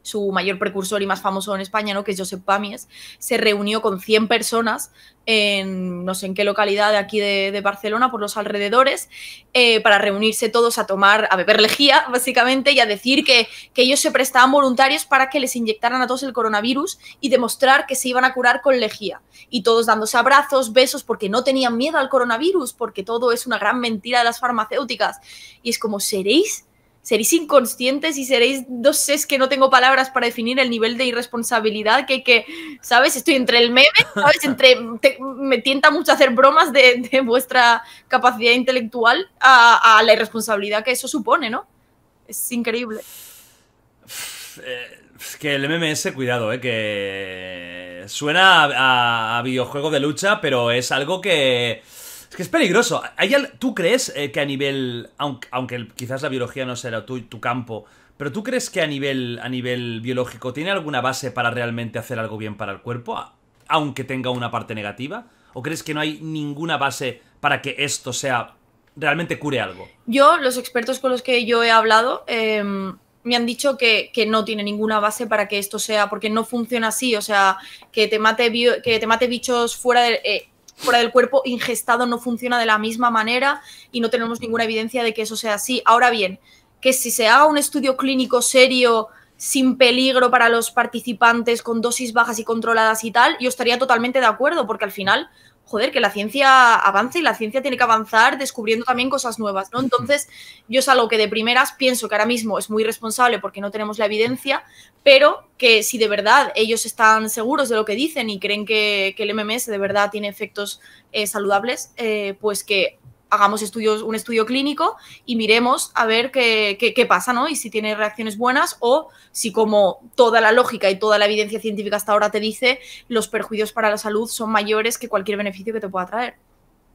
su mayor precursor y más famoso en España, ¿no? que es Josep Pamies, se reunió con 100 personas en no sé en qué localidad de aquí de, Barcelona, por los alrededores, eh, para reunirse todos a tomar, a beber lejía, básicamente, y a decir que, que, ellos se prestaban voluntarios para que les inyectaran a todos el coronavirus y demostrar que se iban a curar con lejía. Y todos dándose abrazos, besos, porque no tenían miedo al coronavirus, porque todo es una gran mentira de las farmacéuticas. Y es como, ¿seréis? seréis inconscientes y seréis, dos sé, que no tengo palabras para definir el nivel de irresponsabilidad que, que ¿sabes? Estoy entre el meme, ¿sabes? Entre, me tienta mucho hacer bromas de, vuestra capacidad intelectual a, la irresponsabilidad que eso supone, ¿no? Es increíble. Eh, que el MMS, cuidado, ¿eh? que suena a videojuego de lucha, pero es algo que es que es peligroso. ¿Tú crees eh, que a nivel, aunque, quizás la biología no será tu, campo, pero tú crees que a nivel, a nivel biológico tiene alguna base para realmente hacer algo bien para el cuerpo, aunque tenga una parte negativa? ¿O crees que no hay ninguna base para que esto sea realmente cure algo? Yo, los expertos con los que yo he hablado, em, me han dicho que, no tiene ninguna base para que esto sea, porque no funciona así, o sea, que te mate, que te bichos fuera de... Eh, fuera del cuerpo ingestado no funciona de la misma manera y no tenemos ninguna evidencia de que eso sea así. Ahora bien, que si se haga un estudio clínico serio, sin peligro para los participantes, con dosis bajas y controladas y tal, yo estaría totalmente de acuerdo, porque al final joder, que la ciencia avance y la ciencia tiene que avanzar descubriendo también cosas nuevas, ¿no? Entonces, yo es algo que de primeras pienso que ahora mismo es muy responsable porque no tenemos la evidencia, pero que si de verdad ellos están seguros de lo que dicen y creen que, el MMS de verdad tiene efectos eh, saludables, eh, pues que hagamos estudios, un estudio clínico y miremos a ver qué, pasa, ¿no? Y si tiene reacciones buenas o si como toda la lógica y toda la evidencia científica hasta ahora te dice, los perjuicios para la salud son mayores que cualquier beneficio que te pueda traer.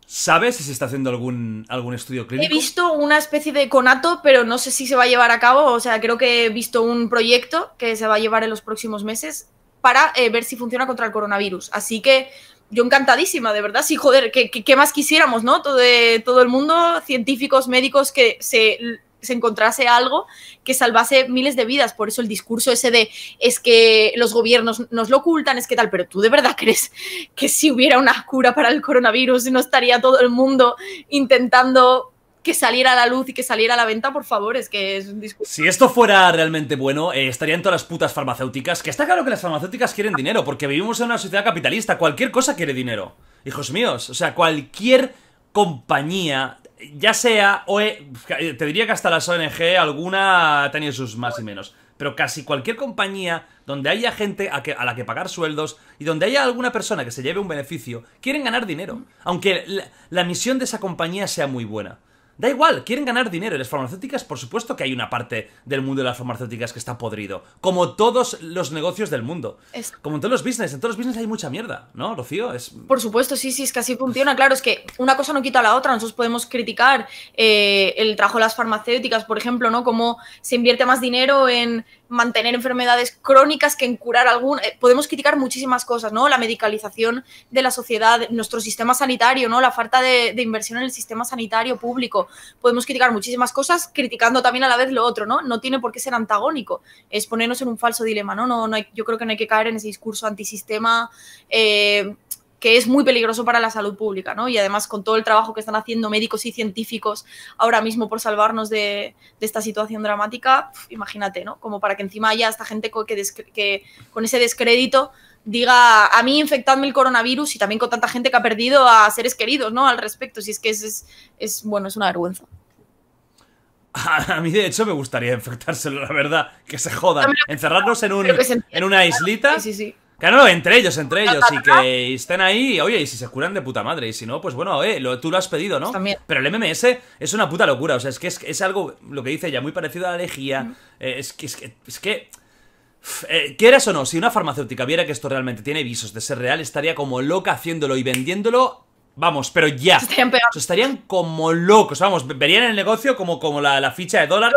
¿Sabes si se está haciendo algún, algún estudio clínico? He visto una especie de conato, pero no sé si se va a llevar a cabo. O sea, creo que he visto un proyecto que se va a llevar en los próximos meses para eh, ver si funciona contra el coronavirus. Así que yo encantadísima, de verdad, sí, joder, ¿qué, qué, más quisiéramos, no? Todo, de, eh, todo el mundo, científicos, médicos, que se, se, encontrase algo que salvase miles de vidas. Por eso el discurso ese de es que los gobiernos nos lo ocultan, es que tal, pero tú de verdad crees que si hubiera una cura para el coronavirus no estaría todo el mundo intentando que saliera a la luz y que saliera a la venta, por favor, es que es un discurso. Si esto fuera realmente bueno, eh, estarían todas las putas farmacéuticas, que está claro que las farmacéuticas quieren dinero, porque vivimos en una sociedad capitalista, cualquier cosa quiere dinero. Hijos míos, o sea, cualquier compañía ya sea, e, te diría que hasta las ONG alguna ha tenido sus más y menos, pero casi cualquier compañía donde haya gente a, la que pagar sueldos y donde haya alguna persona que se lleve un beneficio, quieren ganar dinero, aunque la misión de esa compañía sea muy buena. Da igual, quieren ganar dinero. en las farmacéuticas, por supuesto que hay una parte del mundo de las farmacéuticas que está podrido. Como todos los negocios del mundo. Como en todos los business. En todos los business hay mucha mierda, ¿no, Rocío? Es... Por supuesto, sí, sí, es que así funciona. Claro, es que una cosa no quita a la otra. Nosotros podemos criticar eh, el trabajo de las farmacéuticas, por ejemplo, ¿no? Cómo se invierte más dinero en mantener enfermedades crónicas que en curar algún eh, podemos criticar muchísimas cosas, ¿no? La medicalización de la sociedad, nuestro sistema sanitario, ¿no? La falta de, inversión en el sistema sanitario público. Podemos criticar muchísimas cosas, criticando también a la vez lo otro, ¿no? No tiene por qué ser antagónico. Es ponernos en un falso dilema, ¿no? no, no yo creo que no hay que caer en ese discurso antisistema. Eh, que es muy peligroso para la salud pública, ¿no? Y además con todo el trabajo que están haciendo médicos y científicos ahora mismo por salvarnos de, esta situación dramática, imagínate, ¿no? Como para que encima haya esta gente que, con ese descrédito diga a mí infectadme el coronavirus y también con tanta gente que ha perdido a seres queridos, ¿no? Al respecto, si es que es, bueno, es una vergüenza. A mí, de hecho, me gustaría infectárselo, la verdad. Que se jodan. Encerrarnos en, en una islita. Sí, sí, sí. Claro, entre ellos, entre ellos, y que estén ahí, oye, y si se curan de puta madre, y si no, pues bueno, eh, tú lo has pedido, ¿no? Pero el MMS es una puta locura, o sea, es que es, algo, lo que dice ella, muy parecido a la lejía, eh, es que, es que, es que eh, quieras o no, si una farmacéutica viera que esto realmente tiene visos de ser real, estaría como loca haciéndolo y vendiéndolo Vamos, pero ya. Estarían, estarían como locos. Vamos, verían el negocio como, como la, la ficha de dólar.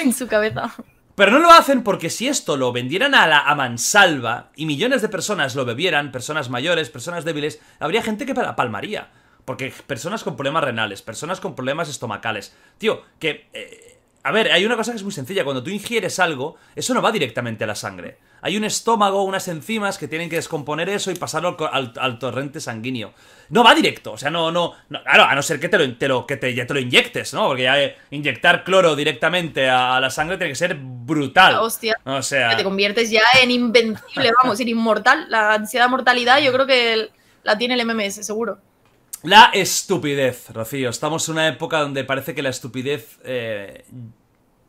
En su cabeza. Pero no lo hacen porque si esto lo vendieran a la mansalva y millones de personas lo bebieran, personas mayores, personas débiles, habría gente que palmaría. Porque personas con problemas renales, personas con problemas estomacales. Tío, que... Eh, a ver, hay una cosa que es muy sencilla. Cuando tú ingieres algo, eso no va directamente a la sangre hay un estómago, unas enzimas que tienen que descomponer eso y pasarlo al, torrente sanguíneo. No va directo, o sea, no, no, claro, a no ser que te lo, que te, ya te lo inyectes, ¿no? Porque ya eh, inyectar cloro directamente a, la sangre tiene que ser brutal. hostia. O sea, que te conviertes ya en invencible, vamos, en inmortal. La ansiedad mortalidad, yo creo que la tiene el MMS, seguro. La estupidez, Rocío. Estamos en una época donde parece que la estupidez eh,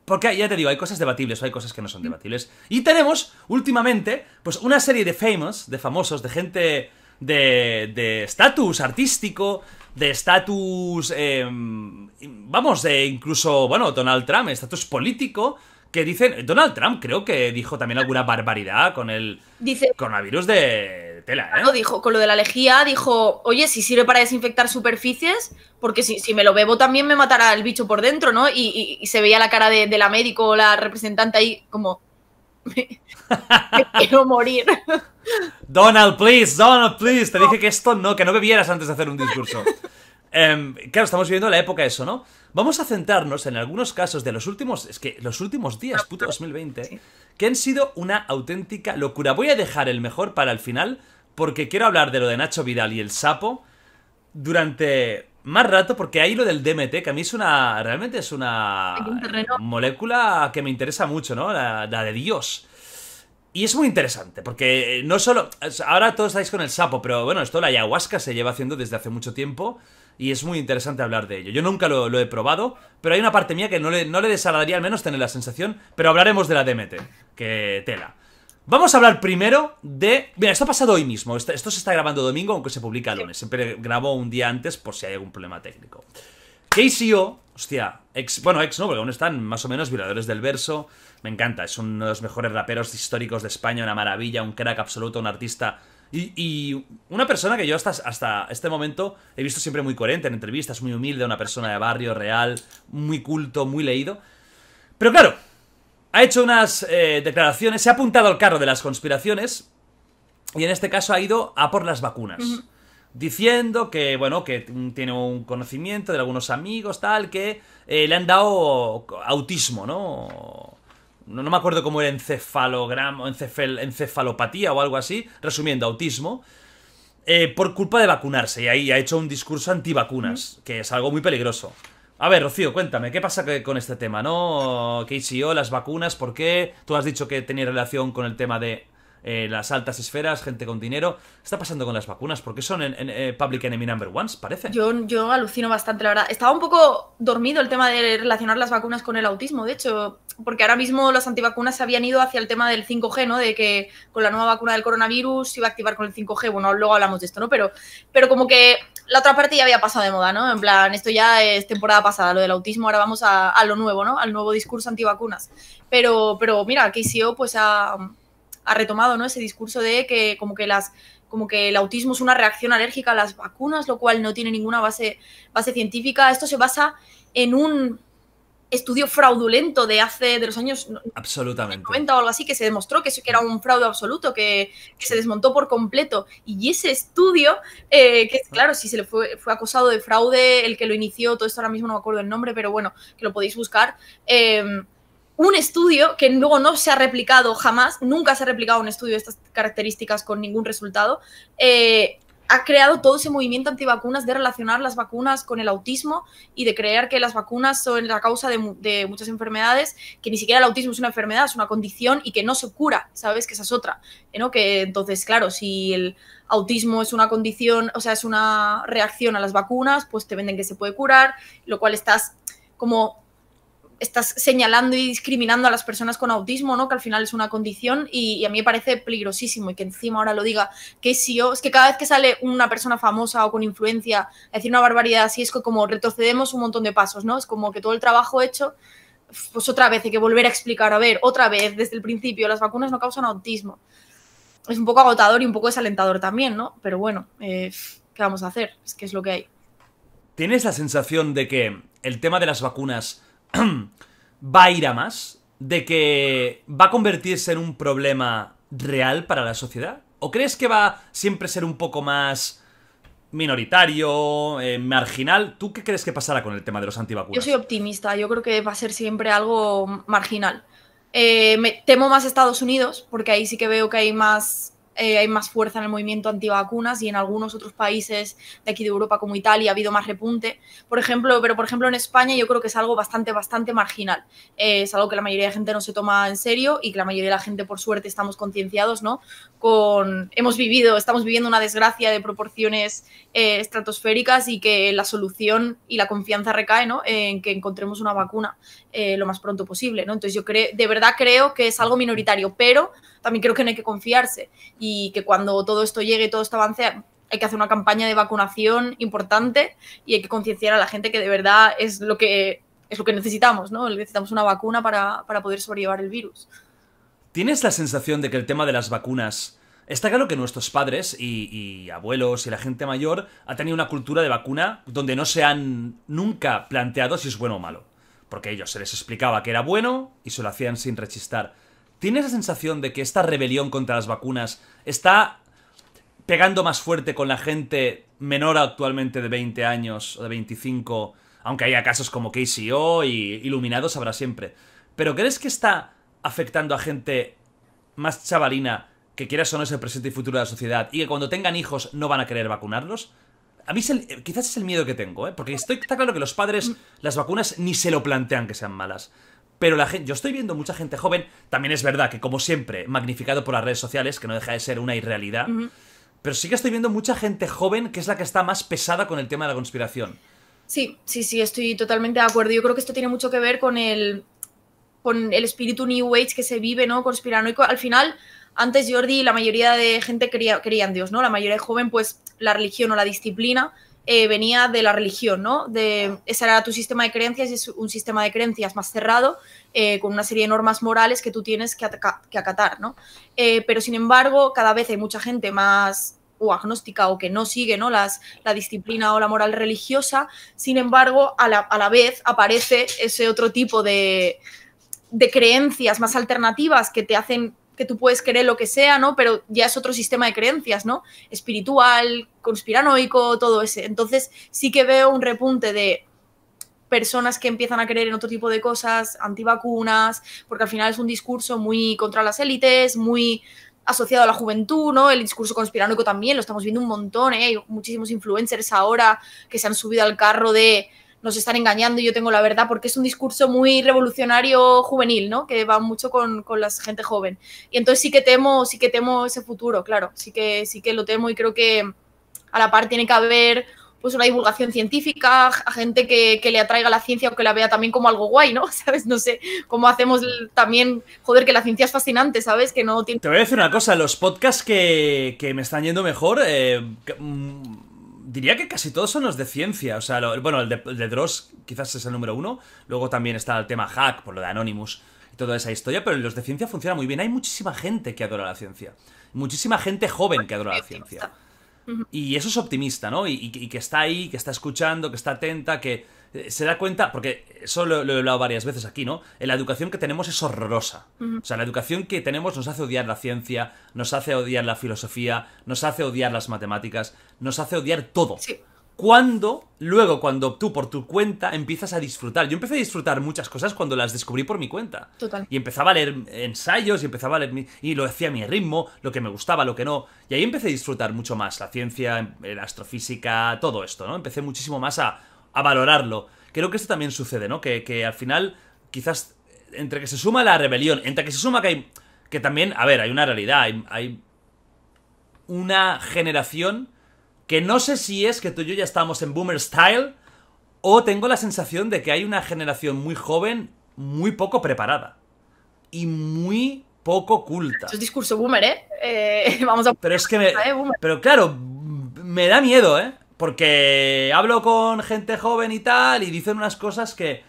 porque ya te digo, hay cosas debatibles o hay cosas que no son debatibles. Y tenemos, últimamente, pues una serie de famous, de famosos, de gente de estatus artístico, de estatus, em, vamos, de incluso, bueno, Donald Trump, estatus político, que dicen, Donald Trump creo que dijo también alguna barbaridad con el Dice, coronavirus de tela, ¿eh? dijo, con lo de la lejía, dijo, oye, si sirve para desinfectar superficies, porque si, me lo bebo también me matará el bicho por dentro, ¿no? Y, se veía la cara de, la médico o la representante ahí como, quiero morir. Donald, please, Donald, please. Te dije que esto no, que no bebieras antes de hacer un discurso. Em, claro, estamos viviendo la época eso, ¿no? Vamos a centrarnos en algunos casos de los últimos, es que los últimos días, puto 2020, que han sido una auténtica locura. Voy a dejar el mejor para el final, porque quiero hablar de lo de Nacho Vidal y el sapo durante más rato, porque hay lo del DMT, que a mí es una. Realmente es una molécula que me interesa mucho, ¿no? La, de Dios. Y es muy interesante, porque eh, no solo. Ahora todos estáis con el sapo, pero bueno, esto la ayahuasca se lleva haciendo desde hace mucho tiempo. Y es muy interesante hablar de ello. Yo nunca lo, he probado, pero hay una parte mía que no le, no le desagradaría al menos tener la sensación. Pero hablaremos de la DMT, que tela. Vamos a hablar primero de... Mira, esto ha pasado hoy mismo. Esto, se está grabando domingo, aunque se publica lunes. Siempre grabo un día antes por si hay algún problema técnico. KCO, hostia, ex, bueno, ex no, porque aún están más o menos violadores del verso. Me encanta, es uno de los mejores raperos históricos de España, una maravilla, un crack absoluto, un artista. Y, una persona que yo hasta este momento he visto siempre muy coherente en entrevistas, muy humilde, una persona de barrio real, muy culto, muy leído. Pero claro, ha hecho unas eh, declaraciones, se ha apuntado al carro de las conspiraciones y en este caso ha ido a por las vacunas. Diciendo que, bueno, que tiene un conocimiento de algunos amigos, tal, que eh, le han dado autismo, ¿no? ¿no? me acuerdo cómo era encefalograma, encefalopatía o algo así, resumiendo, autismo. Eh, por culpa de vacunarse. Y ahí ha hecho un discurso antivacunas, que es algo muy peligroso. A ver, Rocío, cuéntame, ¿qué pasa con este tema, no? yo? Oh, las vacunas, ¿por qué? Tú has dicho que tenía relación con el tema de eh, las altas esferas, gente con dinero. ¿Qué está pasando con las vacunas? ¿Por qué son en, eh, Public Enemy Number Ones, parece? Yo, yo alucino bastante, la verdad. Estaba un poco dormido el tema de relacionar las vacunas con el autismo, de hecho, porque ahora mismo las antivacunas se habían ido hacia el tema del 5G, ¿no? De que con la nueva vacuna del coronavirus se iba a activar con el 5G. Bueno, luego hablamos de esto, ¿no? Pero, pero como que la otra parte ya había pasado de moda, ¿no? En plan, esto ya es temporada pasada, lo del autismo, ahora vamos a, a lo nuevo, ¿no? Al nuevo discurso antivacunas. Pero, pero mira, KCO pues a ha retomado ¿no? ese discurso de que como que las como que el autismo es una reacción alérgica a las vacunas, lo cual no tiene ninguna base, base científica. Esto se basa en un estudio fraudulento de hace de los años Absolutamente. 90 o algo así que se demostró que eso que era un fraude absoluto que, que se desmontó por completo y ese estudio eh, que claro si se le fue, fue, acosado de fraude el que lo inició todo esto ahora mismo no me acuerdo el nombre pero bueno que lo podéis buscar eh, un estudio que luego no se ha replicado jamás, nunca se ha replicado un estudio de estas características con ningún resultado, eh, ha creado todo ese movimiento antivacunas de relacionar las vacunas con el autismo y de creer que las vacunas son la causa de, muchas enfermedades, que ni siquiera el autismo es una enfermedad, es una condición y que no se cura, ¿sabes? Que esa es otra, ¿eh? Que entonces, claro, si el autismo es una condición, o sea, es una reacción a las vacunas, pues te venden que se puede curar, lo cual estás como estás señalando y discriminando a las personas con autismo, ¿no? Que al final es una condición y, a mí me parece peligrosísimo y que encima ahora lo diga que si yo, es que cada vez que sale una persona famosa o con influencia a decir una barbaridad así es que como retrocedemos un montón de pasos, ¿no? Es como que todo el trabajo hecho pues otra vez hay que volver a explicar, a ver, otra vez desde el principio las vacunas no causan autismo. Es un poco agotador y un poco desalentador también, ¿no? Pero bueno, eh, ¿qué vamos a hacer? Es que es lo que hay. ¿Tienes la sensación de que el tema de las vacunas va a ir a más? ¿De que va a convertirse en un problema real para la sociedad? ¿O crees que va a siempre ser un poco más minoritario, eh, marginal? ¿Tú qué crees que pasará con el tema de los antivacunas? Yo soy optimista, yo creo que va a ser siempre algo marginal. Eh, me temo más Estados Unidos, porque ahí sí que veo que hay más eh, hay más fuerza en el movimiento antivacunas y en algunos otros países de aquí de Europa como Italia ha habido más repunte, por ejemplo, pero por ejemplo en España yo creo que es algo bastante, bastante marginal, eh, es algo que la mayoría de gente no se toma en serio y que la mayoría de la gente por suerte estamos concienciados, ¿no? Con, hemos vivido, estamos viviendo una desgracia de proporciones eh, estratosféricas y que la solución y la confianza recae, ¿no? En que encontremos una vacuna lo más pronto posible, ¿no? Entonces yo creo, de verdad creo que es algo minoritario, pero también creo que no hay que confiarse y que cuando todo esto llegue, todo esto avance, hay que hacer una campaña de vacunación importante y hay que concienciar a la gente que de verdad es lo que, es lo que necesitamos, ¿no? Necesitamos una vacuna para, poder sobrellevar el virus. ¿Tienes la sensación de que el tema de las vacunas... Está claro que nuestros padres y, abuelos y la gente mayor ha tenido una cultura de vacuna donde no se han nunca planteado si es bueno o malo. Porque ellos se les explicaba que era bueno y se lo hacían sin rechistar. ¿Tienes esa sensación de que esta rebelión contra las vacunas está pegando más fuerte con la gente menor actualmente de 20 años o de 25, aunque haya casos como KCO y Iluminados habrá siempre. Pero ¿crees que está afectando a gente más chavalina que quieras o no es el presente y futuro de la sociedad y que cuando tengan hijos no van a querer vacunarlos? A mí quizás es el miedo que tengo, ¿eh? porque estoy, está claro que los padres mm. las vacunas ni se lo plantean que sean malas. Pero la gente, yo estoy viendo mucha gente joven, también es verdad que como siempre, magnificado por las redes sociales, que no deja de ser una irrealidad, pero sí que estoy viendo mucha gente joven que es la que está más pesada con el tema de la conspiración. Sí, sí, sí, estoy totalmente de acuerdo. Yo creo que esto tiene mucho que ver con el, con el espíritu New Age que se vive, ¿no? Conspiranoico. Al final, antes Jordi, la mayoría de gente creía, en Dios, ¿no? La mayoría de joven, pues la religión o la disciplina eh, venía de la religión, ¿no? De, ese era tu sistema de creencias y es un sistema de creencias más cerrado, eh, con una serie de normas morales que tú tienes que, acatar, ¿no? Eh, pero sin embargo, cada vez hay mucha gente más o agnóstica o que no sigue ¿no? la disciplina o la moral religiosa, sin embargo, a la, vez aparece ese otro tipo de, de creencias más alternativas que te hacen que tú puedes creer lo que sea, ¿no? Pero ya es otro sistema de creencias, ¿no? Espiritual, conspiranoico, todo ese. Entonces sí que veo un repunte de personas que empiezan a creer en otro tipo de cosas, antivacunas, porque al final es un discurso muy contra las élites, muy asociado a la juventud, ¿no? El discurso conspiranoico también, lo estamos viendo un montón, ¿eh? Hay muchísimos influencers ahora que se han subido al carro de nos están engañando y yo tengo la verdad, porque es un discurso muy revolucionario juvenil, ¿no? Que va mucho con, con la gente joven. Y entonces sí que temo, sí que temo ese futuro, claro, sí que, sí que lo temo y creo que a la par tiene que haber pues una divulgación científica, a gente que, que, le atraiga la ciencia o que la vea también como algo guay, ¿no? ¿Sabes? No sé cómo hacemos también, joder, que la ciencia es fascinante, ¿sabes? Que no tiene... Te voy a decir una cosa, los podcasts que, que me están yendo mejor, eh, mm, diría que casi todos son los de ciencia. O sea, bueno, el de, Dross quizás es el número uno. Luego también está el tema hack, por lo de Anonymous y toda esa historia. Pero los de ciencia funciona muy bien. Hay muchísima gente que adora la ciencia. Muchísima gente joven que adora la ciencia. Y eso es optimista, ¿no? y que está ahí, que está escuchando, que está atenta, que, eh, se da cuenta, porque eso lo, he hablado varias veces aquí, ¿no? Eh, la educación que tenemos es horrorosa. O sea, la educación que tenemos nos hace odiar la ciencia, nos hace odiar la filosofía, nos hace odiar las matemáticas, nos hace odiar todo. Cuando, luego, cuando tú por tu cuenta empiezas a disfrutar. Yo empecé a disfrutar muchas cosas cuando las descubrí por mi cuenta. Total. Y empezaba a leer ensayos y empezaba a leer. y lo hacía a mi ritmo, lo que me gustaba, lo que no. Y ahí empecé a disfrutar mucho más la ciencia, eh, la astrofísica, todo esto, ¿no? Empecé muchísimo más a a valorarlo. Creo que esto también sucede, ¿no? Que, al final, quizás, entre que se suma la rebelión, entre que se suma que hay... Que también, a ver, hay una realidad, hay, una generación que no sé si es que tú y yo ya estamos en boomer style o tengo la sensación de que hay una generación muy joven, muy poco preparada y muy poco culta. es discurso boomer, ¿eh? eh vamos a... Pero es que eh, Pero claro, me da miedo, ¿eh? Porque hablo con gente joven y tal, y dicen unas cosas que,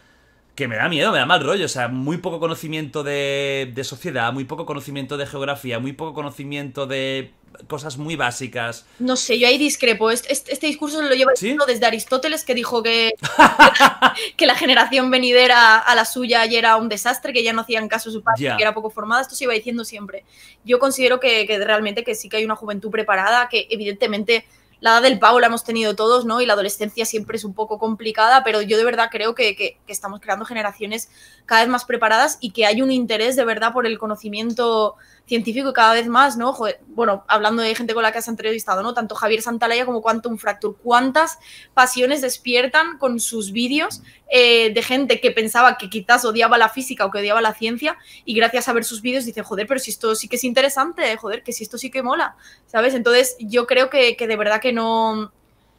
me da miedo, me da mal rollo. O sea, muy poco conocimiento de, de sociedad, muy poco conocimiento de geografía, muy poco conocimiento de cosas muy básicas. No sé, yo ahí discrepo. Este, discurso lo lleva ¿Sí? desde Aristóteles, que dijo que, que, la generación venidera a la suya ya era un desastre, que ya no hacían caso a su padre, que era poco formada. Esto se iba diciendo siempre. Yo considero que, que realmente que sí que hay una juventud preparada, que evidentemente la edad del pavo la hemos tenido todos, ¿no? Y la adolescencia siempre es un poco complicada, pero yo de verdad creo que, que estamos creando generaciones cada vez más preparadas y que hay un interés de verdad por el conocimiento científico cada vez más, ¿no? bueno, hablando de gente con la que has entrevistado, ¿no? Tanto Javier Santalaya como un fractur, ¿Cuántas pasiones despiertan con sus vídeos eh, de gente que pensaba que quizás odiaba la física o que odiaba la ciencia y gracias a ver sus vídeos dice, joder, pero si esto sí que es interesante, joder, que si esto sí que mola, ¿sabes? Entonces yo creo que, que de verdad que no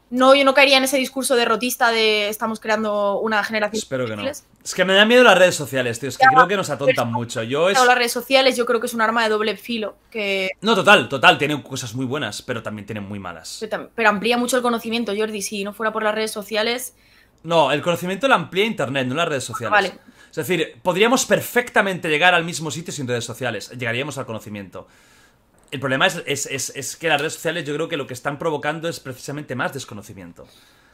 no, yo no caería en ese discurso derrotista de estamos creando una generación. Espero que no. Es que me dan miedo las redes sociales, tío. Es que creo que nos atontan mucho. Yo es... las redes sociales, yo creo que es un arma de doble filo. Que... No, total, total. Tiene cosas muy buenas, pero también tiene muy malas. Pero, pero, amplía mucho el conocimiento, Jordi. Si no fuera por las redes sociales. No, el conocimiento lo amplía Internet, no las redes sociales. Vale. Es decir, podríamos perfectamente llegar al mismo sitio sin redes sociales. Llegaríamos al conocimiento. El problema es, que las redes sociales yo creo que lo que están provocando es precisamente más desconocimiento.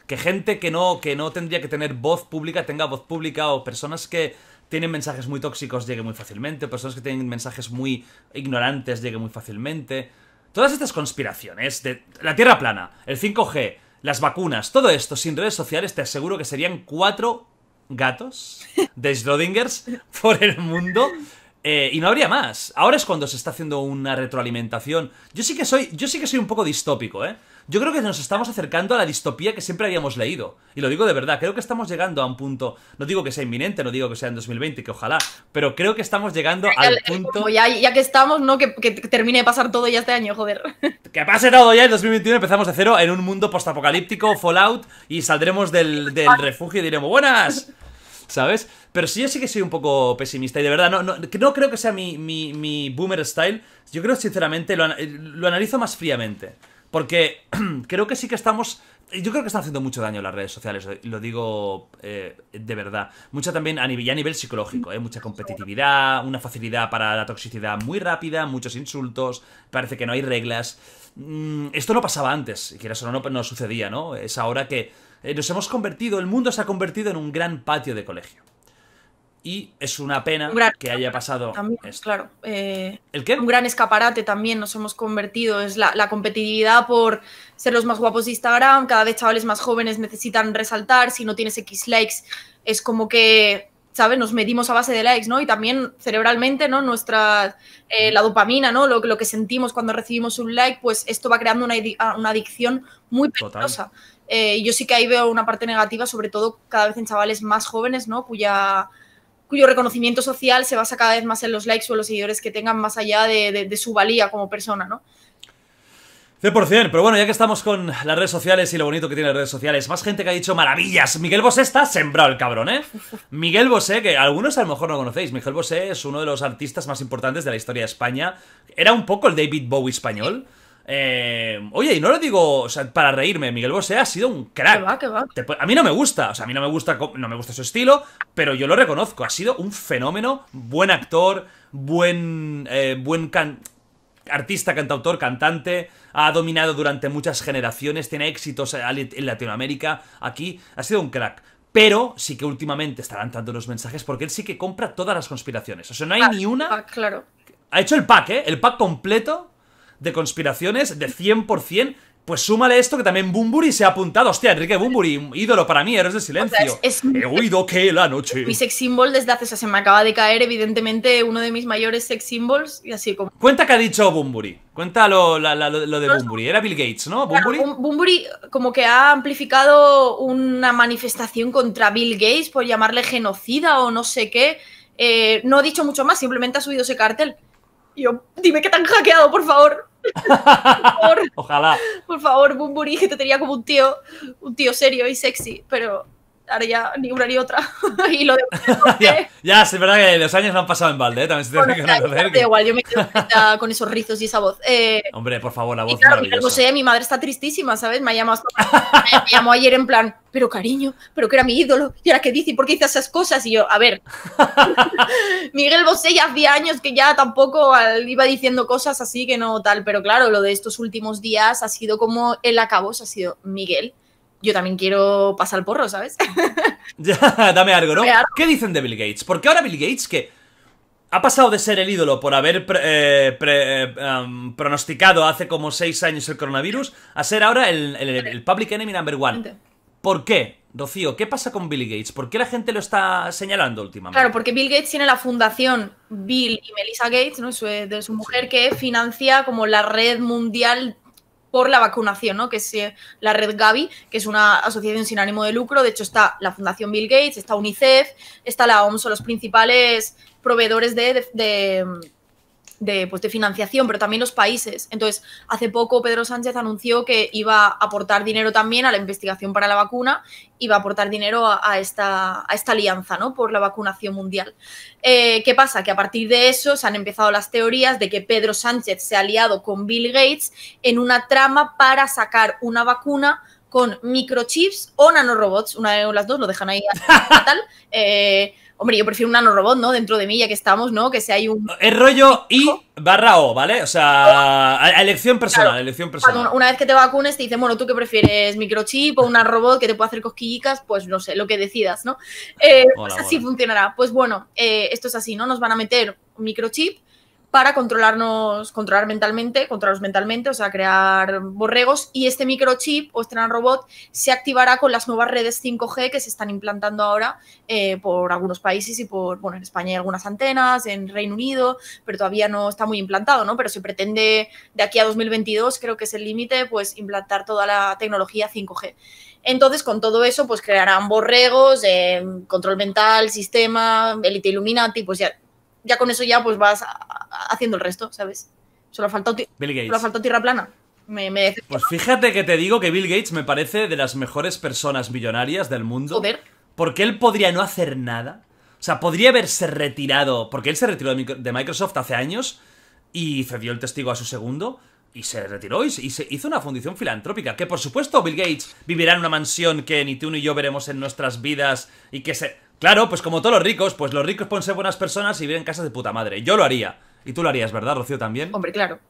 Que gente que no, tendría que tener voz pública tenga voz pública o personas que tienen mensajes muy tóxicos lleguen muy fácilmente, o personas que tienen mensajes muy ignorantes lleguen muy fácilmente. Todas estas conspiraciones de la Tierra plana, el 5G, las vacunas, todo esto sin redes sociales te aseguro que serían cuatro gatos de Schrödingers por el mundo eh, y no habría más. Ahora es cuando se está haciendo una retroalimentación. Yo sí que soy, yo sí que soy un poco distópico, ¿eh? Yo creo que nos estamos acercando a la distopía que siempre habíamos leído. Y lo digo de verdad, creo que estamos llegando a un punto. No digo que sea inminente, no digo que sea en 2020, que ojalá, pero creo que estamos llegando al punto. Ya, ya, que estamos, ¿no? Que, termine de pasar todo ya este año, joder. Que pase todo ya en 2021, empezamos de cero en un mundo postapocalíptico, Fallout, y saldremos del, del refugio y diremos: ¡Buenas! ¿sabes? Pero sí, yo sí que soy un poco pesimista y de verdad, no, no, creo que sea mi, mi, boomer style. Yo creo, sinceramente, lo, analizo más fríamente. Porque creo que sí que estamos. Yo creo que están haciendo mucho daño las redes sociales, lo digo eh, de verdad. Mucha también a nivel, a nivel psicológico, ¿eh? mucha competitividad, una facilidad para la toxicidad muy rápida, muchos insultos, parece que no hay reglas. Mm, esto no pasaba antes, y quieras o no sucedía, ¿no? Es ahora que eh, nos hemos convertido, el mundo se ha convertido en un gran patio de colegio. Y es una pena que haya pasado. También, Claro. Eh, ¿El qué? Un gran escaparate también nos hemos convertido. Es la, competitividad por ser los más guapos de Instagram. Cada vez chavales más jóvenes necesitan resaltar. Si no tienes X likes, es como que, ¿sabes? Nos medimos a base de likes, ¿no? Y también cerebralmente, ¿no? Nuestra. Eh, la dopamina, ¿no? Lo, lo, que sentimos cuando recibimos un like, pues esto va creando una, una adicción muy peligrosa. Eh, yo sí que ahí veo una parte negativa, sobre todo cada vez en chavales más jóvenes, ¿no? Cuya, cuyo reconocimiento social se basa cada vez más en los likes o los seguidores que tengan más allá de, su valía como persona, ¿no? 100%, pero bueno, ya que estamos con las redes sociales y lo bonito que tienen las redes sociales, más gente que ha dicho maravillas. Miguel Bosé está sembrado el cabrón, ¿eh? Miguel Bosé, que algunos a lo mejor no conocéis, Miguel Bosé es uno de los artistas más importantes de la historia de España. Era un poco el David Bowie español. Eh, oye, y no lo digo para reírme, Miguel Bosé ha sido un crack. Que va, A mí no me gusta, o sea, a mí no me gusta, no me gusta su estilo, pero yo lo reconozco, ha sido un fenómeno, buen actor, buen, eh, buen artista, cantautor, cantante, ha dominado durante muchas generaciones, tiene éxitos eh, en Latinoamérica, aquí, ha sido un crack. Pero sí que últimamente estarán dando los mensajes porque él sí que compra todas las conspiraciones. O sea, no hay ah, ni una. Ah, claro. Ha hecho el pack, ¿eh? El pack completo de conspiraciones de 100%. Pues súmale esto que también Bumburi se ha apuntado. Hostia, Enrique Bumburi, ídolo para mí, eres de silencio. es, He oído que la noche. Mi sex symbol desde hace, se me acaba de caer, evidentemente, uno de mis mayores sex symbols y así como. Cuenta que ha dicho Bumburi. Cuenta lo, de pues, Bumburi. Era Bill Gates, ¿no? Bumburi. como que ha amplificado una manifestación contra Bill Gates por llamarle genocida o no sé qué. Eh, no ha dicho mucho más, simplemente ha subido ese cartel yo, dime que te han hackeado, por favor. por favor. Ojalá. Por favor, Bumburi, que te tenía como un tío, un tío serio y sexy, pero ya ni una ni otra. y lo de... ya, es verdad que los años no han pasado en balde, ¿eh? también se que igual, yo me quedo con esos rizos y esa voz. Eh, Hombre, por favor, la voz. maravillosa claro, mi madre está tristísima, ¿sabes? Me me llamó ayer en plan, pero cariño, pero que era mi ídolo. Y era que dice, ¿por qué hice esas cosas? Y yo, a ver, Miguel Bosé ya hacía años que ya tampoco iba diciendo cosas así que no tal, pero claro, lo de estos últimos días ha sido como el acabos, ha sido Miguel yo también quiero pasar porro, ¿sabes? ya, dame algo, ¿no? ¿Qué dicen de Bill Gates? Porque ahora Bill Gates, que ha pasado de ser el ídolo por haber eh, eh, um, pronosticado hace como seis años el coronavirus, a ser ahora el, el, public enemy number one. ¿Por qué? Rocío, ¿qué pasa con Bill Gates? ¿Por qué la gente lo está señalando últimamente? Claro, porque Bill Gates tiene la fundación Bill y Melissa Gates, ¿no? de su mujer, que financia como la red mundial por la vacunación, ¿no? que es eh, la Red Gavi, que es una asociación sin ánimo de lucro. De hecho, está la Fundación Bill Gates, está UNICEF, está la OMS, son los principales proveedores de de, pues, de financiación, pero también los países. Entonces, hace poco Pedro Sánchez anunció que iba a aportar dinero también a la investigación para la vacuna, iba a aportar dinero a, esta, a esta, alianza ¿no? por la vacunación mundial. Eh, ¿Qué pasa? Que a partir de eso se han empezado las teorías de que Pedro Sánchez se ha aliado con Bill Gates en una trama para sacar una vacuna con microchips o nanorobots, una de las dos, lo dejan ahí tal. Eh, Hombre, yo prefiero un nanorobot, ¿no? Dentro de mí, ya que estamos, ¿no? Que sea hay un. Es rollo I barra O, ¿vale? O sea, elección personal, elección personal. una vez que te vacunes, te dicen, bueno, ¿tú qué prefieres? ¿Microchip o un robot que te pueda hacer cosquillicas? Pues no sé, lo que decidas, ¿no? Eh, pues así funcionará. Pues bueno, eh, esto es así, ¿no? Nos van a meter un microchip para controlarnos, controlar mentalmente, controlarnos mentalmente, o sea, crear borregos. Y este microchip o este robot se activará con las nuevas redes 5G que se están implantando ahora eh, por algunos países y por, bueno, en España hay algunas antenas, en Reino Unido, pero todavía no está muy implantado, ¿no? Pero se pretende de aquí a 2022, creo que es el límite, pues implantar toda la tecnología 5G. Entonces, con todo eso, pues crearán borregos, eh, control mental, sistema, élite Illuminati, pues ya ya con eso ya pues vas haciendo el resto, ¿sabes? Solo falta tierra plana. pues fíjate que te digo que Bill Gates me parece de las mejores personas millonarias del mundo. Joder. Porque él podría no hacer nada. O sea, podría haberse retirado. Porque él se retiró de Microsoft hace años y cedió el testigo a su segundo. Y se retiró y se hizo una fundición filantrópica. Que por supuesto Bill Gates vivirá en una mansión que ni tú ni yo veremos en nuestras vidas. Y que se. Claro, pues como todos los ricos, pues los ricos pueden ser buenas personas y viven en casas de puta madre. Yo lo haría. Y tú lo harías, ¿verdad, Rocío, también? Hombre, claro.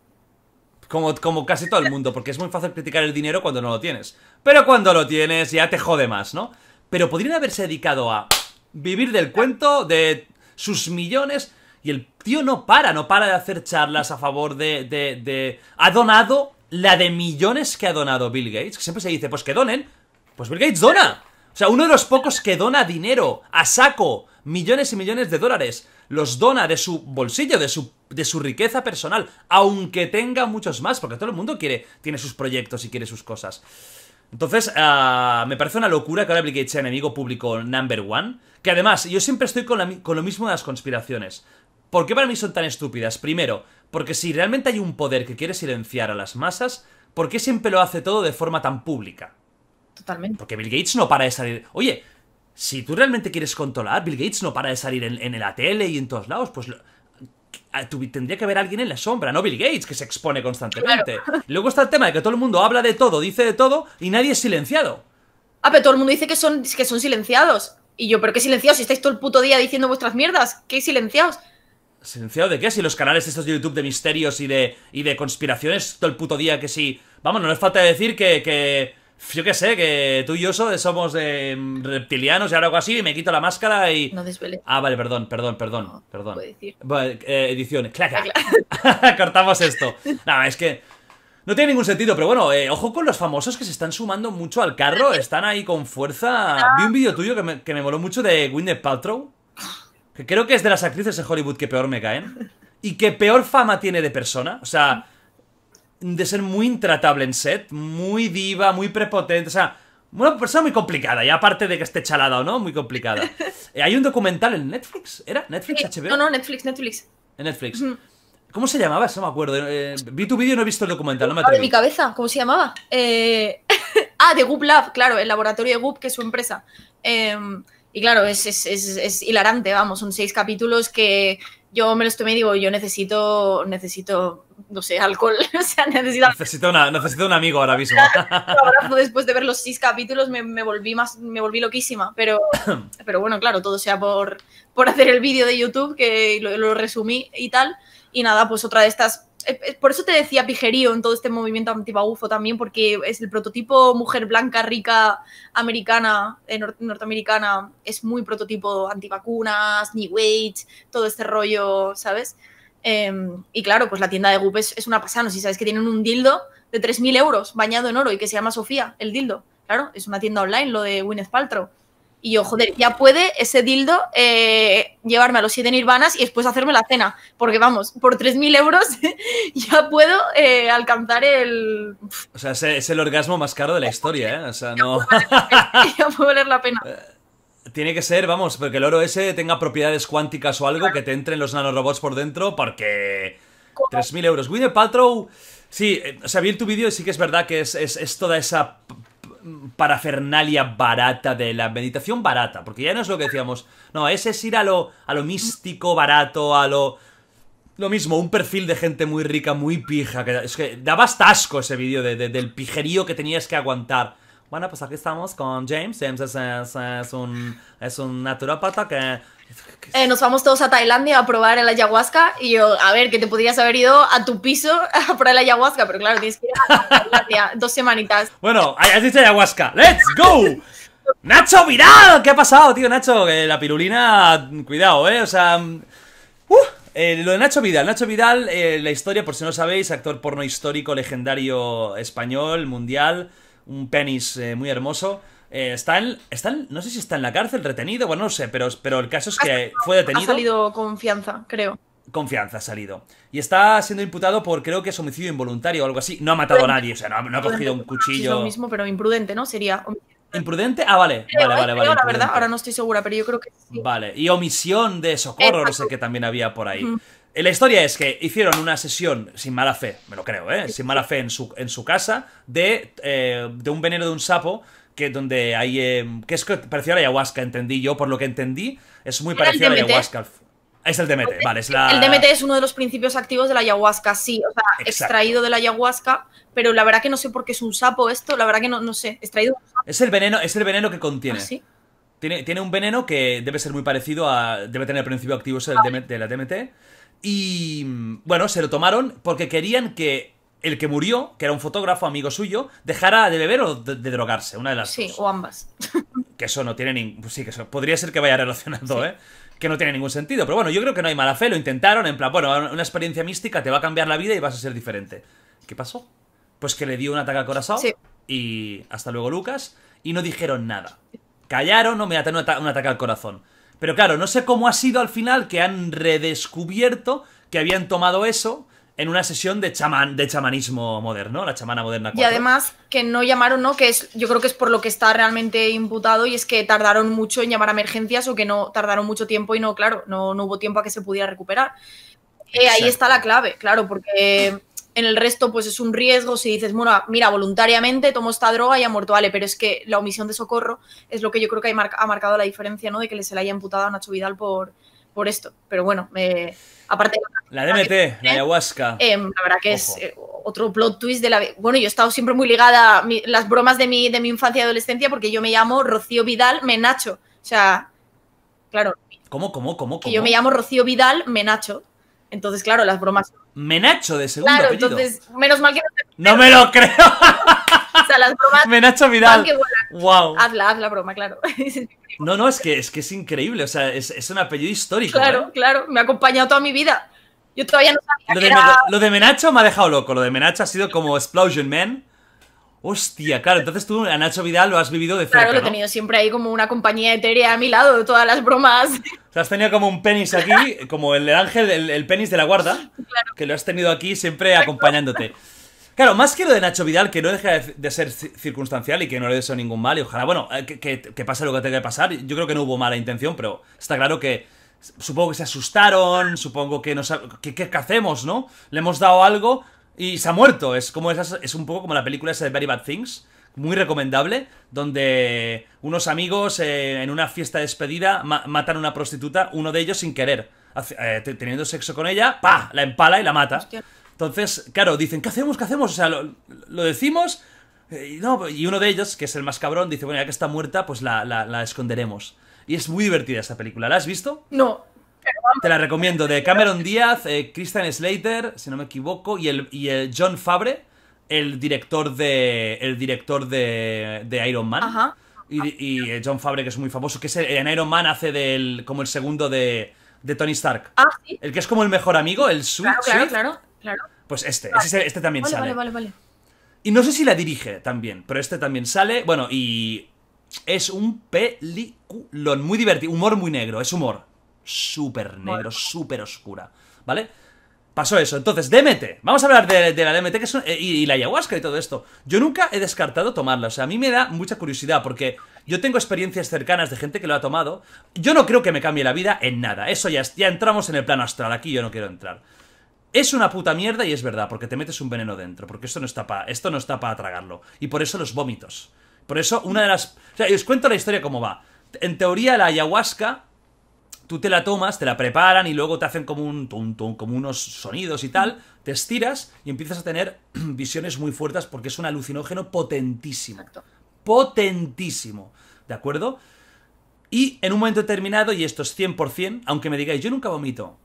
Como, como casi todo el mundo, porque es muy fácil criticar el dinero cuando no lo tienes. Pero cuando lo tienes ya te jode más, ¿no? Pero podrían haberse dedicado a vivir del cuento, de sus millones, y el tío no para, no para de hacer charlas a favor de... de... Ha donado la de millones que ha donado Bill Gates, que siempre se dice, pues que donen. Pues Bill Gates dona. O sea, uno de los pocos que dona dinero a saco, millones y millones de dólares, los dona de su bolsillo, de su, riqueza personal, aunque tenga muchos más, porque todo el mundo quiere, tiene sus proyectos y quiere sus cosas. Entonces, ah, me parece una locura que ahora Bill sea enemigo público number one. Que además, yo siempre estoy con, con lo mismo de las conspiraciones. ¿Por qué para mí son tan estúpidas? Primero, porque si realmente hay un poder que quiere silenciar a las masas, ¿por qué siempre lo hace todo de forma tan pública? Totalmente. Porque Bill Gates no para de salir. Oye, si tú realmente quieres controlar, Bill Gates no para de salir en, la tele y en todos lados, pues ah, tendría que haber alguien en la sombra, no Bill Gates, que se expone constantemente. Luego está el tema de que todo el mundo habla de todo, dice de todo y nadie es silenciado. Ah, pero todo el mundo dice que son, que son silenciados. Y yo, ¿pero qué silenciados? Si estáis todo el puto día diciendo vuestras mierdas, ¿qué silenciados? ¿Silenciado de qué? Si los canales estos de YouTube de misterios y de, de conspiraciones todo el puto día que sí. Vamos, no les falta decir que yo qué sé, que tú y yo somos mm, reptilianos y algo así, y me quito la máscara y. No desvele. Ah, vale, perdón, perdón, perdón, perdón. Puedo decir. Eh, ediciones, Claro, Cortamos esto. No, es que. No tiene ningún sentido, pero bueno, eh, ojo con los famosos que se están sumando mucho al carro, están ahí con fuerza. Vi un vídeo tuyo que me, que moló mucho de Gwyneth Paltrow, que creo que es de las actrices de Hollywood que peor me caen, y que peor fama tiene de persona. O sea de ser muy intratable en set, muy diva, muy prepotente, o sea, una persona muy complicada, y aparte de que esté chalada o no, muy complicada. Eh, hay un documental en Netflix, ¿era? ¿Netflix, HBO? Eh, no, no, Netflix, Netflix. En Netflix. ¿Cómo se llamaba? Eso no me acuerdo. Eh, vi tu vídeo y no he visto el documental, no me atrevo. mi cabeza, ¿cómo se llamaba? ah, de Goop Lab, claro, el laboratorio de Goop, que es su empresa. Y claro, es, hilarante, vamos, son seis capítulos que yo me lo estuve y digo, yo necesito, necesito, no sé, alcohol. o sea, necesito... Necesito, un amigo ahora mismo. después de ver los seis capítulos me, volví más, me volví loquísima. Pero, pero bueno, claro, todo sea por, por hacer el vídeo de YouTube, que lo resumí y tal. Y nada, pues otra de estas eh, eh, por eso te decía pijerío en todo este movimiento antibagufo también, porque es el prototipo mujer blanca, rica, americana, eh, norteamericana, es muy prototipo antivacunas, New Age, todo este rollo, ¿sabes? Em, y claro, pues la tienda de Goop es, una pasada, ¿no? Si sabes que tienen un dildo de 3.000 euros bañado en oro y que se llama Sofía, el dildo. Claro, es una tienda online, lo de Gwyneth Paltrow. Y yo, joder, ya puede ese dildo eh, llevarme a los siete nirvanas y después hacerme la cena. Porque vamos, por 3.000 euros ya puedo eh, alcanzar el... O sea, es, el orgasmo más caro de la historia, ¿eh? O sea, no... Ya puede valer, la pena. Eh, tiene que ser, vamos, porque el oro ese tenga propiedades cuánticas o algo, que te entren los nanorobots por dentro, porque... 3.000 euros. Winner Patrow Sí, o sea, vi tu vídeo y sí que es verdad que es, es toda esa parafernalia barata de la meditación barata, porque ya no es lo que decíamos, no, ese es ir a lo, a lo místico barato, a lo... Lo mismo, un perfil de gente muy rica, muy pija, que es que daba hasta asco ese vídeo del pijerío que tenías que aguantar. Bueno, pues aquí estamos con James. James es, un, es un naturopata que eh, nos vamos todos a Tailandia a probar el ayahuasca y yo, a ver, que te podrías haber ido a tu piso a probar el ayahuasca, pero claro, tienes que ir a Tailandia dos semanitas. Bueno, has dicho ayahuasca, ¡let's go! ¡Nacho Vidal! ¿Qué ha pasado, tío, Nacho? la pirulina, cuidado, eh, o sea... Uh, eh, lo de Nacho Vidal, Nacho Vidal, eh, la historia, por si no sabéis, actor porno histórico, legendario español, mundial, un penis eh, muy hermoso. Eh, está, en, está no sé si está en la cárcel, retenido, bueno, no sé, pero, pero el caso es que fue detenido. Ha salido confianza, creo. Confianza ha salido. Y está siendo imputado por, creo que es homicidio involuntario o algo así. No ha matado a nadie, o sea, no ha, cogido un cuchillo. Es lo mismo, pero imprudente, ¿no? Sería ¿Imprudente? Ah, vale, ¿eh? vale, vale. la verdad, ahora no estoy segura, pero yo creo que Vale, y omisión de socorro, no sé qué también había por ahí. Eh, la historia es que hicieron una sesión sin mala fe, me lo creo, ¿eh? Sin mala fe en su, en su casa de, de un veneno de un sapo que donde hay... Eh, que es parecido a la ayahuasca, entendí yo, por lo que entendí, es muy parecido a la ayahuasca. Es el DMT, vale. Es la... El DMT es uno de los principios activos de la ayahuasca, sí. O sea, extraído de la ayahuasca, pero la verdad que no sé por qué es un sapo esto, la verdad que no, no sé. Extraído de un sapo. Es el veneno, es el veneno que contiene. Ah, tiene, tiene, un veneno que debe ser muy parecido a. Debe tener el principio activo ese de la DMT. Y mm, bueno, se lo tomaron porque querían que el que murió, que era un fotógrafo amigo suyo, dejara de beber o de, drogarse, una de las sí, o ambas. Que eso no tiene ningún... Sí, que eso podría ser que vaya relacionado, ¿eh? Que no tiene ningún sentido. Pero bueno, yo creo que no hay mala fe, lo intentaron, en plan, bueno, una experiencia mística te va a cambiar la vida y vas a ser diferente. ¿Qué pasó? Pues que le dio un ataque al corazón sí. y hasta luego Lucas, y no dijeron nada. Callaron, no me atenó un ataque al corazón. Pero claro, no sé cómo ha sido al final que han redescubierto que habían tomado eso en una sesión de chamán, de chamanismo moderno, la chamana moderna. Y además que no llamaron, ¿no? Que es, yo creo que es por lo que está realmente imputado y es que tardaron mucho en llamar a emergencias o que no tardaron mucho tiempo y no, claro, no, no hubo tiempo a que se pudiera recuperar. Eh, ahí está la clave, claro, porque en el resto pues es un riesgo si dices, bueno, mira, voluntariamente tomo esta droga y ha muerto, vale, pero es que la omisión de socorro es lo que yo creo que ha marcado la diferencia, ¿no? De que se le haya imputado a Nacho Vidal por, por esto. Pero bueno, me... Eh, Aparte la DMT, la ayahuasca. Em, la verdad que es eh, otro plot twist de la. Bueno, yo he estado siempre muy ligada a las bromas de mi, de mi infancia y adolescencia porque yo me llamo Rocío Vidal Menacho. O sea, claro. ¿Cómo, cómo, cómo? Que yo me llamo Rocío Vidal Menacho. Entonces, claro, las bromas. Menacho de segundo. Claro, entonces, menos mal que no. ¡No me lo creo! Menacho Vidal. haz la broma, claro. no, no, es que, es que es increíble. O sea, es, un apellido histórico. Claro, ¿eh? claro. Me ha acompañado toda mi vida. Yo todavía no Lo, de, Menacho me ha dejado loco. Lo de Menacho ha sido como Explosion Man. Hostia, claro, entonces tú a Nacho Vidal lo has vivido de cerca. Claro, lo he tenido siempre ahí como una compañía etérea a mi lado, de todas las bromas. O sea, has tenido como un penis aquí, como el ángel, el, el penis de la guarda, que lo has tenido aquí siempre acompañándote. Claro, más que lo de Nacho Vidal, que no deja de ser circunstancial y que no le deseo ningún mal, y ojalá, bueno, eh, que, pase lo que tenga que pasar. Yo creo que no hubo mala intención, pero está claro que supongo que se asustaron, supongo que no ¿Qué hacemos, no? Le hemos dado algo y se ha muerto. Es como esa es un poco como la película esa de Very Bad Things, muy recomendable, donde unos amigos eh, en una fiesta despedida matan a una prostituta, uno de ellos sin querer, eh, teniendo sexo con ella, pa, la empala y la mata. Entonces, claro, dicen, ¿qué hacemos? ¿Qué hacemos? O sea, lo, decimos. Eh, y, uno de ellos, que es el más cabrón, dice, bueno, ya que está muerta, pues la, esconderemos. Y es muy divertida esta película. ¿La has visto? No. Te la recomiendo. De Cameron Díaz, Christian eh, Slater, si no me equivoco, y el, el John Fabre, el director de. El director de, Iron Man. Ajá. Y, John Fabre, que es muy famoso, que es en Iron Man hace del, como el segundo de, Tony Stark. Ah, sí. El que es como el mejor amigo, el suit. Claro, claro, claro. Pues este, este, este, también sale. Vale, vale, vale. Y no sé si la dirige también, pero este también sale. Bueno, y es un peliculón, muy divertido, humor muy negro, es humor. Súper negro, súper oscura, ¿vale? Pasó eso. Entonces, DMT. Vamos a hablar de, la DMT que eh, y, la ayahuasca y todo esto. Yo nunca he descartado tomarla. O sea, a mí me da mucha curiosidad porque yo tengo experiencias cercanas de gente que lo ha tomado. Yo no creo que me cambie la vida en nada. Eso ya, ya entramos en el plano astral. Aquí yo no quiero entrar. Es una puta mierda y es verdad, porque te metes un veneno dentro, porque esto no está para no tragarlo y por eso los vómitos. Por eso una de las, o sea, os cuento la historia cómo va. En teoría la ayahuasca tú te la tomas, te la preparan y luego te hacen como un como unos sonidos y tal, te estiras y empiezas a tener visiones muy fuertes porque es un alucinógeno potentísimo. Potentísimo, ¿de acuerdo? Y en un momento determinado, y esto es 100%, aunque me digáis, yo nunca vomito,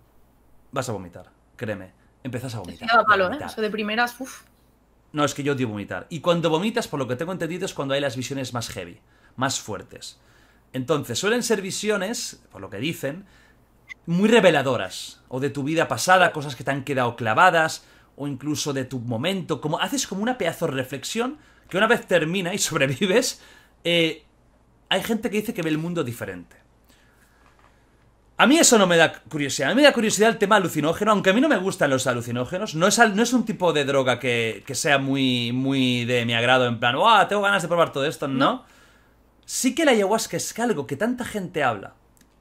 vas a vomitar, créeme empezás a vomitar. ¿eh? de primeras, uff. No, es que yo odio vomitar. Y cuando vomitas, por lo que tengo entendido, es cuando hay las visiones más heavy, más fuertes. Entonces, suelen ser visiones, por lo que dicen, muy reveladoras. O de tu vida pasada, cosas que te han quedado clavadas, o incluso de tu momento. Como haces como una pedazo reflexión que una vez termina y sobrevives, eh, hay gente que dice que ve el mundo diferente. A mí eso no me da curiosidad. A mí me da curiosidad el tema alucinógeno, aunque a mí no me gustan los alucinógenos. No es, no es un tipo de droga que, sea muy, muy de mi agrado, en plan, ¡ah! tengo ganas de probar todo esto, ¿no? Sí que la ayahuasca es algo que tanta gente habla,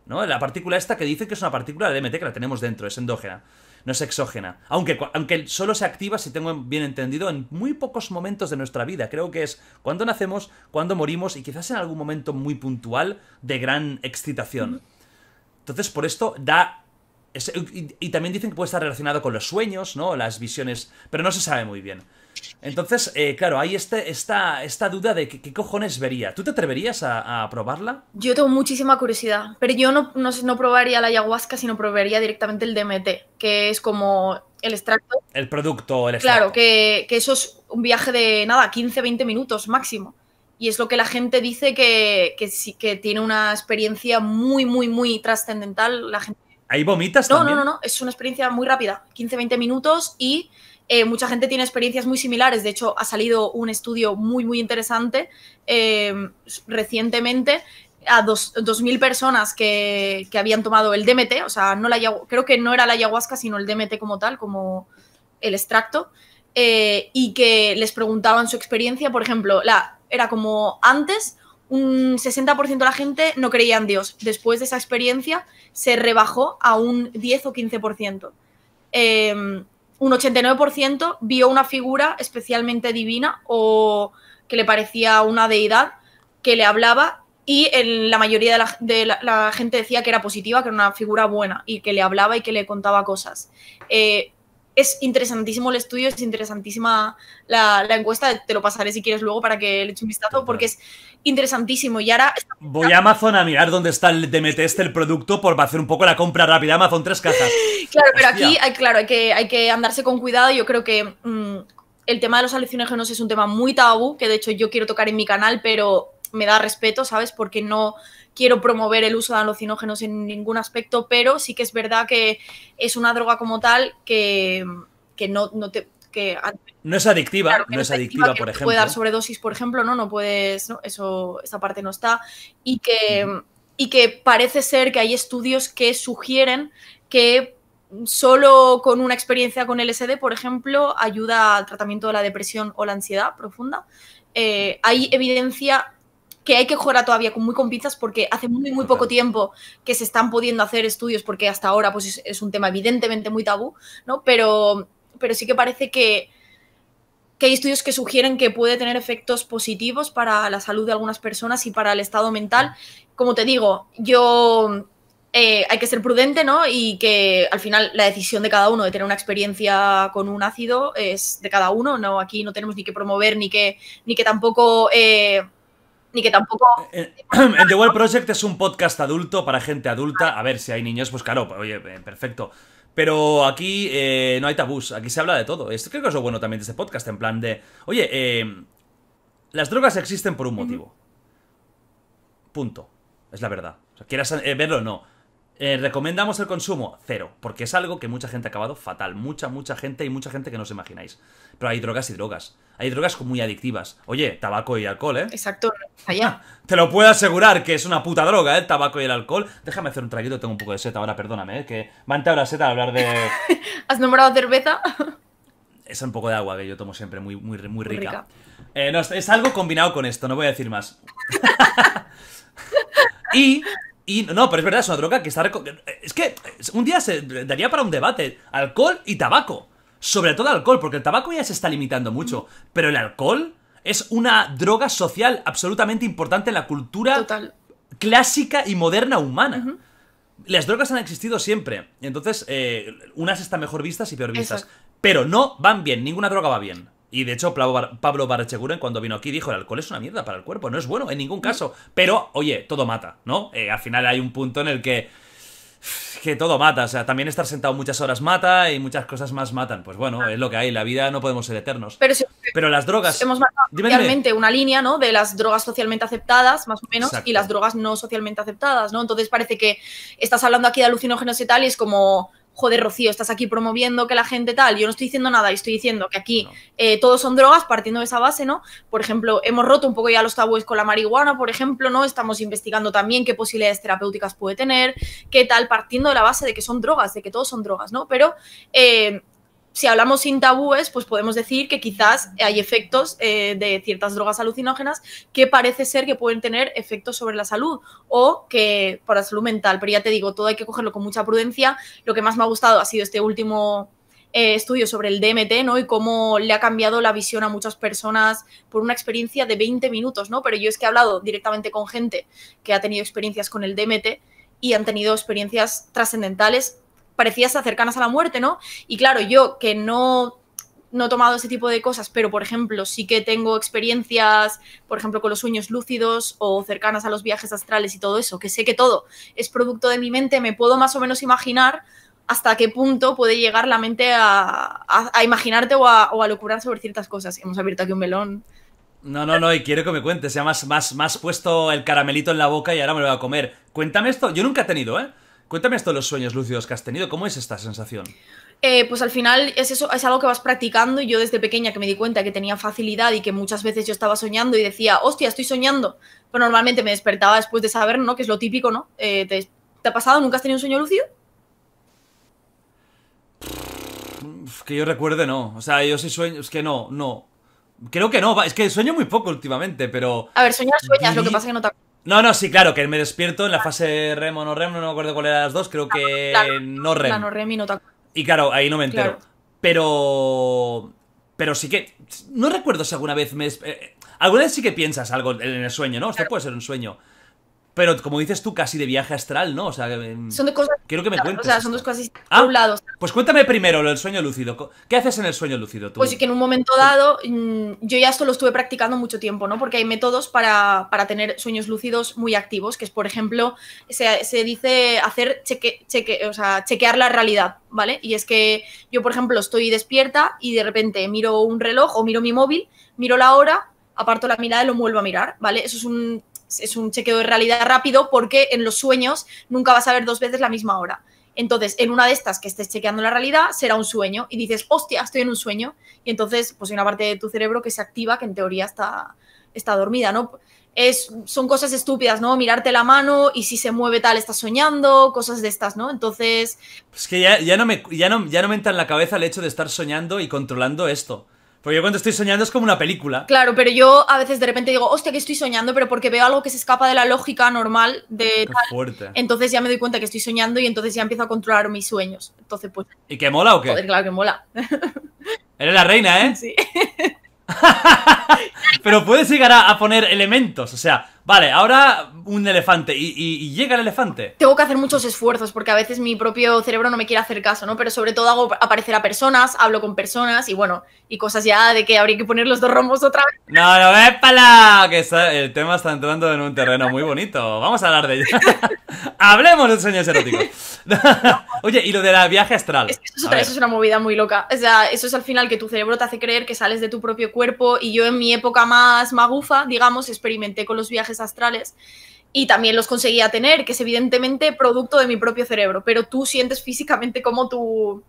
¿no? La partícula esta que dice que es una partícula de DMT, que la tenemos dentro, es endógena, no es exógena. Aunque, aunque solo se activa, si tengo bien entendido, en muy pocos momentos de nuestra vida. Creo que es cuando nacemos, cuando morimos y quizás en algún momento muy puntual de gran excitación. Entonces, por esto da. y, también dicen que puede estar relacionado con los sueños, ¿no? Las visiones. Pero no se sabe muy bien. Entonces, eh, claro, hay este, esta, esta duda de qué, cojones vería. ¿Tú te atreverías a, probarla? Yo tengo muchísima curiosidad, pero yo no, no, probaría la ayahuasca, sino probaría directamente el DMT, que es como el extracto. El producto, el extracto. Claro, que, que eso es un viaje de nada, 15, 20 minutos máximo y es lo que la gente dice que, tiene una experiencia muy, muy, muy trascendental. La gente... ¿Ahí vomitas no, también? No, no, no, es una experiencia muy rápida, 15-20 minutos y eh, mucha gente tiene experiencias muy similares. De hecho, ha salido un estudio muy, muy interesante eh, recientemente a 2.000 personas que, habían tomado el DMT, o sea, no la, creo que no era la ayahuasca, sino el DMT como tal, como el extracto, eh, y que les preguntaban su experiencia. Por ejemplo, la, era como antes un 60% de la gente no creía en Dios. Después de esa experiencia se rebajó a un 10 o 15%. Eh, em, un 89% vio una figura especialmente divina o que le parecía una deidad que le hablaba y la mayoría de, la, gente decía que era positiva, que era una figura buena y que le hablaba y que le contaba cosas. Eh, es interesantísimo el estudio, es interesantísima la, encuesta, te lo pasaré si quieres luego para que le eches un vistazo, porque es interesantísimo. Y ahora... Voy a Amazon a mirar dónde está el DMT este, el producto, por hacer un poco la compra rápida, Amazon tres cajas. claro, pero aquí hay, claro, hay, que, hay que andarse con cuidado, yo creo que mm, el tema de los alucinógenos es un tema muy tabú, que de hecho yo quiero tocar en mi canal, pero me da respeto, ¿sabes? Porque no quiero promover el uso de alucinógenos en ningún aspecto, pero sí que es verdad que es una droga como tal que, que no, no te... Que, no es adictiva, no, es adictiva, por ejemplo. Puede dar sobredosis, por ejemplo, no, no puedes, eso, esa parte no está. Y que, y que parece ser que hay estudios que sugieren que solo con una experiencia con LSD, por ejemplo, ayuda al tratamiento de la depresión o la ansiedad profunda. Eh, hay evidencia que hay que jugar todavía con muy con porque hace muy, muy poco tiempo que se están pudiendo hacer estudios porque hasta ahora pues es, un tema evidentemente muy tabú, ¿no? Pero, pero sí que parece que, hay estudios que sugieren que puede tener efectos positivos para la salud de algunas personas y para el estado mental. Como te digo, yo eh, hay que ser prudente, ¿no? Y que al final la decisión de cada uno de tener una experiencia con un ácido es de cada uno, ¿no? Aquí no tenemos ni que promover ni que, ni que tampoco eh, ni que tampoco... Eh, eh, The World Project es un podcast adulto para gente adulta. A ver, si hay niños, pues claro, oye, eh, perfecto. Pero aquí no hay tabús, aquí se habla de todo. creo que es lo bueno también de este podcast, en plan de, oye, las drogas existen por un motivo. Punto. Es la verdad. O quieras verlo o no. ¿Recomendamos el consumo? Cero. Porque es algo que mucha gente ha acabado fatal. Mucha, mucha gente y mucha gente que no os imagináis. Pero hay drogas y drogas hay drogas muy adictivas. Oye, tabaco y alcohol, ¿eh? Exacto, allá. Te lo puedo asegurar que es una puta droga, ¿eh? El tabaco y el alcohol. Déjame hacer un traguito, tengo un poco de seta ahora, perdóname, ¿eh? que dado la seta al hablar de... ¿Has nombrado cerveza? es un poco de agua que yo tomo siempre, muy, muy, muy rica. Eh, es algo combinado con esto, no voy a decir más. y, y. No, pero es verdad, es una droga que está. Eh, es que eh, un día se daría para un debate: alcohol y tabaco sobre todo alcohol, porque el tabaco ya se está limitando mucho, pero el alcohol es una droga social absolutamente importante en la cultura clásica y moderna humana. Las drogas han existido siempre, entonces eh, unas están mejor vistas y peor vistas, pero no van bien, ninguna droga va bien. Y de hecho, Pablo Barrecheguren, cuando vino aquí, dijo: el alcohol es una mierda para el cuerpo, no es bueno en ningún caso. Pero, oye, todo mata, ¿no? Eh, al final hay un punto en el que que todo mata, o sea, también estar sentado muchas horas mata y muchas cosas más matan. Pues bueno, es lo que hay, la vida no podemos ser eternos. Pero, las drogas... Hemos realmente una línea, ¿no? De las drogas socialmente aceptadas, más o menos, y las drogas no socialmente aceptadas, ¿no? Entonces parece que estás hablando aquí de alucinógenos y tal y es como joder, Rocío, estás aquí promoviendo que la gente tal, yo no estoy diciendo nada y estoy diciendo que aquí eh, todos son drogas partiendo de esa base, ¿no? Por ejemplo, hemos roto un poco ya los tabúes con la marihuana, por ejemplo, ¿no? Estamos investigando también qué posibilidades terapéuticas puede tener, qué tal, partiendo de la base de que son drogas, de que todos son drogas, ¿no? Pero... Eh, si hablamos sin tabúes, pues podemos decir que quizás hay efectos eh, de ciertas drogas alucinógenas que parece ser que pueden tener efectos sobre la salud o que para salud mental. Pero ya te digo, todo hay que cogerlo con mucha prudencia. Lo que más me ha gustado ha sido este último eh, estudio sobre el DMT, ¿no? Y cómo le ha cambiado la visión a muchas personas por una experiencia de 20 minutos, ¿no? Pero yo es que he hablado directamente con gente que ha tenido experiencias con el DMT y han tenido experiencias trascendentales parecías cercanas a la muerte, ¿no? Y claro, yo que no no he tomado ese tipo de cosas, pero por ejemplo, sí que tengo experiencias, por ejemplo, con los sueños lúcidos o cercanas a los viajes astrales y todo eso, que sé que todo es producto de mi mente, me puedo más o menos imaginar hasta qué punto puede llegar la mente a, imaginarte o a, o locurar sobre ciertas cosas. Hemos abierto aquí un melón. No, no, no, y quiero que me cuentes, ya más, más, más puesto el caramelito en la boca y ahora me lo voy a comer. Cuéntame esto, yo nunca he tenido, ¿eh? Cuéntame esto de los sueños lúcidos que has tenido, ¿cómo es esta sensación? Eh, pues al final es eso, es algo que vas practicando. y Yo desde pequeña que me di cuenta que tenía facilidad y que muchas veces yo estaba soñando y decía, hostia, estoy soñando. Pero normalmente me despertaba después de saber, ¿no? Que es lo típico, ¿no? Eh, ¿te, ha pasado? ¿Nunca has tenido un sueño lúcido? Que yo recuerde, no. O sea, yo sí sueño. Es que no, no. Creo que no. Es que sueño muy poco últimamente, pero. A ver, sueñas, sueñas, lo que pasa es que no te acuerdas. No, no, sí, claro, que me despierto en la fase rem o no rem, no me acuerdo cuál era las dos, creo que no rem. no rem y Y claro, ahí no me entero. Pero. Pero sí que. No recuerdo si alguna vez me. Eh, alguna vez sí que piensas algo en el sueño, ¿no? Esto puede ser un sueño. Pero como dices tú, casi de viaje astral, ¿no? O sea, em, son Quiero que me cuentes. O sea, son dos cosas ah, un Pues cuéntame primero lo del sueño lúcido. ¿Qué haces en el sueño lúcido tú? Pues que en un momento dado, mm, yo ya esto lo estuve practicando mucho tiempo, ¿no? Porque hay métodos para, tener sueños lúcidos muy activos, que es, por ejemplo, se, se dice hacer cheque, cheque, o sea, chequear la realidad, ¿vale? Y es que yo, por ejemplo, estoy despierta y de repente miro un reloj o miro mi móvil, miro la hora aparto la mirada y lo vuelvo a mirar, ¿vale? Eso es un es un chequeo de realidad rápido porque en los sueños nunca vas a ver dos veces la misma hora. Entonces, en una de estas que estés chequeando la realidad, será un sueño y dices, hostia, estoy en un sueño. Y entonces, pues hay una parte de tu cerebro que se activa, que en teoría está, dormida, ¿no? Es, son cosas estúpidas, ¿no? Mirarte la mano y si se mueve tal, estás soñando, cosas de estas, ¿no? Entonces... Pues que ya, ya no, me, ya, no, ya no me entra en la cabeza el hecho de estar soñando y controlando esto. Porque yo cuando estoy soñando es como una película. Claro, pero yo a veces de repente digo, hostia, que estoy soñando, pero porque veo algo que se escapa de la lógica normal de... fuerte. Entonces ya me doy cuenta que estoy soñando y entonces ya empiezo a controlar mis sueños. Entonces pues... ¿Y qué mola o qué? claro que mola. Eres la reina, ¿eh? Sí. Pero puedes llegar a, poner elementos. O sea, vale, ahora un elefante y, llega el elefante. Tengo que hacer muchos esfuerzos porque a veces mi propio cerebro no me quiere hacer caso, ¿no? Pero sobre todo hago aparecer a personas, hablo con personas y bueno, y cosas ya de que habría que poner los dos rombos otra vez. No, no, épala, que el tema está entrando en un terreno muy bonito. Vamos a hablar de ello. Hablemos de sueños eróticos. Oye, y lo de la viaje astral. Es que eso, es otra, eso es una movida muy loca. O sea, eso es al final que tu cerebro te hace creer que sales de tu propio cuerpo y yo en mi época más magufa, digamos, experimenté con los viajes astrales y también los conseguía tener, que es evidentemente producto de mi propio cerebro, pero tú sientes físicamente como tu,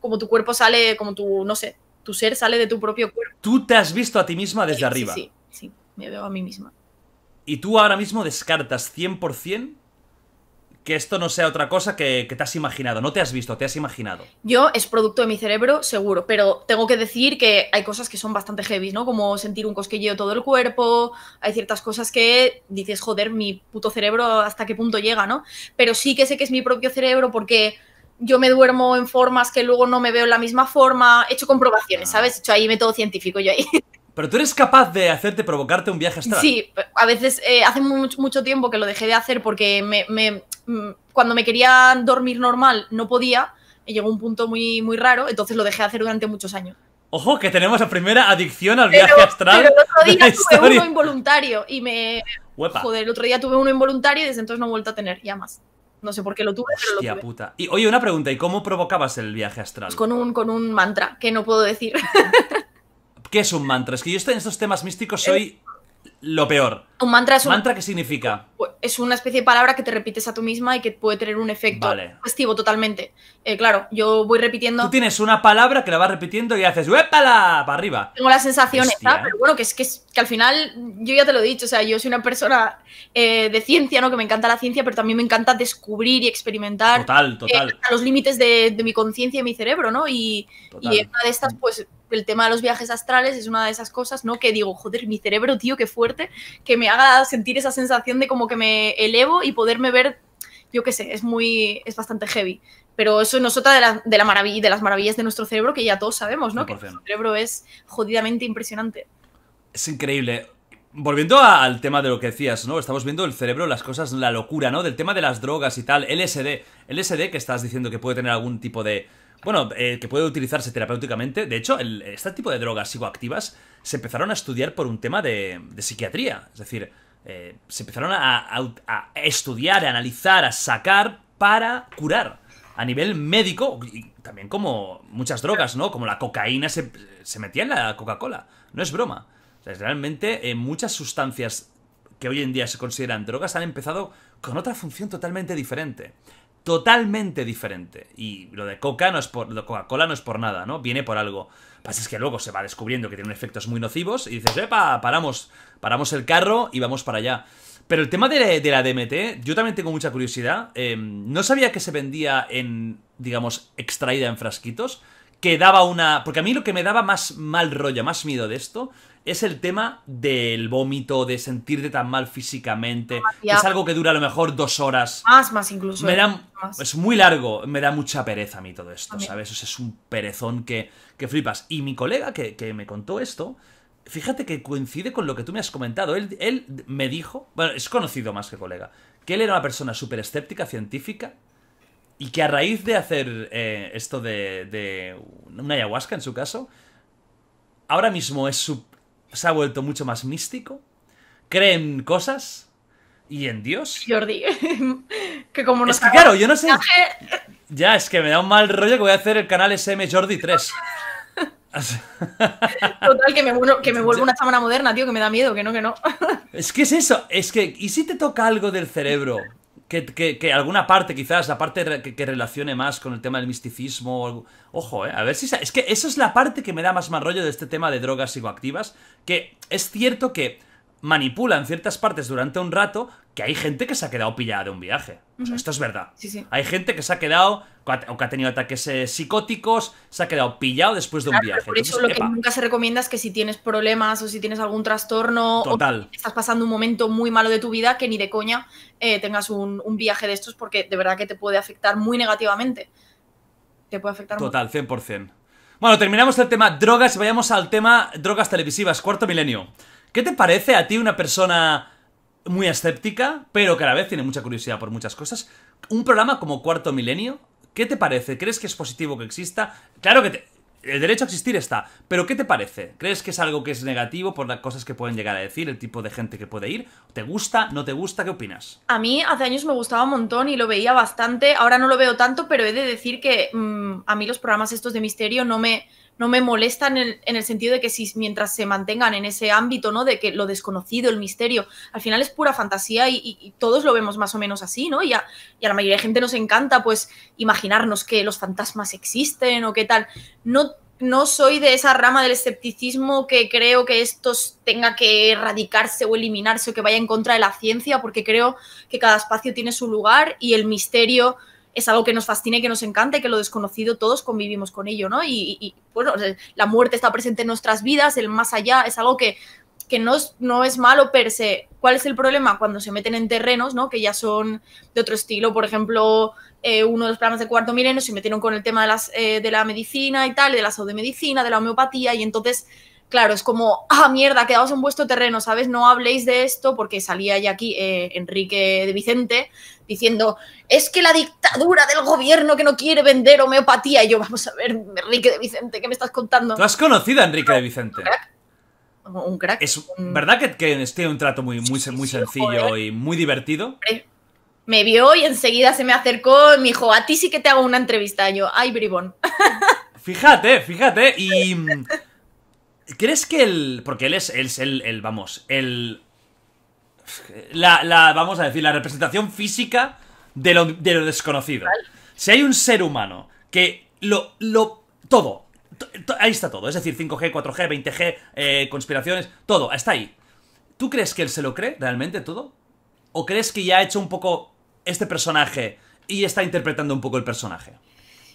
como tu cuerpo sale, como tu, no sé, tu ser sale de tu propio cuerpo. Tú te has visto a ti misma desde arriba. Sí, sí, sí, me veo a mí misma. ¿Y tú ahora mismo descartas 100% que esto no sea otra cosa que, te has imaginado. No te has visto, te has imaginado. Yo es producto de mi cerebro, seguro, pero tengo que decir que hay cosas que son bastante heavy, ¿no? Como sentir un cosquilleo todo el cuerpo, hay ciertas cosas que dices, joder, mi puto cerebro hasta qué punto llega, ¿no? Pero sí que sé que es mi propio cerebro porque yo me duermo en formas que luego no me veo en la misma forma, he hecho comprobaciones, ah. ¿sabes? He hecho ahí método científico yo ahí. Pero tú eres capaz de hacerte provocarte un viaje astral. Sí, a veces eh, hace mucho, tiempo que lo dejé de hacer porque me Mm, cuando me quería dormir normal no podía, y llegó un punto muy, muy raro, entonces lo dejé hacer durante muchos años. Ojo, que tenemos la primera adicción al viaje astral. Pero el otro día tuve uno involuntario y me. Joder, el otro día tuve uno involuntario y desde entonces no he vuelto a tener ya más. No sé por qué lo tuve, pero lo puta. Y oye, una pregunta, ¿y cómo provocabas el viaje astral? Pues con un, con un mantra, que no puedo decir. ¿Qué es un mantra? Es que yo estoy en estos temas místicos soy lo peor. Un mantra es ¿Mantra qué significa? Pues, es una especie de palabra que te repites a tú misma y que puede tener un efecto vale. totalmente. Eh, claro, yo voy repitiendo... Tú tienes una palabra que la vas repitiendo y haces ¡Uépala! para arriba. Tengo la sensación ¿eh? pero bueno, que es, que que al final, yo ya te lo he dicho, o sea, yo soy una persona eh, de ciencia, ¿no? Que me encanta la ciencia, pero también me encanta descubrir y experimentar... a los límites de, mi conciencia y mi cerebro, ¿no? Y, y una de estas, pues, el tema de los viajes astrales es una de esas cosas, ¿no? Que digo, joder, mi cerebro, tío, qué fuerte, que me haga sentir esa sensación de como que me elevo y poderme ver, yo qué sé, es muy, es bastante heavy. Pero eso es otra de, la, de, las maravillas de nuestro cerebro que ya todos sabemos, ¿no? Que nuestro cerebro es jodidamente impresionante. Es increíble. Volviendo al tema de lo que decías, ¿no? Estamos viendo el cerebro, las cosas, la locura, ¿no? Del tema de las drogas y tal, LSD. LSD que estás diciendo que puede tener algún tipo de, bueno, eh, que puede utilizarse terapéuticamente. De hecho, este tipo de drogas psicoactivas se empezaron a estudiar por un tema de, psiquiatría. Es decir, eh, se empezaron a, estudiar, a analizar, a sacar para curar. A nivel médico, y también como muchas drogas, ¿no? Como la cocaína se, metía en la Coca-Cola. No es broma. realmente eh, muchas sustancias que hoy en día se consideran drogas han empezado con otra función totalmente diferente totalmente diferente. Y lo de Coca no es por, Coca-Cola no es por nada, ¿no? Viene por algo. pasa es que luego se va descubriendo que tiene efectos muy nocivos y dices, epa, paramos, paramos el carro y vamos para allá. Pero el tema de, la DMT, yo también tengo mucha curiosidad. Eh, no sabía que se vendía en, digamos, extraída en frasquitos, que daba una... Porque a mí lo que me daba más mal rollo, más miedo de esto, es el tema del vómito, de sentirte tan mal físicamente. Ah, es algo que dura a lo mejor dos horas. Más, más incluso. Me ¿eh? da, Es muy largo, me da mucha pereza a mí todo esto, ¿sabes? eso es un perezón que, flipas. Y mi colega que, me contó esto, fíjate que coincide con lo que tú me has comentado. Él, me dijo, bueno, es conocido más que colega, que él era una persona súper escéptica, científica, y que a raíz de hacer eh, esto de, de una ayahuasca en su caso, ahora mismo es súper se ha vuelto mucho más místico, cree en cosas y en Dios. Jordi, que como no... Es que claro, yo no sé... Ya, es que me da un mal rollo que voy a hacer el canal SM Jordi 3. Total, que me, que me vuelvo una sábana moderna, tío, que me da miedo, que no, que no. Es que es eso, es que, ¿y si te toca algo del cerebro? que, alguna parte, quizás, la parte que, relacione más con el tema del misticismo. Algo. Ojo, eh, a ver si. Es que esa es la parte que me da más mal rollo de este tema de drogas psicoactivas. Que es cierto que manipulan ciertas partes durante un rato que hay gente que se ha quedado pillada de un viaje. esto es verdad. Hay gente que se ha quedado, o que ha tenido ataques eh, psicóticos, se ha quedado pillado después de un viaje. Por eso lo que nunca se recomienda es que si tienes problemas o si tienes algún trastorno o estás pasando un momento muy malo de tu vida, que ni de coña eh, tengas un, viaje de estos porque de verdad que te puede afectar muy negativamente. Te puede afectar Total, 100%. Bueno, terminamos el tema drogas y vayamos al tema drogas televisivas, cuarto milenio. ¿Qué te parece a ti una persona muy escéptica, pero que a la vez tiene mucha curiosidad por muchas cosas? Un programa como Cuarto Milenio, ¿qué te parece? ¿Crees que es positivo que exista? Claro que el derecho a existir está, pero ¿qué te parece? ¿Crees que es algo que es negativo por las cosas que pueden llegar a decir, el tipo de gente que puede ir? ¿Te gusta? ¿No te gusta? ¿Qué opinas? A mí hace años me gustaba un montón y lo veía bastante, ahora no lo veo tanto, pero he de decir que mm, a mí los programas estos de misterio no me no me molestan en el, sentido de que si mientras se mantengan en ese ámbito, ¿no? De que lo desconocido, el misterio, al final es pura fantasía y, todos lo vemos más o menos así, ¿no? Y a, y a, la mayoría de gente nos encanta, pues, imaginarnos que los fantasmas existen o qué tal. No, no soy de esa rama del escepticismo que creo que esto tenga que erradicarse o eliminarse o que vaya en contra de la ciencia, porque creo que cada espacio tiene su lugar y el misterio es algo que nos fascina y que nos encanta y que lo desconocido todos convivimos con ello, ¿no? Y, bueno, la muerte está presente en nuestras vidas, el más allá es algo que, que no, es, no es malo per se. ¿Cuál es el problema? Cuando se meten en terrenos, ¿no? Que ya son de otro estilo, por ejemplo, eh, uno de los planos de cuarto milenio se metieron con el tema de, las, eh, de la medicina y tal, de la medicina, de la homeopatía, y entonces claro, es como, ah, mierda, quedaos en vuestro terreno, ¿sabes? No habléis de esto, porque salía ya aquí eh, Enrique de Vicente diciendo, es que la dictadura del gobierno que no quiere vender homeopatía. Y yo, vamos a ver, Enrique de Vicente, ¿qué me estás contando? ¿Tú has conocido a Enrique de Vicente? Un crack. Un verdad que, que tiene este un trato muy, muy, sencillo y muy divertido. Me vio y enseguida se me acercó y me dijo, a ti sí que te hago una entrevista. Y yo, ay, bribón. Fíjate, fíjate. Y ¿Crees que él... Porque él es, el, Vamos, el. La, Vamos a decir, la representación física de lo, desconocido. Si hay un ser humano que lo. lo todo. ahí está todo. Es decir, 5G, 4G, 20G, conspiraciones, todo. Está ahí. ¿Tú crees que él se lo cree realmente todo? ¿O crees que ya ha hecho un poco este personaje y está interpretando un poco el personaje?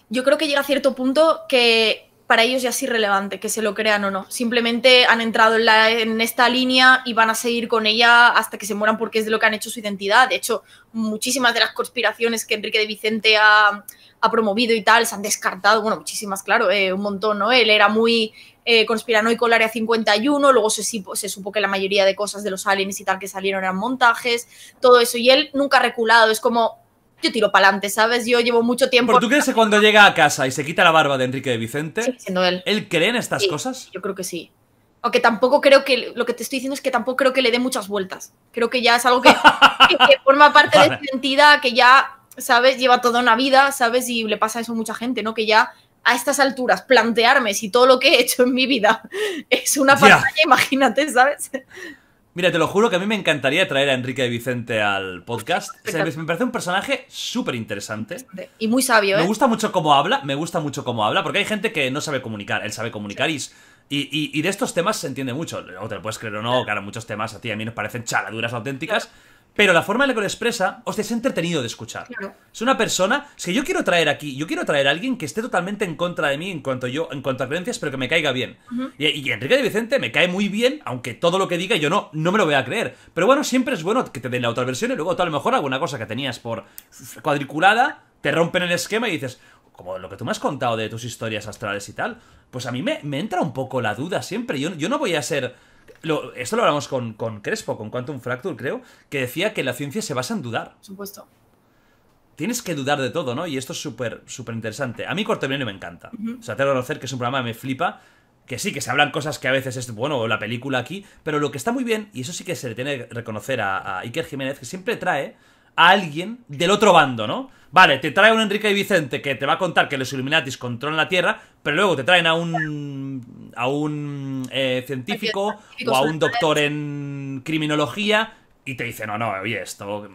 Yo creo que llega a cierto punto que para ellos ya es irrelevante que se lo crean o no. Simplemente han entrado en, esta línea y van a seguir con ella hasta que se mueran porque es de lo que han hecho su identidad. De hecho, muchísimas de las conspiraciones que Enrique de Vicente ha, promovido y tal se han descartado. Bueno, muchísimas, claro, eh, un montón, ¿no? Él era muy eh, conspiranoico el Área 51, luego se, se, supo que la mayoría de cosas de los aliens y tal que salieron eran montajes, todo eso. Y él nunca ha reculado, es como yo tiro para adelante, ¿sabes? Yo llevo mucho tiempo. ¿Pero tú crees que cuando llega a casa y se quita la barba de Enrique de Vicente, él. cree en estas cosas? Yo creo que sí. Aunque tampoco creo que. Lo que te estoy diciendo es que tampoco creo que le dé muchas vueltas. Creo que ya es algo que, forma parte de su identidad, que ya, ¿sabes? Lleva toda una vida, ¿sabes? Y le pasa eso a mucha gente, ¿no? Que ya a estas alturas plantearme si todo lo que he hecho en mi vida es una pantalla, imagínate, ¿sabes? Mira, te lo juro que a mí me encantaría traer a Enrique Vicente al podcast. me parece un personaje súper interesante. Y muy sabio, ¿eh? Me gusta mucho cómo habla, me gusta mucho cómo habla, porque hay gente que no sabe comunicar, él sabe comunicar y, de estos temas se entiende mucho. O te lo puedes creer o no, claro, muchos temas a ti a mí nos parecen chaladuras auténticas. Pero la forma en la que lo expresa, os es entretenido de escuchar. Es una persona, es que yo quiero traer aquí, yo quiero traer a alguien que esté totalmente en contra de mí en cuanto yo, en cuanto a creencias, pero que me caiga bien. y, Enrique de Vicente me cae muy bien, aunque todo lo que diga yo no, no me lo voy a creer. Pero bueno, siempre es bueno que te den la otra versión y luego tal a lo mejor alguna cosa que tenías por cuadriculada, te rompen el esquema y dices, como lo que tú me has contado de tus historias astrales y tal, pues a mí me, entra un poco la duda siempre. yo no voy a ser esto lo hablamos con, con, Crespo, con Quantum Fracture, creo, que decía que la ciencia se basa en dudar. Supuesto. Tienes que dudar de todo, ¿no? Y esto es súper, súper interesante. A mí Corte me encanta. O sea, te reconocer que es un programa que me flipa, que sí, que se hablan cosas que a veces es, bueno, la película aquí, pero lo que está muy bien, y eso sí que se le tiene que reconocer a, a Iker Jiménez, que siempre trae a alguien del otro bando, ¿no? Vale, te trae un Enrique y Vicente que te va a contar que los Illuminatis controlan la Tierra, pero luego te traen a un, a un eh, científico o a un doctor en criminología y te dicen, no, no, oye, esto,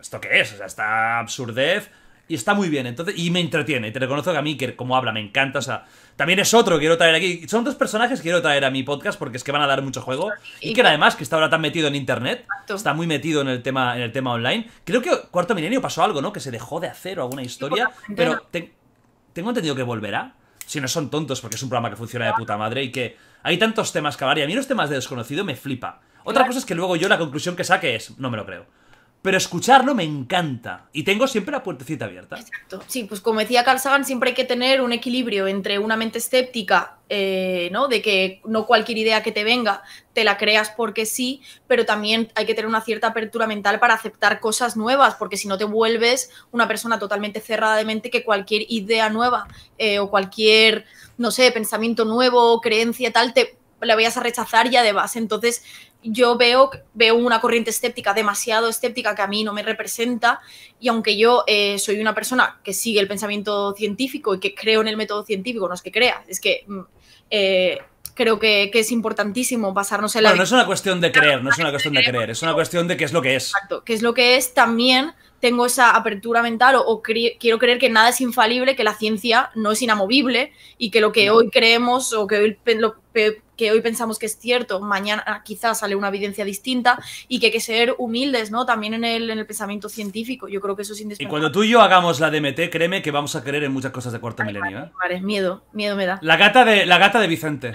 ¿esto qué es? O sea, esta absurdez y está muy bien. Entonces, y me entretiene. y Te reconozco que a mí, que como habla, me encanta. O sea, también es otro que quiero traer aquí. Son dos personajes que quiero traer a mi podcast porque es que van a dar mucho juego. Y, que además, que está ahora tan metido en internet, está muy metido en el tema, en el tema online. Creo que Cuarto Milenio pasó algo, ¿no? Que se dejó de hacer o alguna historia. Pero tengo entendido que volverá. Si no son tontos, porque es un programa que funciona de puta madre y que hay tantos temas que hablar. Y a mí los temas de desconocido me flipa. Otra cosa es que luego yo la conclusión que saque es, no me lo creo pero escucharlo me encanta. Y tengo siempre la puertecita abierta. Exacto. Sí, pues como decía Carl Sagan, siempre hay que tener un equilibrio entre una mente escéptica, eh, ¿no? De que no cualquier idea que te venga te la creas porque sí, pero también hay que tener una cierta apertura mental para aceptar cosas nuevas, porque si no te vuelves una persona totalmente cerrada de mente que cualquier idea nueva eh, o cualquier, no sé, pensamiento nuevo, creencia tal, te la vayas a rechazar ya de base. Entonces, yo veo, veo una corriente escéptica demasiado escéptica que a mí no me representa y aunque yo eh, soy una persona que sigue el pensamiento científico y que creo en el método científico, no es que crea, es que mm, eh, creo que, es importantísimo pasarnos en la... Bueno, no es una cuestión de creer, no es una cuestión de creer, es una cuestión de qué es lo que es. Exacto, qué es lo que es también tengo esa apertura mental o, quiero creer que nada es infalible, que la ciencia no es inamovible y que lo que hoy creemos o que hoy lo que hoy pensamos que es cierto, mañana quizás sale una evidencia distinta y que hay que ser humildes, ¿no? También en el, en el pensamiento científico. Yo creo que eso es indispensable. Y cuando tú y yo hagamos la DMT, créeme que vamos a creer en muchas cosas de cuarto milenio. ¿eh? Vale, miedo, miedo me da. La gata de, la gata de Vicente.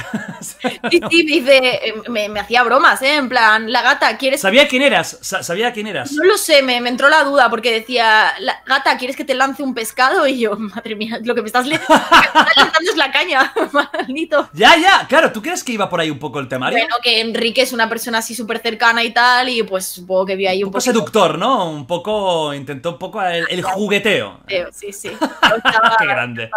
sí, sí, eh, me, me, hacía bromas, ¿eh? En plan, la gata, ¿quieres...? Sabía quién eras, sabía quién eras. No lo sé, me, me entró la duda porque decía, la, gata, ¿quieres que te lance un pescado? Y yo, madre mía, lo que me estás, lanzando es la caña, maldito. Ya, ya, claro, ¿tú crees que iba por ahí un poco el temario? Bueno, que Enrique es una persona así súper cercana y tal, y pues supongo que vi ahí un, un poco... seductor, ¿no? Un poco, intentó un poco el, jugueteo. Sí, sí. Qué grande.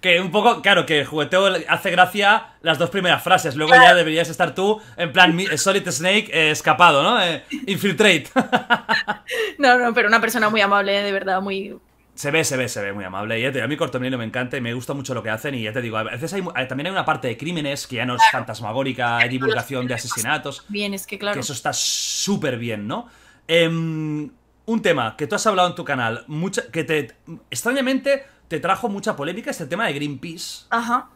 Que un poco, claro, que el jugueteo hace gracia las dos primeras frases. Luego ya deberías estar tú en plan eh, Solid Snake eh, escapado, ¿no? Eh, infiltrate. no, no, pero una persona muy amable, de verdad, muy, se ve, se ve, se ve muy amable. Y a mí Cortomelino me encanta y me gusta mucho lo que hacen. Y ya te digo, a veces hay, también hay una parte de crímenes que ya no es fantasmagórica, hay divulgación de asesinatos. Bien, es que claro. Que eso está súper bien, ¿no? Em, un tema que tú has hablado en tu canal, mucha, que te. extrañamente te trajo mucha polémica este tema de Greenpeace. Ajá.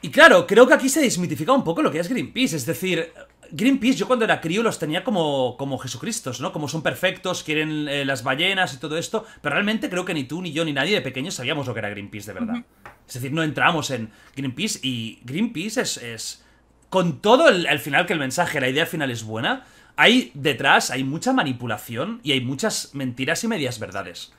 Y claro, creo que aquí se desmitifica un poco lo que es Greenpeace. Es decir, Greenpeace yo cuando era crío los tenía como, como Jesucristos, ¿no? Como son perfectos, quieren eh, las ballenas y todo esto. Pero realmente creo que ni tú, ni yo, ni nadie de pequeños sabíamos lo que era Greenpeace de verdad. Es decir, no entramos en Greenpeace y Greenpeace es... con todo el, el, final que el mensaje, la idea final es buena, hay detrás, hay mucha manipulación y hay muchas mentiras y medias verdades.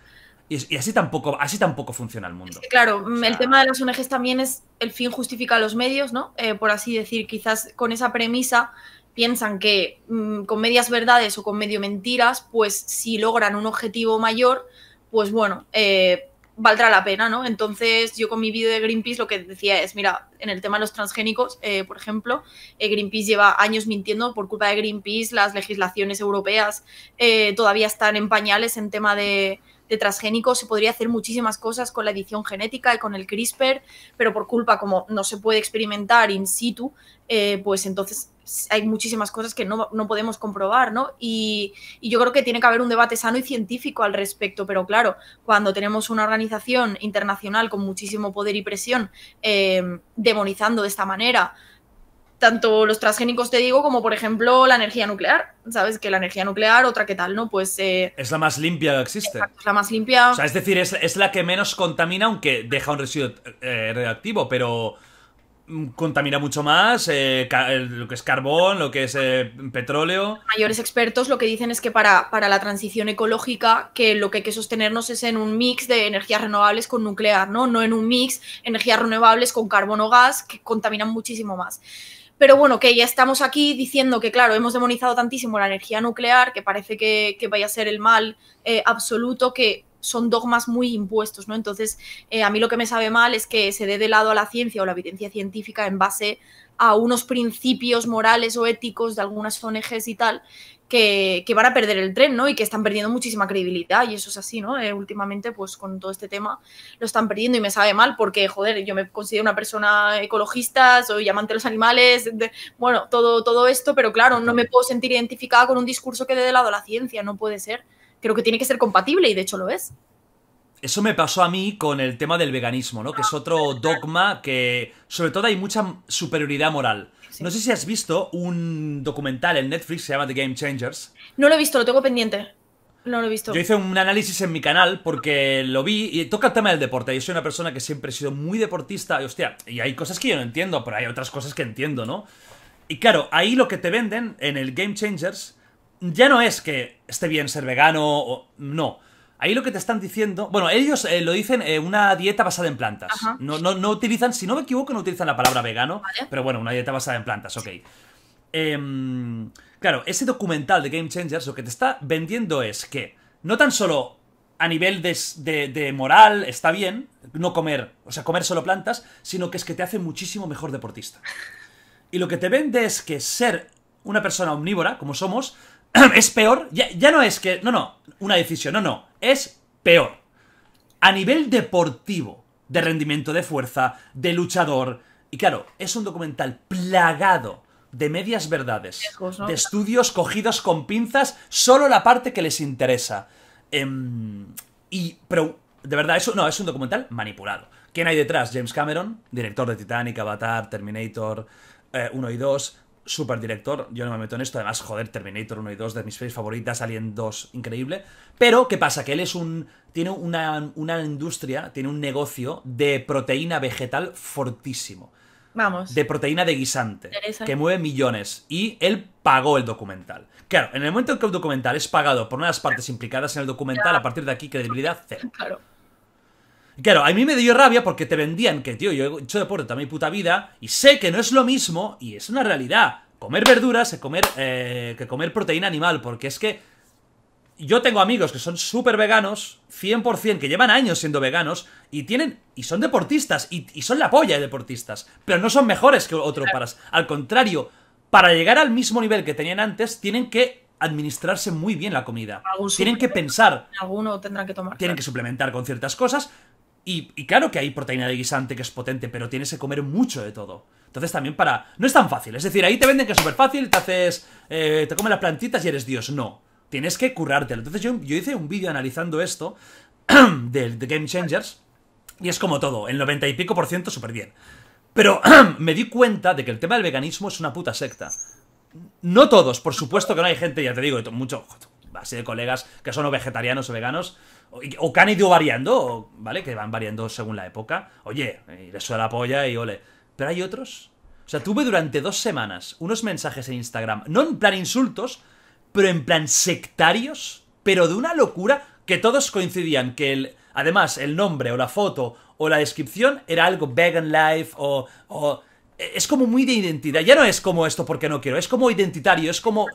Y, así, tampoco, así tampoco funciona el mundo. claro, mm, el tema de las ONGs también es el fin justifica a los medios, ¿no? Eh, por así decir, quizás con esa premisa piensan que mm, con medias verdades o con medio mentiras, pues si logran un objetivo mayor, pues bueno, eh, valdrá la pena, ¿no? Entonces yo con mi vídeo de Greenpeace lo que decía es, mira, en el tema de los transgénicos, eh, por ejemplo, Greenpeace lleva años mintiendo, por culpa de Greenpeace las legislaciones europeas todavía están en pañales en tema de, de transgénico se podría hacer muchísimas cosas con la edición genética y con el CRISPR, pero por culpa, como no se puede experimentar in situ, eh, pues entonces hay muchísimas cosas que no, podemos comprobar, ¿no? Y, yo creo que tiene que haber un debate sano y científico al respecto, pero claro, cuando tenemos una organización internacional con muchísimo poder y presión eh, demonizando de esta manera tanto los transgénicos, te digo, como por ejemplo la energía nuclear. ¿Sabes? Que la energía nuclear, otra que tal, ¿no? Pues... Eh, es la más limpia que existe. es la más limpia. O sea, es decir, es, la que menos contamina, aunque deja un residuo eh, reactivo, pero mm, contamina mucho más, eh, lo que es carbón, lo que es petróleo. Los mayores expertos lo que dicen es que para, la transición ecológica, que lo que hay que sostenernos es en un mix de energías renovables con nuclear, ¿no? No en un mix energías renovables con carbón o gas, que contaminan muchísimo más. Pero bueno, que ya estamos aquí diciendo que, claro, hemos demonizado tantísimo la energía nuclear que parece que, vaya a ser el mal eh, absoluto que son dogmas muy impuestos, ¿no? Entonces, eh, a mí lo que me sabe mal es que se dé de lado a la ciencia o la evidencia científica en base a unos principios morales o éticos de algunas ONGs y tal, que, van a perder el tren, ¿no? Y que están perdiendo muchísima credibilidad y eso es así, ¿no? Eh, últimamente, pues con todo este tema lo están perdiendo y me sabe mal porque, joder, yo me considero una persona ecologista, soy amante de los animales, bueno, todo, todo esto, pero claro, no me puedo sentir identificada con un discurso que dé de lado la ciencia, no puede ser. Creo que tiene que ser compatible y de hecho lo es. Eso me pasó a mí con el tema del veganismo, ¿no? Que es otro dogma que, sobre todo, hay mucha superioridad moral. No sé si has visto un documental en Netflix, se llama The Game Changers. No lo he visto, lo tengo pendiente. No lo he visto. Yo hice un análisis en mi canal porque lo vi y toca el tema del deporte. Yo soy una persona que siempre he sido muy deportista y hostia, y hay cosas que yo no entiendo, pero hay otras cosas que entiendo, ¿no? Y claro, ahí lo que te venden en el Game Changers ya no es que esté bien ser vegano o no. Ahí lo que te están diciendo, bueno, ellos eh, lo dicen eh, una dieta basada en plantas. No, no, no utilizan, si no me equivoco, no utilizan la palabra vegano, pero bueno, una dieta basada en plantas, ok. Em, claro, ese documental de Game Changers lo que te está vendiendo es que no tan solo a nivel de, moral está bien no comer, o sea, comer solo plantas, sino que es que te hace muchísimo mejor deportista. Y lo que te vende es que ser una persona omnívora, como somos, es peor. Ya, ya no es que, no, no, una decisión, no, no es peor. A nivel deportivo, de rendimiento de fuerza, de luchador. Y claro, es un documental plagado de medias verdades, de estudios cogidos con pinzas, solo la parte que les interesa. Em, y, pero, de verdad, eso no, es un documental manipulado. ¿Quién hay detrás? James Cameron, director de Titanic, Avatar, Terminator 1 eh, y 2, super director, yo no me meto en esto, además, joder, Terminator 1 y 2 de mis series favoritas, Alien 2, increíble, pero ¿qué pasa? Que él es un... tiene una, industria, tiene un negocio de proteína vegetal fortísimo. Vamos. De proteína de guisante. Que mueve millones. Y él pagó el documental. Claro, en el momento en que el documental es pagado por una de las partes implicadas en el documental, a partir de aquí, credibilidad cero. Claro. Claro, a mí me dio rabia porque te vendían que, tío, yo he hecho deporte toda mi puta vida y sé que no es lo mismo y es una realidad. Comer verduras que eh, comer, eh, que comer proteína animal, porque es que yo tengo amigos que son súper veganos, 100%, que llevan años siendo veganos, y tienen y son deportistas, y, son la polla de deportistas, pero no son mejores que otros paras. Al contrario, para llegar al mismo nivel que tenían antes, tienen que administrarse muy bien la comida. Tienen que pensar. Alguno que tomar. Tienen que suplementar con ciertas cosas, y, claro que hay proteína de guisante que es potente, pero tienes que comer mucho de todo. Entonces también para... No es tan fácil. Es decir, ahí te venden que es súper fácil, te haces... Eh, te comes las plantitas y eres Dios. No. Tienes que currártelo. Entonces yo, yo hice un vídeo analizando esto del de Game Changers. Y es como todo, el 90 y pico por ciento súper bien. Pero me di cuenta de que el tema del veganismo es una puta secta. No todos, por supuesto que no hay gente, ya te digo, mucho, así de colegas que son o vegetarianos o veganos, o, que han variando, ¿vale? Que van variando según la época. Oye, eso de la polla y ole. Pero hay otros. O sea, tuve durante dos semanas unos mensajes en Instagram, no en plan insultos, pero en plan sectarios, pero de una locura que todos coincidían que el, además el nombre o la foto o la descripción era algo vegan life o, o es como muy de identidad. Ya no es como esto porque no quiero, es como identitario, es como.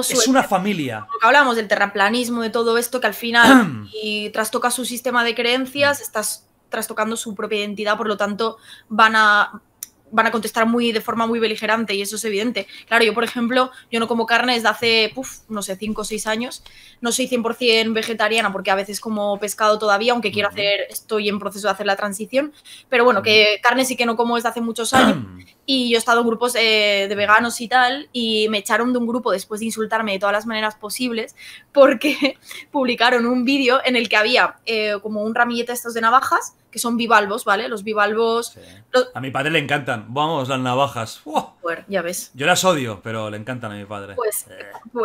es una familia. hablamos del terraplanismo, de todo esto, que al final, y trastoca su sistema de creencias, estás trastocando su propia identidad, por lo tanto, van a, van a contestar muy de forma muy beligerante y eso es evidente. Claro, yo por ejemplo, yo no como carne desde hace, puff, no sé, 5 o 6 años. No soy 100% vegetariana porque a veces como pescado todavía, aunque quiero hacer, estoy en proceso de hacer la transición. Pero bueno, que carne sí que no como desde hace muchos años. y yo he estado en grupos eh, de veganos y tal, y me echaron de un grupo después de insultarme de todas las maneras posibles, porque publicaron un vídeo en el que había eh, como un ramillete de estos de navajas, que son bivalvos, ¿vale? Los bivalvos... A mi padre le encantan, vamos, las navajas. ya ves. Yo las odio, pero le encantan a mi padre. Pues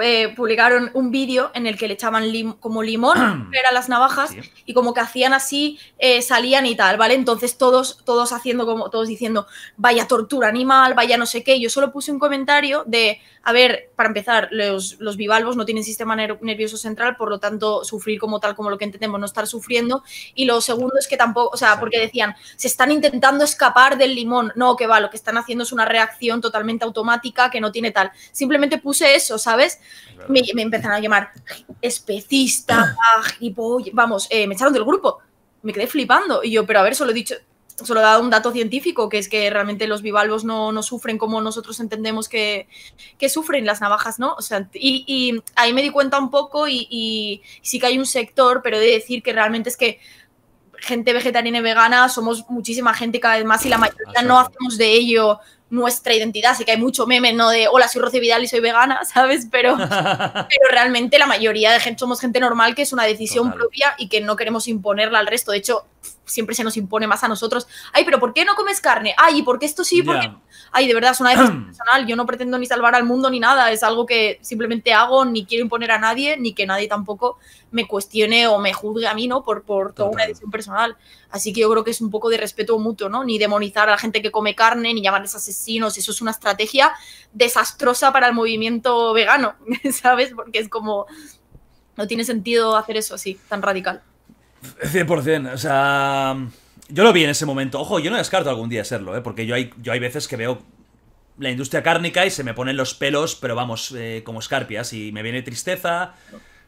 eh, publicaron un vídeo en el que le echaban como limón a las navajas y como que hacían así, salían y tal, ¿vale? Entonces todos, todos haciendo como, todos diciendo, vaya tortura animal, vaya no sé qué. Yo solo puse un comentario de, a ver, para empezar, los, bivalvos no tienen sistema nervioso central, por lo tanto, sufrir como tal, como lo que entendemos, no estar sufriendo. Y lo segundo es que tampoco, o sea, porque decían, se están intentando escapar del limón. No, que va, lo que están haciendo es una reacción totalmente automática que no tiene tal. Simplemente puse eso, ¿sabes? Me, me empezaron a llamar especista, voy vamos, eh, me echaron del grupo. Me quedé flipando. Y yo, pero a ver, solo he dicho, solo da un dato científico, que es que realmente los bivalvos no, sufren como nosotros entendemos que, sufren las navajas, ¿no? y, ahí me di cuenta un poco y, sí que hay un sector, pero he de decir que realmente es que gente vegetariana y vegana somos muchísima gente cada vez más y la mayoría no hacemos de ello nuestra identidad. así que hay mucho meme, ¿no? De hola, soy Roce Vidal y soy vegana, ¿sabes? Pero, pero realmente la mayoría de gente somos gente normal que es una decisión propia y que no queremos imponerla al resto. De hecho, siempre se nos impone más a nosotros. Ay, pero ¿por qué no comes carne? Ay, ¿y por qué esto sí? Ay, de verdad, es una decisión personal. Yo no pretendo ni salvar al mundo ni nada. Es algo que simplemente hago, ni quiero imponer a nadie, ni que nadie tampoco me cuestione o me juzgue a mí, ¿no? Por, por toda una decisión personal. Así que yo creo que es un poco de respeto mutuo, ¿no? Ni demonizar a la gente que come carne, ni llamarles asesinos. Eso es una estrategia desastrosa para el movimiento vegano, ¿sabes? Porque es como... No tiene sentido hacer eso así, tan radical. 100%, o sea... Yo lo vi en ese momento. Ojo, yo no descarto algún día serlo, ¿eh? porque yo hay, yo hay veces que veo la industria cárnica y se me ponen los pelos, pero vamos, eh, como escarpias, y me viene tristeza.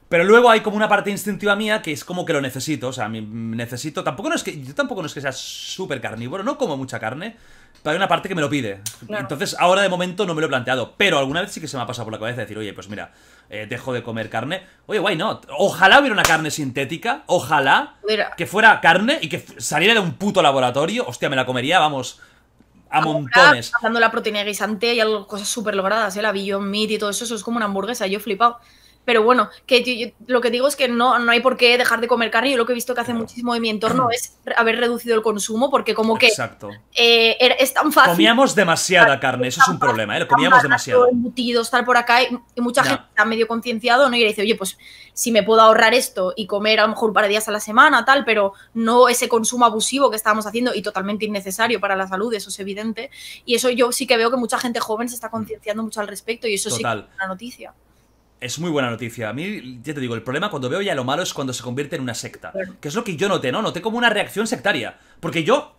Pero luego hay como una parte instintiva mía que es como que lo necesito, o sea, necesito... Tampoco no es que, yo tampoco no es que sea súper carnívoro, no como mucha carne, pero hay una parte que me lo pide. Entonces, ahora de momento no me lo he planteado, pero alguna vez sí que se me ha pasado por la cabeza decir, oye, pues mira, eh, dejo de comer carne. Oye, why not? Ojalá hubiera una carne sintética, ojalá que fuera carne y que saliera de un puto laboratorio. Hostia, me la comería, vamos, a montones. Pasando la proteína guisante y cosas súper logradas, ¿eh? la Meat y todo eso, eso es como una hamburguesa, yo he flipado. Pero bueno, que lo que digo es que no, no hay por qué dejar de comer carne. Yo lo que he visto que hace muchísimo de mi entorno es haber reducido el consumo porque como que Exacto. Eh, es tan fácil. Comíamos demasiada carne, eso es un problema, ¿eh? comíamos demasiado. Embutidos, tal por acá, y, mucha gente está medio concienciado, ¿no? Y dice, oye, pues si me puedo ahorrar esto y comer a lo mejor un par de días a la semana, tal, pero no ese consumo abusivo que estábamos haciendo y totalmente innecesario para la salud, eso es evidente. Y eso yo sí que veo que mucha gente joven se está concienciando mucho al respecto y eso sí que es una noticia. Es muy buena noticia. A mí, ya te digo, el problema cuando veo ya lo malo es cuando se convierte en una secta. Que es lo que yo noté, ¿no? Noté como una reacción sectaria. Porque yo.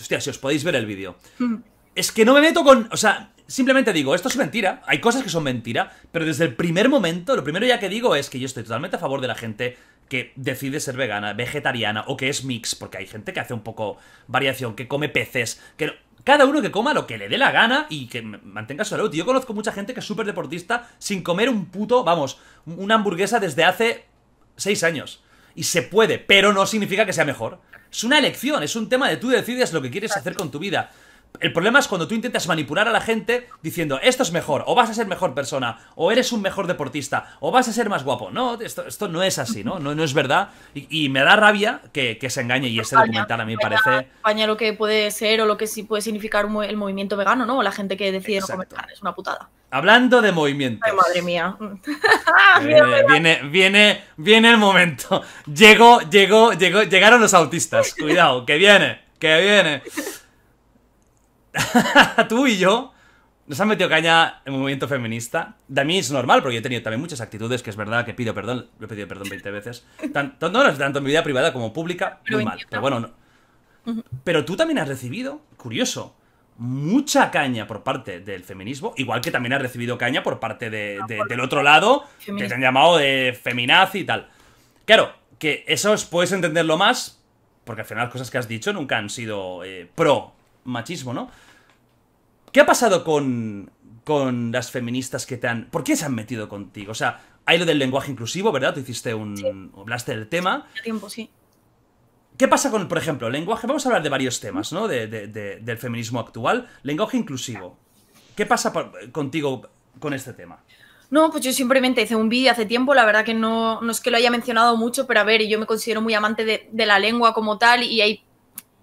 Hostia, si os podéis ver el vídeo. Hmm. Es que no me meto con. O sea, simplemente digo, esto es mentira. Hay cosas que son mentira. Pero desde el primer momento, lo primero ya que digo es que yo estoy totalmente a favor de la gente que decide ser vegana, vegetariana o que es mix, porque hay gente que hace un poco variación, que come peces, que cada uno que coma lo que le dé la gana y que mantenga su salud. yo conozco mucha gente que es súper deportista sin comer un puto, vamos, una hamburguesa desde hace seis años. Y se puede, pero no significa que sea mejor. Es una elección, es un tema de tú decides lo que quieres hacer con tu vida. El problema es cuando tú intentas manipular a la gente diciendo, esto es mejor, o vas a ser mejor persona, o eres un mejor deportista, o vas a ser más guapo. No, esto, esto no es así, ¿no? No, no es verdad. Y, me da rabia que, se engañe y este documental a mí parece... España lo que puede ser o lo que sí puede significar el movimiento vegano, ¿no? la gente que decide no comer es una putada. Hablando de movimiento. madre mía. Eh, viene, viene, viene, el momento. Llegó, llegó, llegó, llegaron los autistas. Cuidado, que viene, que viene. tú y yo nos han metido caña el movimiento feminista. De mí es normal, porque yo he tenido también muchas actitudes que es verdad que pido perdón, lo he pedido perdón 20 veces. Tanto, en mi vida privada como pública, muy mal. Pero bueno, no. pero tú también has recibido, curioso, mucha caña por parte del feminismo, igual que también has recibido caña por parte del otro lado, que te han llamado de feminaz y tal. Claro, que eso puedes entenderlo más, porque al final las cosas que has dicho nunca han sido eh, pro machismo, ¿no? ¿Qué ha pasado con, las feministas que te han... ¿Por qué se han metido contigo? O sea, hay lo del lenguaje inclusivo, ¿verdad? Tú hiciste un... Hablaste del tema. Sí, tiempo, sí. ¿Qué pasa con, por ejemplo, lenguaje? Vamos a hablar de varios temas, ¿no? del feminismo actual. Lenguaje inclusivo. ¿Qué pasa contigo con este tema? No, pues yo simplemente hice un vídeo hace tiempo, la verdad que no, no, es que lo haya mencionado mucho, pero a ver, yo me considero muy amante de, la lengua como tal y hay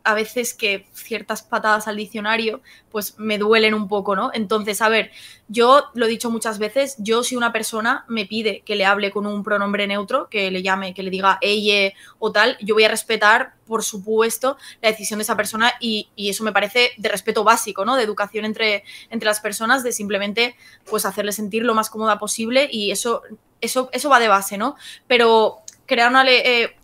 a veces que ciertas patadas al diccionario pues me duelen un poco, ¿no? Entonces, a ver, yo lo he dicho muchas veces, yo si una persona me pide que le hable con un pronombre neutro, que le llame, que le diga ella o tal, yo voy a respetar, por supuesto, la decisión de esa persona y, y eso me parece de respeto básico, ¿no? De educación entre, entre las personas, de simplemente pues hacerle sentir lo más cómoda posible y eso, eso, eso va de base, ¿no? Pero crear una eh,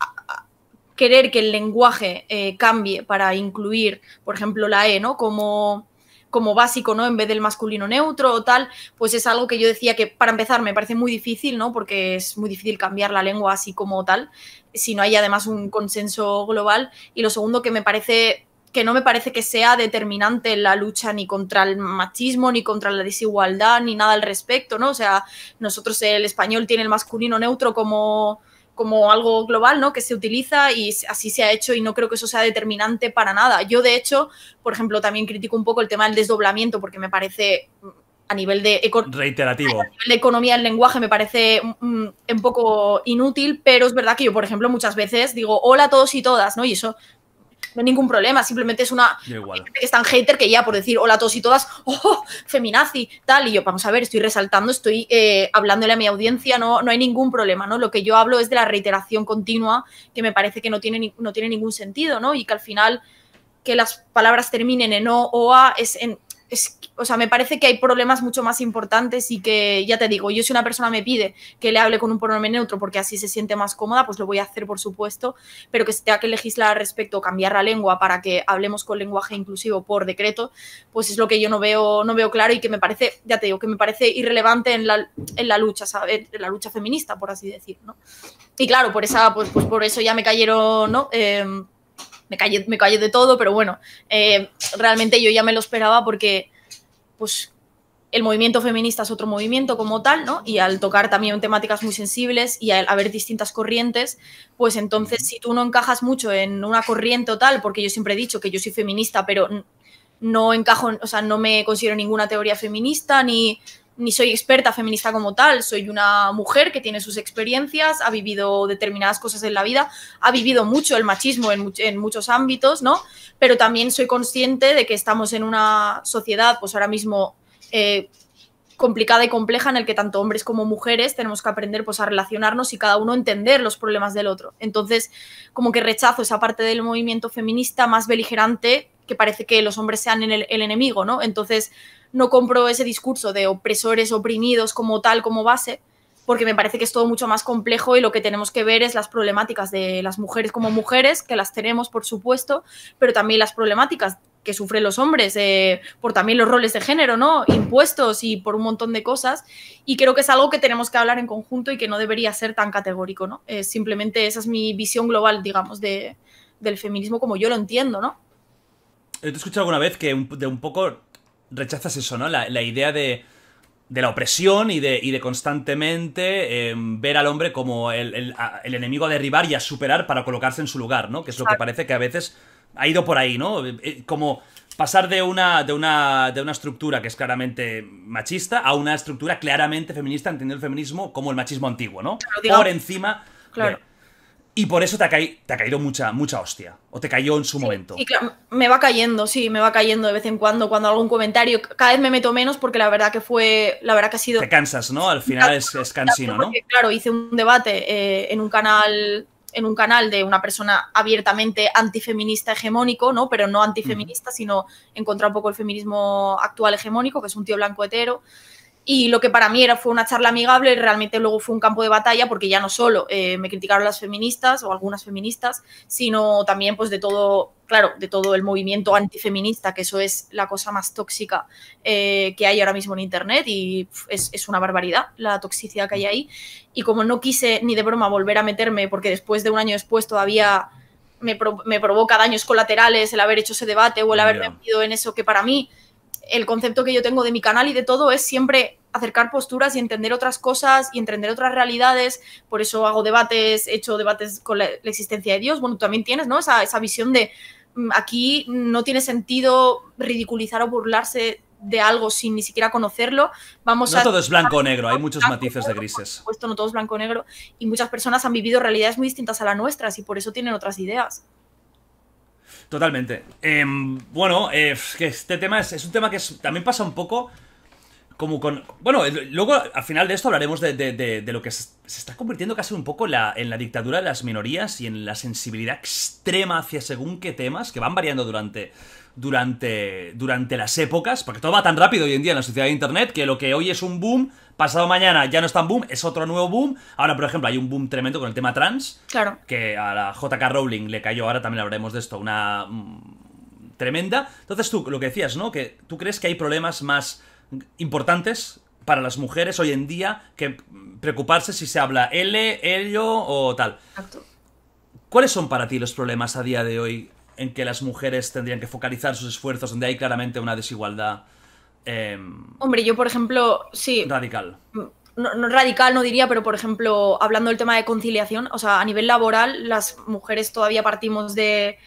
querer que el lenguaje eh, cambie para incluir, por ejemplo, la E, ¿no? Como, como básico, ¿no? En vez del masculino neutro o tal, pues es algo que yo decía que para empezar me parece muy difícil, ¿no? Porque es muy difícil cambiar la lengua así como tal, si no hay además un consenso global. Y lo segundo que me parece que no me parece que sea determinante la lucha ni contra el machismo, ni contra la desigualdad, ni nada al respecto, ¿no? O sea, nosotros el español tiene el masculino neutro como, como algo global, ¿no? Que se utiliza y así se ha hecho y no creo que eso sea determinante para nada. Yo, de hecho, por ejemplo, también critico un poco el tema del desdoblamiento porque me parece mm, a nivel de, Reiterativo. A economía el lenguaje me parece mm, un poco inútil, pero es verdad que yo, por ejemplo, muchas veces digo hola a todos y todas, ¿no? Y eso no hay ningún problema, simplemente es una gente que es tan hater que ya por decir hola a todos y todas, oh, feminazi, tal, y yo, vamos a ver, estoy resaltando, estoy eh, hablándole a mi audiencia, no, no hay ningún problema, ¿no? Lo que yo hablo es de la reiteración continua, que me parece que no tiene, no tiene ningún sentido, ¿no? Y que al final que las palabras terminen en O o A es, en, es o sea, me parece que hay problemas mucho más importantes y que, ya te digo, yo si una persona me pide que le hable con un pronombre neutro porque así se siente más cómoda, pues lo voy a hacer, por supuesto, pero que se tenga que legislar al respecto o cambiar la lengua para que hablemos con lenguaje inclusivo por decreto, pues es lo que yo no veo, no veo claro y que me parece, ya te digo, que me parece irrelevante en la, en la lucha, ¿sabes? la lucha feminista, por así decir, Y claro, por esa, pues, pues, por eso ya me cayeron, ¿no? Em, me callé, me de todo, pero bueno, eh, realmente yo ya me lo esperaba porque pues el movimiento feminista es otro movimiento como tal, ¿no? Y al tocar también temáticas muy sensibles y al haber distintas corrientes, pues entonces si tú no encajas mucho en una corriente o tal, porque yo siempre he dicho que yo soy feminista, pero no encajo, o sea, no me considero ninguna teoría feminista ni ni soy experta feminista como tal, soy una mujer que tiene sus experiencias, ha vivido determinadas cosas en la vida, ha vivido mucho el machismo en, muchos ámbitos, ¿no? Pero también soy consciente de que estamos en una sociedad, pues ahora mismo... Eh, complicada y compleja en el que tanto hombres como mujeres tenemos que aprender pues, a relacionarnos y cada uno entender los problemas del otro. Entonces, como que rechazo esa parte del movimiento feminista más beligerante que parece que los hombres sean el, el enemigo, ¿no? Entonces, no compro ese discurso de opresores, oprimidos como tal, como base, porque me parece que es todo mucho más complejo y lo que tenemos que ver es las problemáticas de las mujeres como mujeres, que las tenemos, por supuesto, pero también las problemáticas que sufren los hombres, eh, por también los roles de género, ¿no? Impuestos y por un montón de cosas. Y creo que es algo que tenemos que hablar en conjunto y que no debería ser tan categórico, ¿no? simplemente esa es mi visión global, digamos, del feminismo como yo lo entiendo, ¿no? ¿Te he escuchado alguna vez que de un poco rechazas eso, ¿no? La, la idea de, la opresión y de, y de constantemente eh, ver al hombre como el, enemigo a derribar y a superar para colocarse en su lugar, ¿no? Que es lo que parece que a veces ha ido por ahí, ¿no? Eh, eh, como pasar de una, de una, de una estructura que es claramente machista a una estructura claramente feminista, entendiendo el feminismo como el machismo antiguo, ¿no? por encima... Claro. Y por eso te ha, ha caído mucha, mucha hostia. O te cayó en su momento. me va cayendo, sí, me va cayendo de vez en cuando, cuando hago un comentario. Cada vez me meto menos porque la verdad que fue. La verdad que ha sido. Te cansas, ¿no? Al final es, cansino, ¿no? claro, hice un debate eh, en un canal en un canal de una persona abiertamente antifeminista hegemónico, ¿no? Pero no antifeminista, sino en contra un poco el feminismo actual hegemónico, que es un tío blanco hetero. Y lo que para mí era, fue una charla amigable, realmente luego fue un campo de batalla, porque ya no solo eh, me criticaron las feministas o algunas feministas, sino también pues de todo, claro, de todo el movimiento antifeminista, que eso es la cosa más tóxica eh, que hay ahora mismo en Internet y es, una barbaridad la toxicidad que hay ahí. Y como no quise ni de broma volver a meterme, porque después de un año después todavía me, me provoca daños colaterales el haber hecho ese debate o el haberme metido en eso que para mí el concepto que yo tengo de mi canal y de todo es siempre acercar posturas y entender otras cosas y entender otras realidades. Por eso hago debates, he hecho debates con la, existencia de Dios. Bueno, tú también tienes, ¿no? Esa, esa visión de mm, aquí no tiene sentido ridiculizar o burlarse de algo sin ni siquiera conocerlo. Vamos no todo es blanco o negro, hay muchos matices de grises. Por supuesto, no todo es blanco o negro. Y muchas personas han vivido realidades muy distintas a las nuestras y por eso tienen otras ideas. Totalmente. Em, bueno, eh, que este tema es, un tema que también pasa un poco como con... Bueno, eh, luego al final de esto hablaremos de, lo que se, está convirtiendo casi un poco en la dictadura de las minorías y en la sensibilidad extrema hacia según qué temas que van variando durante durante, durante las épocas, porque todo va tan rápido hoy en día en la sociedad de Internet que lo que hoy es un boom, pasado mañana ya no es tan boom, es otro nuevo boom. Ahora, por ejemplo, hay un boom tremendo con el tema trans, claro. que a la JK Rowling le cayó, ahora también hablaremos de esto, una mm, tremenda. Entonces tú, lo que decías, ¿no? Que tú crees que hay problemas más importantes para las mujeres hoy en día que preocuparse si se habla L, ello o tal. Exacto. ¿Cuáles son para ti los problemas a día de hoy en que las mujeres tendrían que focalizar sus esfuerzos, donde hay claramente una desigualdad. Em, Hombre, yo por ejemplo, sí. Radical. No, radical no diría, pero por ejemplo, hablando del tema de conciliación, o sea, a nivel laboral, las mujeres todavía partimos de,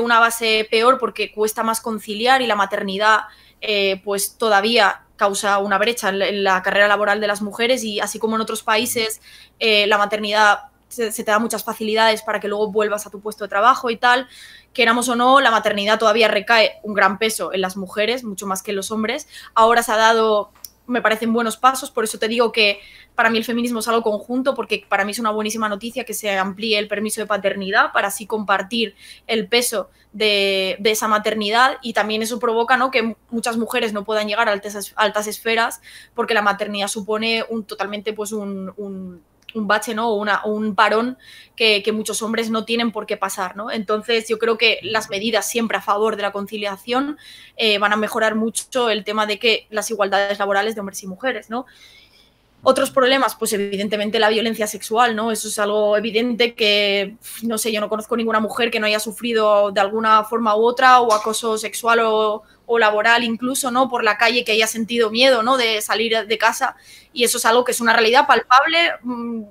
una base peor porque cuesta más conciliar y la maternidad, eh, pues todavía causa una brecha en la carrera laboral de las mujeres y así como en otros países eh, la maternidad se, te da muchas facilidades para que luego vuelvas a tu puesto de trabajo y tal. Queramos o no, la maternidad todavía recae un gran peso en las mujeres, mucho más que en los hombres. Ahora se ha dado me parecen buenos pasos, por eso te digo que para mí el feminismo es algo conjunto, porque para mí es una buenísima noticia que se amplíe el permiso de paternidad para así compartir el peso de, esa maternidad y también eso provoca ¿no? que muchas mujeres no puedan llegar a altas, altas esferas porque la maternidad supone un totalmente pues un un bache, ¿no? O un parón que, muchos hombres no tienen por qué pasar, ¿no? Entonces, yo creo que las medidas siempre a favor de la conciliación eh, van a mejorar mucho el tema de que las igualdades laborales de hombres y mujeres, ¿no? Otros problemas, pues evidentemente la violencia sexual, ¿no? Eso es algo evidente que, no sé, yo no conozco ninguna mujer que no haya sufrido de alguna forma u otra o acoso sexual o, o laboral incluso, ¿no? Por la calle que haya sentido miedo, ¿no? De salir de casa. Y eso es algo que es una realidad palpable, mm,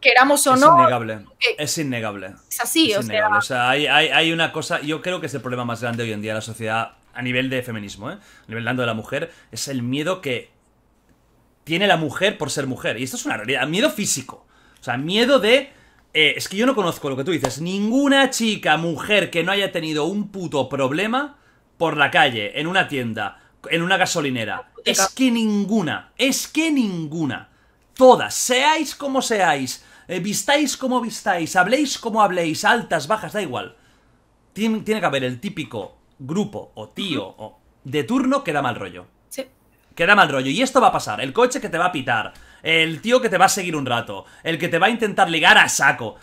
queramos o no. es Innegable. es innegable. Es así, es o, Sea, Hay, una cosa, yo creo que es el problema más grande hoy en día en la sociedad a nivel de feminismo, ¿eh? A nivel de la mujer, es el miedo que tiene la mujer por ser mujer. Y esto es una realidad. Miedo físico. O sea, miedo de... Eh, es que yo no conozco lo que tú dices. Ninguna chica, mujer que no haya tenido un puto problema por la calle, en una tienda, en una gasolinera. Es que ninguna, es que ninguna. Todas, seáis como seáis, eh, vistáis como vistáis, habléis como habléis, altas, bajas, da igual. Tiene, que haber el típico grupo o tío o de turno que da mal rollo. Sí. Que mal rollo. Y esto va a pasar. El coche que te va a pitar. El tío que te va a seguir un rato. El que te va a intentar ligar a saco.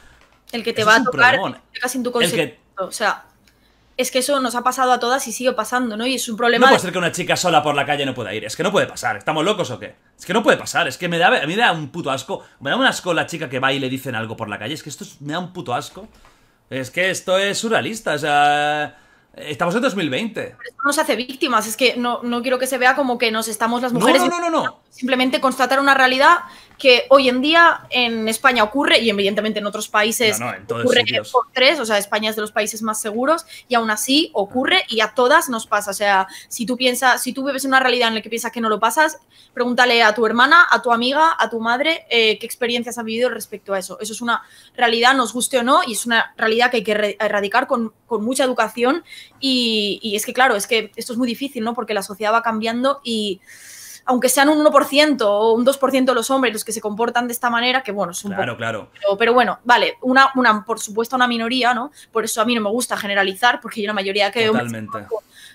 El que te va a tocar sin tu el O sea, es que eso nos ha pasado a todas y sigue pasando, ¿no? Y es un problema. No puede ser que una chica sola por la calle no pueda ir. Es que no puede pasar. ¿Estamos locos o qué? Es que no puede pasar. Es que me da, a mí me da un puto asco. Me da un asco la chica que va y le dicen algo por la calle. Es que esto me da un puto asco. Es que esto es surrealista. O sea. Estamos en 2020. Pero esto nos hace víctimas. Es que no, no quiero que se vea como que nos estamos las mujeres. no, no, no, no. Simplemente constatar una realidad que hoy en día en España ocurre y evidentemente en otros países ocurre por tres, o sea, España es de los países más seguros y aún así ocurre y a todas nos pasa, o sea, si tú piensas, si tú vives en una realidad en la que piensas que no lo pasas, pregúntale a tu hermana, a tu amiga, a tu madre eh, qué experiencias ha vivido respecto a eso. Eso es una realidad, nos guste o no, y es una realidad que hay que erradicar con, mucha educación y, es que claro, esto es muy difícil, ¿no? Porque la sociedad va cambiando y aunque sean un 1% o un 2% de los hombres los que se comportan de esta manera, que bueno, es un Claro, claro. Pero, bueno, vale, una, una, por supuesto, una minoría, ¿no? Por eso a mí no me gusta generalizar, porque yo la mayoría que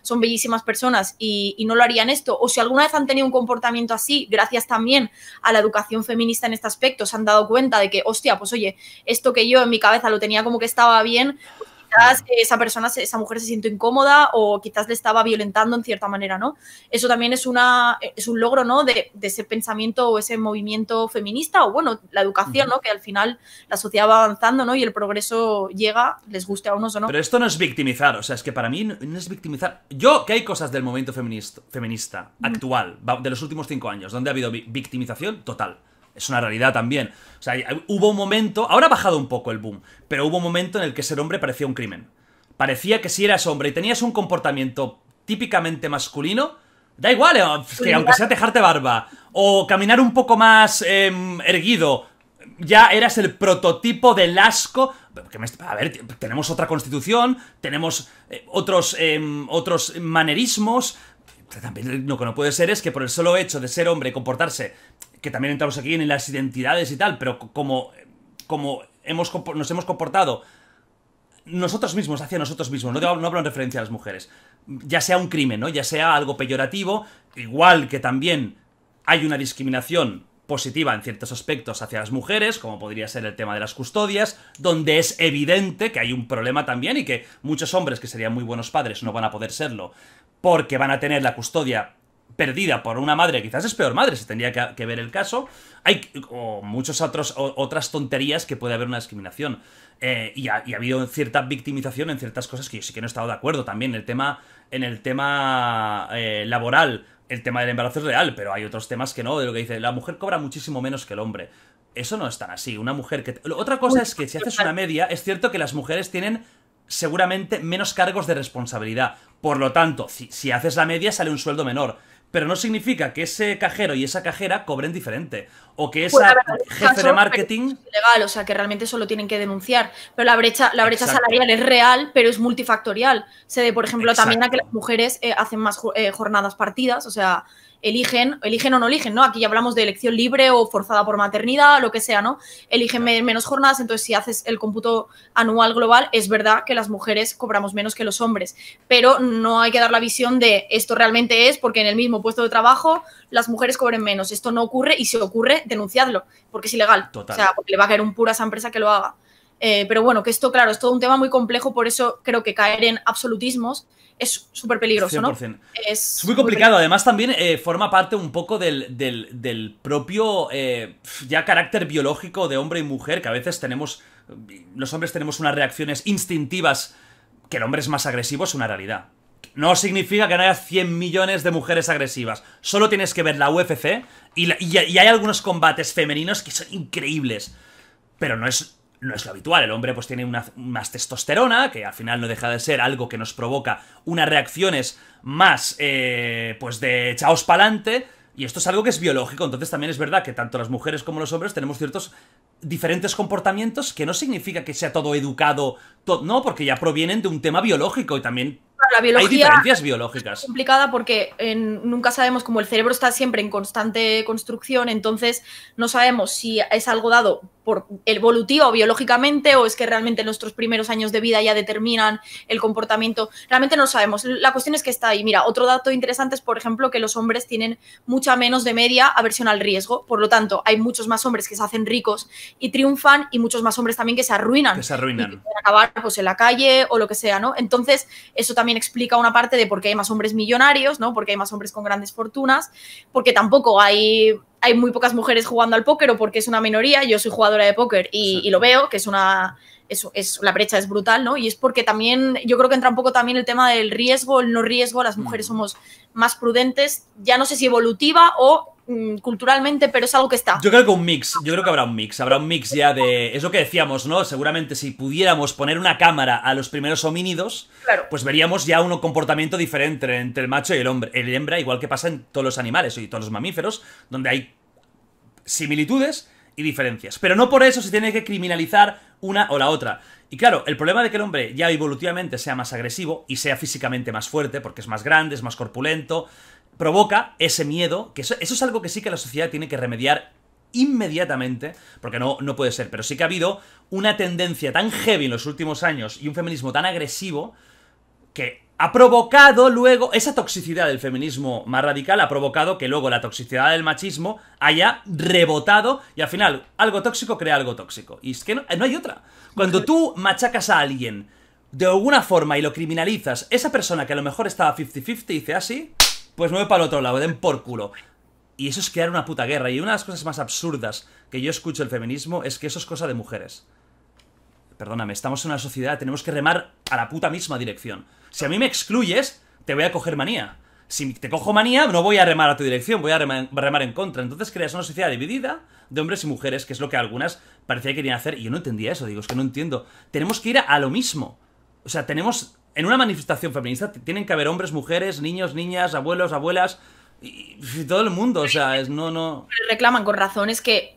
son bellísimas personas y, no lo harían esto. O si alguna vez han tenido un comportamiento así, gracias también a la educación feminista en este aspecto, se han dado cuenta de que, hostia, pues oye, esto que yo en mi cabeza lo tenía como que estaba bien, pues quizás esa persona, esa mujer se siente incómoda o quizás le estaba violentando en cierta manera, ¿no? Eso también es, una, es un logro, ¿no? De, ese pensamiento o ese movimiento feminista o, bueno, la educación, ¿no? Que al final la sociedad va avanzando, ¿no? Y el progreso llega, les guste a unos o no. Pero esto no es victimizar, o sea, es que para mí no es victimizar. Yo, que hay cosas del movimiento feminista, feminista actual, de los últimos cinco años, donde ha habido victimización total. Es una realidad también. O sea, hubo un momento, ahora ha bajado un poco el boom, pero hubo un momento en el que ser hombre parecía un crimen. Parecía que si eras hombre y tenías un comportamiento típicamente masculino, da igual, eh, que aunque sea dejarte barba o caminar un poco más em, erguido, ya eras el prototipo del asco. A ver, tenemos otra constitución, tenemos eh, otros, em, otros manerismos. También lo que no puede ser es que por el solo hecho de ser hombre y comportarse que también entramos aquí en las identidades y tal, pero como, como hemos, nos hemos comportado nosotros mismos, hacia nosotros mismos, no, no hablo en referencia a las mujeres, ya sea un crimen, ¿no? ya sea algo peyorativo, igual que también hay una discriminación positiva en ciertos aspectos hacia las mujeres, como podría ser el tema de las custodias, donde es evidente que hay un problema también y que muchos hombres que serían muy buenos padres no van a poder serlo porque van a tener la custodia perdida por una madre, quizás es peor madre, se tendría que, ver el caso, hay muchas otras tonterías que puede haber una discriminación. Eh, y, ha, habido cierta victimización en ciertas cosas que yo sí que no he estado de acuerdo también. El tema, en el tema eh, laboral, el tema del embarazo es real, pero hay otros temas que no, de lo que dice, la mujer cobra muchísimo menos que el hombre. Eso no es tan así. Una mujer que... Otra cosa es que si haces una media, es cierto que las mujeres tienen seguramente menos cargos de responsabilidad. Por lo tanto, si haces la media sale un sueldo menor pero no significa que ese cajero y esa cajera cobren diferente. O que pues, esa jefe de marketing. legal, o sea, que realmente solo tienen que denunciar. Pero la brecha, la brecha salarial es real, pero es multifactorial. Se debe, por ejemplo, también a que las mujeres eh, hacen más eh, jornadas partidas, o sea, eligen, eligen o no eligen, ¿no? Aquí ya hablamos de elección libre o forzada por maternidad, lo que sea, ¿no? Eligen menos jornadas, entonces si haces el cómputo anual global, es verdad que las mujeres cobramos menos que los hombres, pero no hay que dar la visión de esto realmente es porque en el mismo puesto de trabajo las mujeres cobren menos. Esto no ocurre y si ocurre, denunciadlo, porque es ilegal. O sea, porque le va a caer un pura a esa empresa que lo haga. Eh, pero bueno, que esto, claro, es todo un tema muy complejo, por eso creo que caer en absolutismos es súper peligroso, ¿no? Es, muy complicado. Además, también eh, forma parte un poco del, propio eh, ya carácter biológico de hombre y mujer, que a veces tenemos. Los hombres tenemos unas reacciones instintivas que el hombre es más agresivo, es una realidad. No significa que no haya 100 millones de mujeres agresivas. Solo tienes que ver la UFC y hay algunos combates femeninos que son increíbles. Pero no es no es lo habitual. El hombre pues tiene una, más testosterona, que al final no deja de ser algo que nos provoca unas reacciones más, eh, pues de echaos pa'lante, y esto es algo que es biológico, entonces también es verdad que tanto las mujeres como los hombres tenemos ciertos diferentes comportamientos que no significa que sea todo educado, no, porque ya provienen de un tema biológico y también la biología Hay diferencias biológicas. Es complicada porque nunca sabemos, cómo el cerebro está siempre en constante construcción, entonces no sabemos si es algo dado por evolutiva o biológicamente o es que realmente nuestros primeros años de vida ya determinan el comportamiento. Realmente no lo sabemos. La cuestión es que está ahí. Mira, otro dato interesante es, por ejemplo, que los hombres tienen mucha menos de media aversión al riesgo. Por lo tanto, hay muchos más hombres que se hacen ricos y triunfan y muchos más hombres también que se arruinan. se arruinan. Pues, en la calle o lo que sea, ¿no? Entonces, eso también también explica una parte de por qué hay más hombres millonarios, ¿no? Porque hay más hombres con grandes fortunas, porque tampoco hay, hay muy pocas mujeres jugando al póker o porque es una minoría. Yo soy jugadora de póker y, lo veo, que es una... Es, es, la brecha es brutal, ¿no? Y es porque también, yo creo que entra un poco también el tema del riesgo, el no riesgo, las mujeres mm. somos más prudentes, ya no sé si evolutiva o Mm, culturalmente, pero es algo que está. Yo creo que un mix, yo creo que habrá un mix, habrá un mix ya de... Es lo que decíamos, ¿no? Seguramente si pudiéramos poner una cámara a los primeros homínidos, claro. pues veríamos ya un comportamiento diferente entre el macho y el hombre, el hembra, igual que pasa en todos los animales y todos los mamíferos, donde hay similitudes y diferencias. Pero no por eso se tiene que criminalizar una o la otra. Y claro, el problema de que el hombre ya evolutivamente sea más agresivo y sea físicamente más fuerte, porque es más grande, es más corpulento, provoca ese miedo, que eso, es algo que sí que la sociedad tiene que remediar inmediatamente, porque no, no puede ser, pero sí que ha habido una tendencia tan heavy en los últimos años y un feminismo tan agresivo que ha provocado luego, esa toxicidad del feminismo más radical ha provocado que luego la toxicidad del machismo haya rebotado y al final algo tóxico crea algo tóxico. Y es que no, eh, hay otra. Cuando tú machacas a alguien de alguna forma y lo criminalizas, esa persona que a lo mejor estaba 50-50 dice así, ah, pues mueve para el otro lado, den por culo. Y eso es crear una puta guerra. Y una de las cosas más absurdas que yo escucho del feminismo es que eso es cosa de mujeres. Perdóname, estamos en una sociedad, tenemos que remar a la puta misma dirección. Si a mí me excluyes, te voy a coger manía. Si te cojo manía, no voy a remar a tu dirección, voy a remar, en contra. Entonces creas una sociedad dividida de hombres y mujeres, que es lo que algunas parecía que querían hacer. Y yo no entendía eso, digo, es que no entiendo. Tenemos que ir a lo mismo. O sea, tenemos en una manifestación feminista tienen que haber hombres, mujeres, niños, niñas, abuelos, abuelas y, todo el mundo, o sea, es no no reclaman con razones que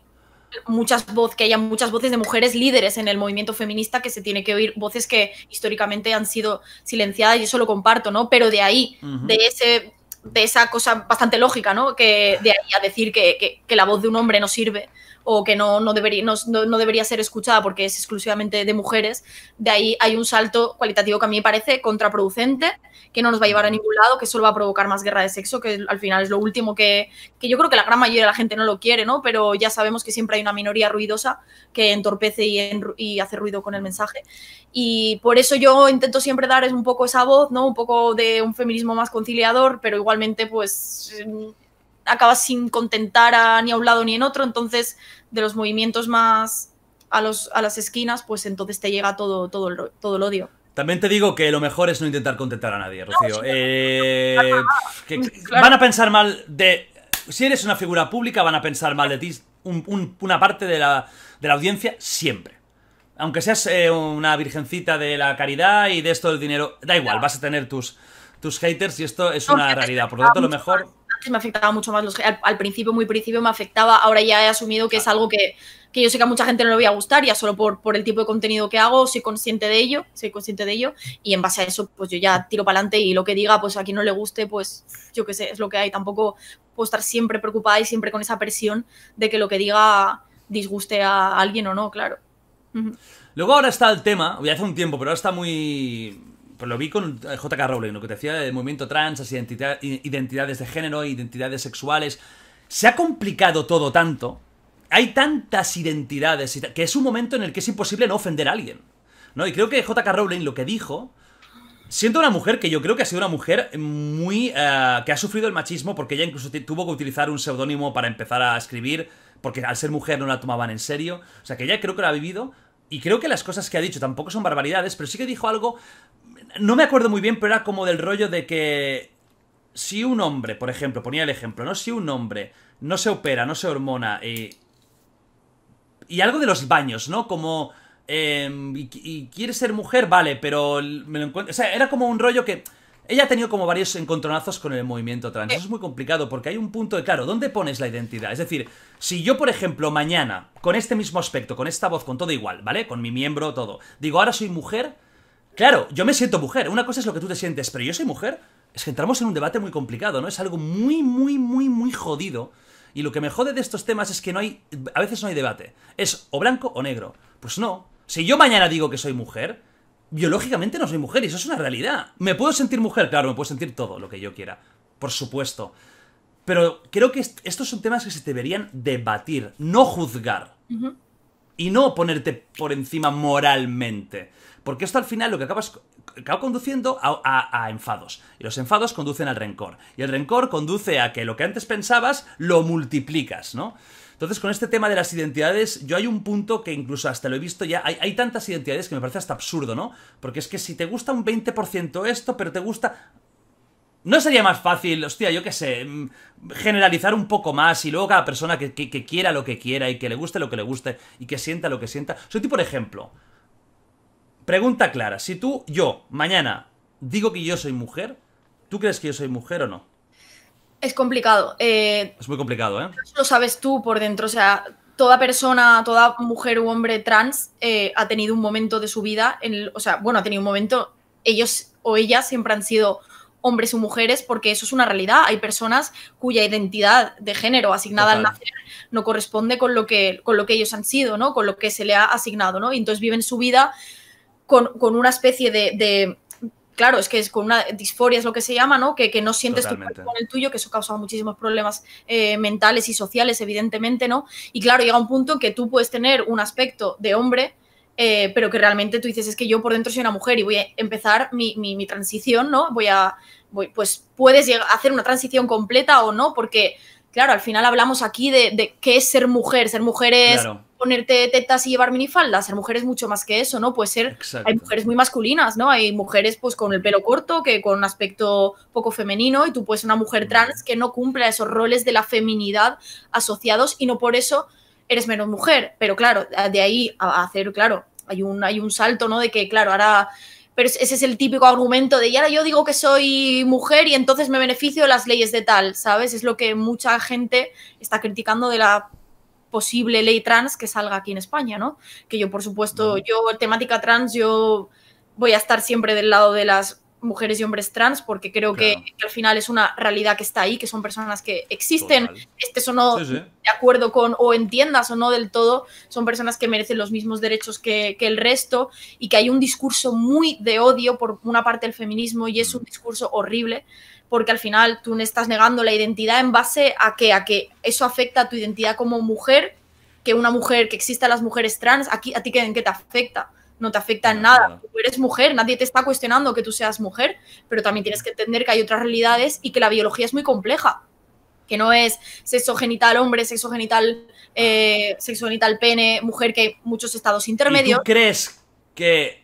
muchas voces que haya muchas voces de mujeres líderes en el movimiento feminista que se tiene que oír voces que históricamente han sido silenciadas y eso lo comparto, ¿no? Pero de ahí, de ese de esa cosa bastante lógica, ¿no? Que de ahí a decir que la voz de un hombre no sirve, o que no, no, debería, no, debería ser escuchada porque es exclusivamente de mujeres, de ahí hay un salto cualitativo que a mí me parece contraproducente, que no nos va a llevar a ningún lado, que solo va a provocar más guerra de sexo, que al final es lo último que, que yo creo que la gran mayoría de la gente no lo quiere, ¿no? Pero ya sabemos que siempre hay una minoría ruidosa que entorpece y, y hace ruido con el mensaje. Y por eso yo intento siempre dar un poco esa voz, ¿no? Un poco de un feminismo más conciliador, pero igualmente pues mm, acaba sin contentar a, ni a un lado ni en otro, entonces de los movimientos más a, los, a las esquinas, pues entonces te llega todo, todo, el, todo el odio. También te digo que lo mejor es no intentar contentar a nadie, Rocío. Eh, van a pensar mal de... Si eres una figura pública, van a pensar mal de ti una parte de la, de la audiencia siempre aunque seas eh, una virgencita de la caridad y de esto del dinero, da igual, vas a tener tus, tus haters y esto es una realidad. Por lo tanto, lo mejor me afectaba mucho más los al, principio, muy principio me afectaba, ahora ya he asumido que es algo que, yo sé que a mucha gente no le voy a gustar, ya solo por, por el tipo de contenido que hago, soy consciente de ello, soy consciente de ello, y en base a eso, pues yo ya tiro para adelante y lo que diga, pues a quien no le guste, pues yo qué sé, es lo que hay, tampoco puedo estar siempre preocupada y siempre con esa presión de que lo que diga disguste a alguien o no, claro. Luego ahora está el tema, voy hace un tiempo, pero ahora está muy lo vi con eh, J.K. Rowling, lo que te decía del movimiento trans, las identidades de género, identidades sexuales. Se ha complicado todo tanto, hay tantas identidades, que es un momento en el que es imposible no ofender a alguien. ¿no? Y creo que J.K. Rowling lo que dijo, siendo una mujer que yo creo que ha sido una mujer muy... Eh, que ha sufrido el machismo porque ella incluso tuvo que utilizar un seudónimo para empezar a escribir, porque al ser mujer no la tomaban en serio. O sea que ella creo que lo ha vivido, y creo que las cosas que ha dicho tampoco son barbaridades, pero sí que dijo algo no me acuerdo muy bien, pero era como del rollo de que si un hombre, por ejemplo, ponía el ejemplo, ¿no? Si un hombre no se opera, no se hormona y... Eh, y algo de los baños, ¿no? Como... Em, y, quiere ser mujer, vale, pero me lo O sea, era como un rollo que... Ella ha tenido como varios encontronazos con el movimiento trans. Eso es muy complicado porque hay un punto de, claro, ¿dónde pones la identidad? Es decir, si yo, por ejemplo, mañana, con este mismo aspecto, con esta voz, con todo igual, ¿vale? Con mi miembro, todo, digo, ahora soy mujer, Claro, yo me siento mujer. Una cosa es lo que tú te sientes, pero yo soy mujer. Es que entramos en un debate muy complicado, ¿no? Es algo muy, muy, muy, muy jodido. Y lo que me jode de estos temas es que no hay. A veces no hay debate. Es o blanco o negro. Pues no. Si yo mañana digo que soy mujer, biológicamente no soy mujer, y eso es una realidad. ¿Me puedo sentir mujer? Claro, me puedo sentir todo lo que yo quiera. Por supuesto. Pero creo que estos son temas que se deberían debatir, no juzgar. Y no ponerte por encima moralmente. Porque esto al final lo que acabas, acaba conduciendo a, enfados. Y los enfados conducen al rencor. Y el rencor conduce a que lo que antes pensabas lo multiplicas, ¿no? Entonces, con este tema de las identidades, yo hay un punto que incluso hasta lo he visto ya. Hay, tantas identidades que me parece hasta absurdo, ¿no? Porque es que si te gusta un 20% esto, pero te gusta. ¿No sería más fácil, hostia, yo qué sé, mm, generalizar un poco más y luego cada persona que, quiera lo que quiera y que le guste lo que le guste y que sienta lo que sienta? Soy tipo por ejemplo. Pregunta clara. Si tú, yo, mañana digo que yo soy mujer, ¿tú crees que yo soy mujer o no? Es complicado. Eh, es muy complicado, ¿eh? Lo sabes tú por dentro. O sea, toda persona, toda mujer u hombre trans eh, ha tenido un momento de su vida. En, o sea, bueno, ha tenido un momento. Ellos o ellas siempre han sido hombres o mujeres, porque eso es una realidad. Hay personas cuya identidad de género asignada al nacer no corresponde con lo, que, con lo que ellos han sido, ¿no? Con lo que se le ha asignado, ¿no? Y entonces viven su vida con, una especie de, Claro, es que es con una disforia, es lo que se llama, ¿no? Que, no sientes tu cuerpo con el tuyo, que eso causa muchísimos problemas eh, mentales y sociales, evidentemente, ¿no? Y claro, llega un punto en que tú puedes tener un aspecto de hombre, eh, pero que realmente tú dices, es que yo por dentro soy una mujer y voy a empezar mi, transición, ¿no? Voy a, voy, pues puedes llegar a hacer una transición completa o no, porque, claro, al final hablamos aquí de, de qué es ser mujer, ser mujer es ponerte tetas y llevar minifaldas, ser mujer es mucho más que eso, ¿no? Puede ser, hay mujeres muy masculinas, ¿no? Hay mujeres pues con el pelo corto, que con un aspecto poco femenino, y tú puedes una mujer trans que no cumpla esos roles de la feminidad asociados y no por eso eres menos mujer, pero claro, de ahí a hacer, claro, hay un, hay un salto, ¿no? De que, claro, ahora pero ese es el típico argumento de, y ahora yo digo que soy mujer y entonces me beneficio de las leyes de tal, ¿sabes? Es lo que mucha gente está criticando de la posible ley trans que salga aquí en España, ¿no? Que yo, por supuesto, yo, temática trans, yo voy a estar siempre del lado de las mujeres y hombres trans porque creo que, al final es una realidad que está ahí, que son personas que existen, Este estés o no de acuerdo con o entiendas o no del todo, son personas que merecen los mismos derechos que el resto y que hay un discurso muy de odio por una parte del feminismo y es un discurso horrible porque al final tú me estás negando la identidad en base a a que eso afecta a tu identidad como mujer, que una mujer, que existan las mujeres trans, aquí, ¿a ti en qué te afecta? No te afecta en nada. Tú eres mujer, nadie te está cuestionando que tú seas mujer, pero también tienes que entender que hay otras realidades y que la biología es muy compleja que no es sexo genital hombre, sexo genital, eh, pene, mujer, que hay muchos estados intermedios. crees que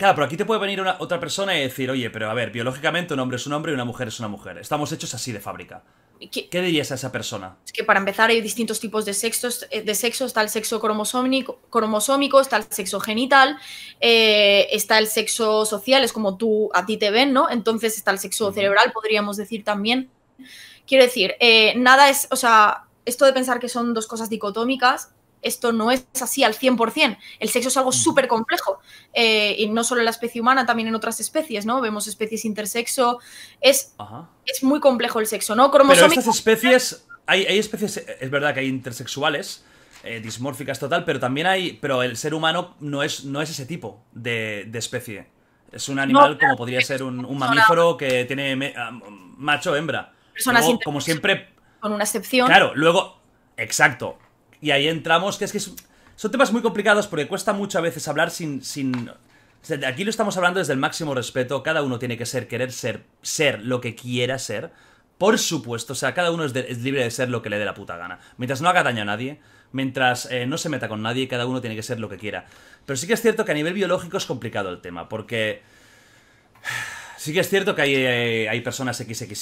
Claro, pero aquí te puede venir una, otra persona y decir, oye, pero a ver, biológicamente un hombre es un hombre y una mujer es una mujer. Estamos hechos así de fábrica. ¿Qué, dirías a esa persona? Es que para empezar hay distintos tipos de sexos, eh, de sexo, está el sexo cromosómico, cromosómico está el sexo genital, eh, está el sexo social, es como tú a ti te ven, ¿no? Entonces está el sexo cerebral, podríamos decir también. Quiero decir, eh, nada es, o sea, esto de pensar que son dos cosas dicotómicas esto no es así al 100%. El sexo es algo mm. súper complejo, eh, y no solo en la especie humana, también en otras especies, ¿no? Vemos especies intersexo, es, es muy complejo el sexo, ¿no? Cromosómico. Pero estas especies, hay, especies, eh, es verdad que hay intersexuales, eh, dismórficas total, pero también hay, pero el ser humano no es, no es ese tipo de, especie. Es un animal como podría ser un, mamífero que tiene ah, macho, hembra. Personas así como siempre... Con una excepción. Claro, luego... Exacto. Y ahí entramos, que es que son temas muy complicados porque cuesta mucho a veces hablar sin, sin... Aquí lo estamos hablando desde el máximo respeto, cada uno tiene que ser, querer ser, ser lo que quiera ser. Por supuesto, o sea, cada uno es, libre de ser lo que le dé la puta gana. Mientras no haga daño a nadie, mientras eh, no se meta con nadie, cada uno tiene que ser lo que quiera. Pero sí que es cierto que a nivel biológico es complicado el tema, porque... Sí que es cierto que hay, eh, hay personas XXI,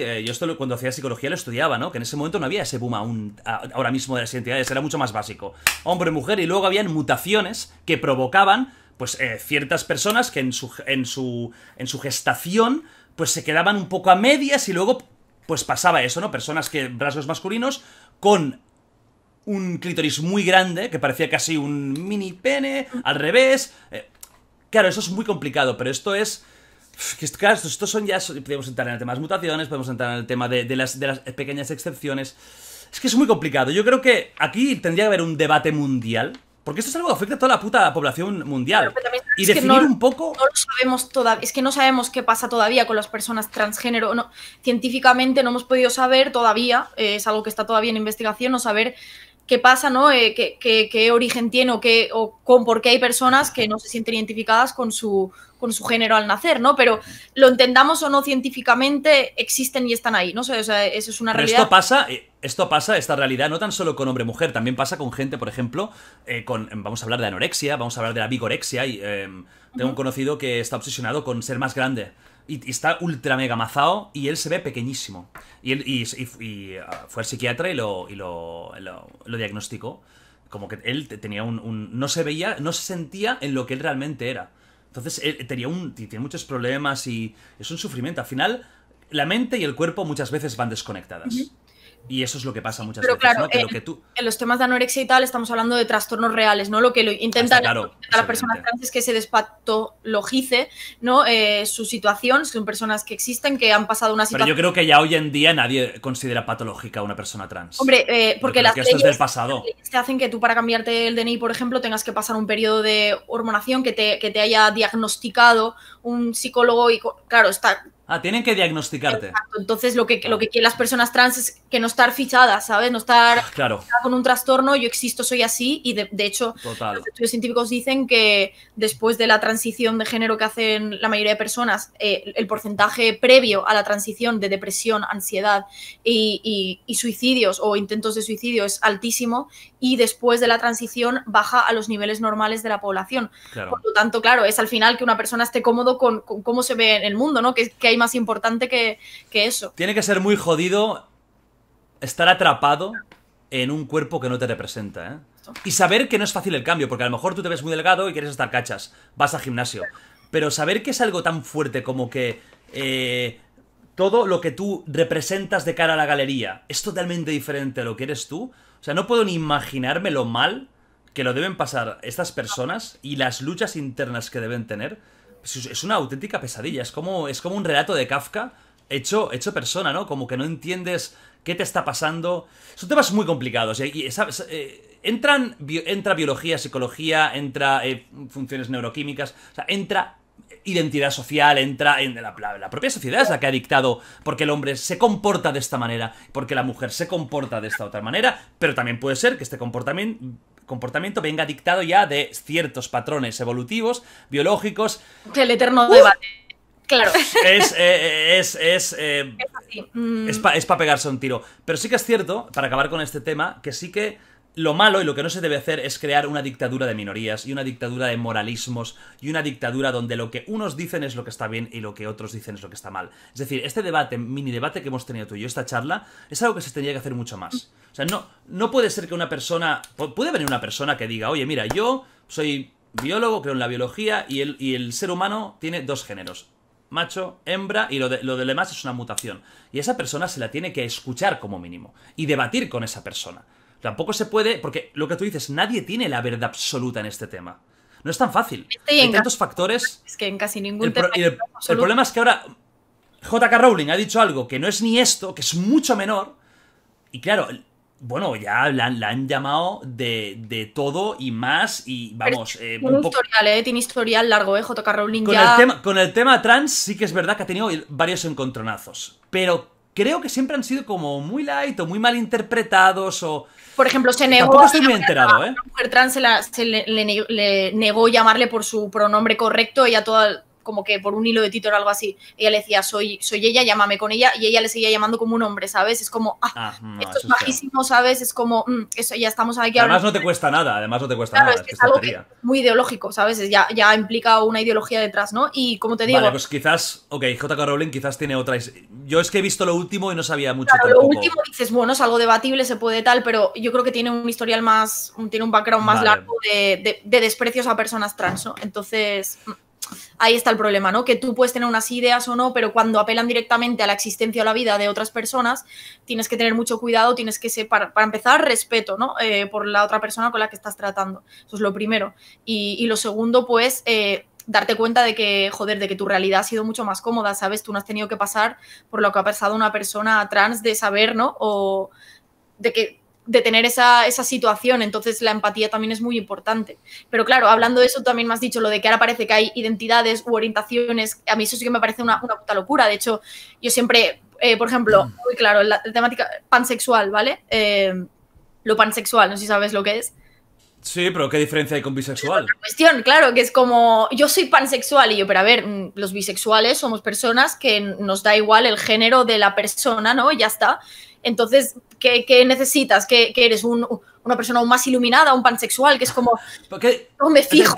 eh, yo esto cuando hacía psicología lo estudiaba, ¿no? Que en ese momento no había ese boom aún, ahora mismo de las identidades, era mucho más básico. Hombre, mujer, y luego habían mutaciones que provocaban, pues, eh, ciertas personas que en su, en, su, en su gestación, pues se quedaban un poco a medias y luego, pues pasaba eso, ¿no? Personas que, rasgos masculinos, con un clítoris muy grande, que parecía casi un mini pene, al revés. claro, eso es muy complicado, pero esto es que claro, estos son ya. Podemos entrar en el tema de las mutaciones, podemos entrar en el tema de, las, de las pequeñas excepciones. Es que es muy complicado. Yo creo que aquí tendría que haber un debate mundial porque esto es algo que afecta a toda la puta población mundial. y definir un poco. No sabemos Es que no sabemos qué pasa todavía con las personas transgénero. No, científicamente no hemos podido saber todavía, eh, es algo que está todavía en investigación, no saber qué pasa, ¿no? Eh, qué, qué, origen tiene o, qué, o con por qué hay personas que no se sienten identificadas con su, con su género al nacer, ¿no? Pero lo entendamos o no científicamente, existen y están ahí, ¿no? o sea, eso es una realidad. esto pasa, eh, esto pasa, esta realidad, no tan solo con hombre-mujer, también pasa con gente, por ejemplo, eh, con, em, vamos a hablar de anorexia, vamos a hablar de la vigorexia, y em, tengo un conocido que está obsesionado con ser más grande y, está ultra mega mazao y él se ve pequeñísimo. Y, él, ah, fue al psiquiatra y lo, diagnosticó. Como que él tenía un, No se veía, no se sentía en lo que él realmente era. Entonces, eh, tenía, un, tiene muchos problemas y es un sufrimiento. Al final, la mente y el cuerpo muchas veces van desconectadas. Y eso es lo que pasa muchas veces. ¿no? que en, eh, en los temas de anorexia y tal estamos hablando de trastornos reales, ¿no? Lo que lo intenta, claro, la persona trans es que se despatologice, ¿no? Eh, su situación, son personas que existen, que han pasado una situación. Pero yo creo que ya hoy en día nadie considera patológica a una persona trans. Hombre, eh, porque las leyes, del te hacen que tú para cambiarte el DNI, por ejemplo, tengas que pasar un periodo de hormonación que te, que te haya diagnosticado un psicólogo y claro, está Ah, tienen que diagnosticarte. Entonces, lo que, lo que quieren las personas trans es que no estar fichadas, ¿sabes? No estar ah, claro. con un trastorno, yo existo, soy así. Y de, hecho, los científicos dicen que después de la transición de género que hacen la mayoría de personas, eh, el porcentaje previo a la transición de depresión, ansiedad y, suicidios o intentos de suicidio es altísimo. Y después de la transición baja a los niveles normales de la población. Por lo tanto, claro, es al final que una persona esté cómodo con, cómo se ve en el mundo, ¿no? Que, más importante que, eso. Tiene que ser muy jodido estar atrapado en un cuerpo que no te representa, ¿eh? Y saber que no es fácil el cambio, porque a lo mejor tú te ves muy delgado y quieres estar cachas, vas al gimnasio. Pero saber que es algo tan fuerte como que eh, todo lo que tú representas de cara a la galería es totalmente diferente a lo que eres tú. O sea, no puedo ni imaginarme lo mal que lo deben pasar estas personas y las luchas internas que deben tener es una auténtica pesadilla, es como, es como un relato de Kafka hecho, hecho persona, ¿no? Como que no entiendes qué te está pasando. Son temas muy complicados. Y, eh, entran, entra biología, psicología, entra eh, funciones neuroquímicas, entra identidad social, entra en la, la, la, propia sociedad es la que ha dictado porque el hombre se comporta de esta manera, porque la mujer se comporta de esta otra manera, pero también puede ser que este comportamiento comportamiento venga dictado ya de ciertos patrones evolutivos, biológicos. El eterno debate. Claro. Es, eh, eh, es, es, eh, es, mm. es para pegarse un tiro. Pero sí que es cierto, para acabar con este tema, que sí que lo malo y lo que no se debe hacer es crear una dictadura de minorías y una dictadura de moralismos y una dictadura donde lo que unos dicen es lo que está bien y lo que otros dicen es lo que está mal. Es decir, este debate, mini debate que hemos tenido tú y yo, esta charla, es algo que se tendría que hacer mucho más. O sea, no, puede ser que una persona... Puede venir una persona que diga, oye, mira, yo soy biólogo, creo en la biología y el, ser humano tiene dos géneros macho, hembra y lo, de, lo demás es una mutación. Y esa persona se la tiene que escuchar como mínimo y debatir con esa persona. Tampoco se puede, porque lo que tú dices, nadie tiene la verdad absoluta en este tema. No es tan fácil. Sí, Hay tantos factores. Es que en casi ningún tema. el, problema es que ahora J.K. Rowling ha dicho algo que no es ni esto, que es mucho menor. Y claro, bueno, ya la, han llamado de, todo y más. Y vamos. Eh, un historial, ¿eh? Tiene historial largo, ¿eh? J.K. Rowling con El tema, con el tema trans sí que es verdad que ha tenido varios encontronazos. Pero creo que siempre han sido como muy light o muy mal interpretados o por ejemplo, se negó a, estoy enterado, ¿eh? mujer trans, se, la, se le, le, negó llamarle por su pronombre correcto, y a toda como que por un hilo de título o algo así, ella le decía, soy, soy ella, llámame con ella, y ella le seguía llamando como un hombre, ¿sabes? Es como, ah, ah esto es bajísimo, ¿sabes? Es como, mm, eso, ya estamos aquí Además no te cuesta nada, además no te cuesta nada. Es, que es algo muy ideológico, ¿sabes? Ya, ya implica una ideología detrás, ¿no? Y como te digo... Vale, pues quizás, ok, J.K. Rowling quizás tiene otra... Yo es que he visto lo último y no sabía mucho Lo último dices, bueno, es algo debatible, se puede tal, pero yo creo que tiene un historial más, tiene un background más largo de, de, desprecios a personas trans, ¿no? Entonces... Mm, ahí está el problema, ¿no? Que tú puedes tener unas ideas o no, pero cuando apelan directamente a la existencia o la vida de otras personas, tienes que tener mucho cuidado, tienes que ser, para, empezar, respeto, ¿no? Eh, por la otra persona con la que estás tratando. Eso es lo primero. Y, lo segundo, pues... Eh, darte cuenta de que, joder, de que tu realidad ha sido mucho más cómoda, ¿sabes? Tú no has tenido que pasar por lo que ha pasado una persona trans de saber, ¿no? O de que de tener esa, situación, entonces la empatía también es muy importante. Pero claro, hablando de eso, también me has dicho lo de que ahora parece que hay identidades u orientaciones, a mí eso sí que me parece una, puta locura, de hecho, yo siempre, eh, por ejemplo, muy mm. claro, la, temática pansexual, ¿vale? Eh, lo pansexual, no sé si sabes lo que es. Sí, pero ¿qué diferencia hay con bisexual? Es cuestión, claro, que es como yo soy pansexual y yo, pero a ver, mm, los bisexuales somos personas que nos da igual el género de la persona, ¿no? Y ya está. Entonces, que, necesitas, que, eres una persona aún más iluminada, un pansexual, que es como. no me fijo.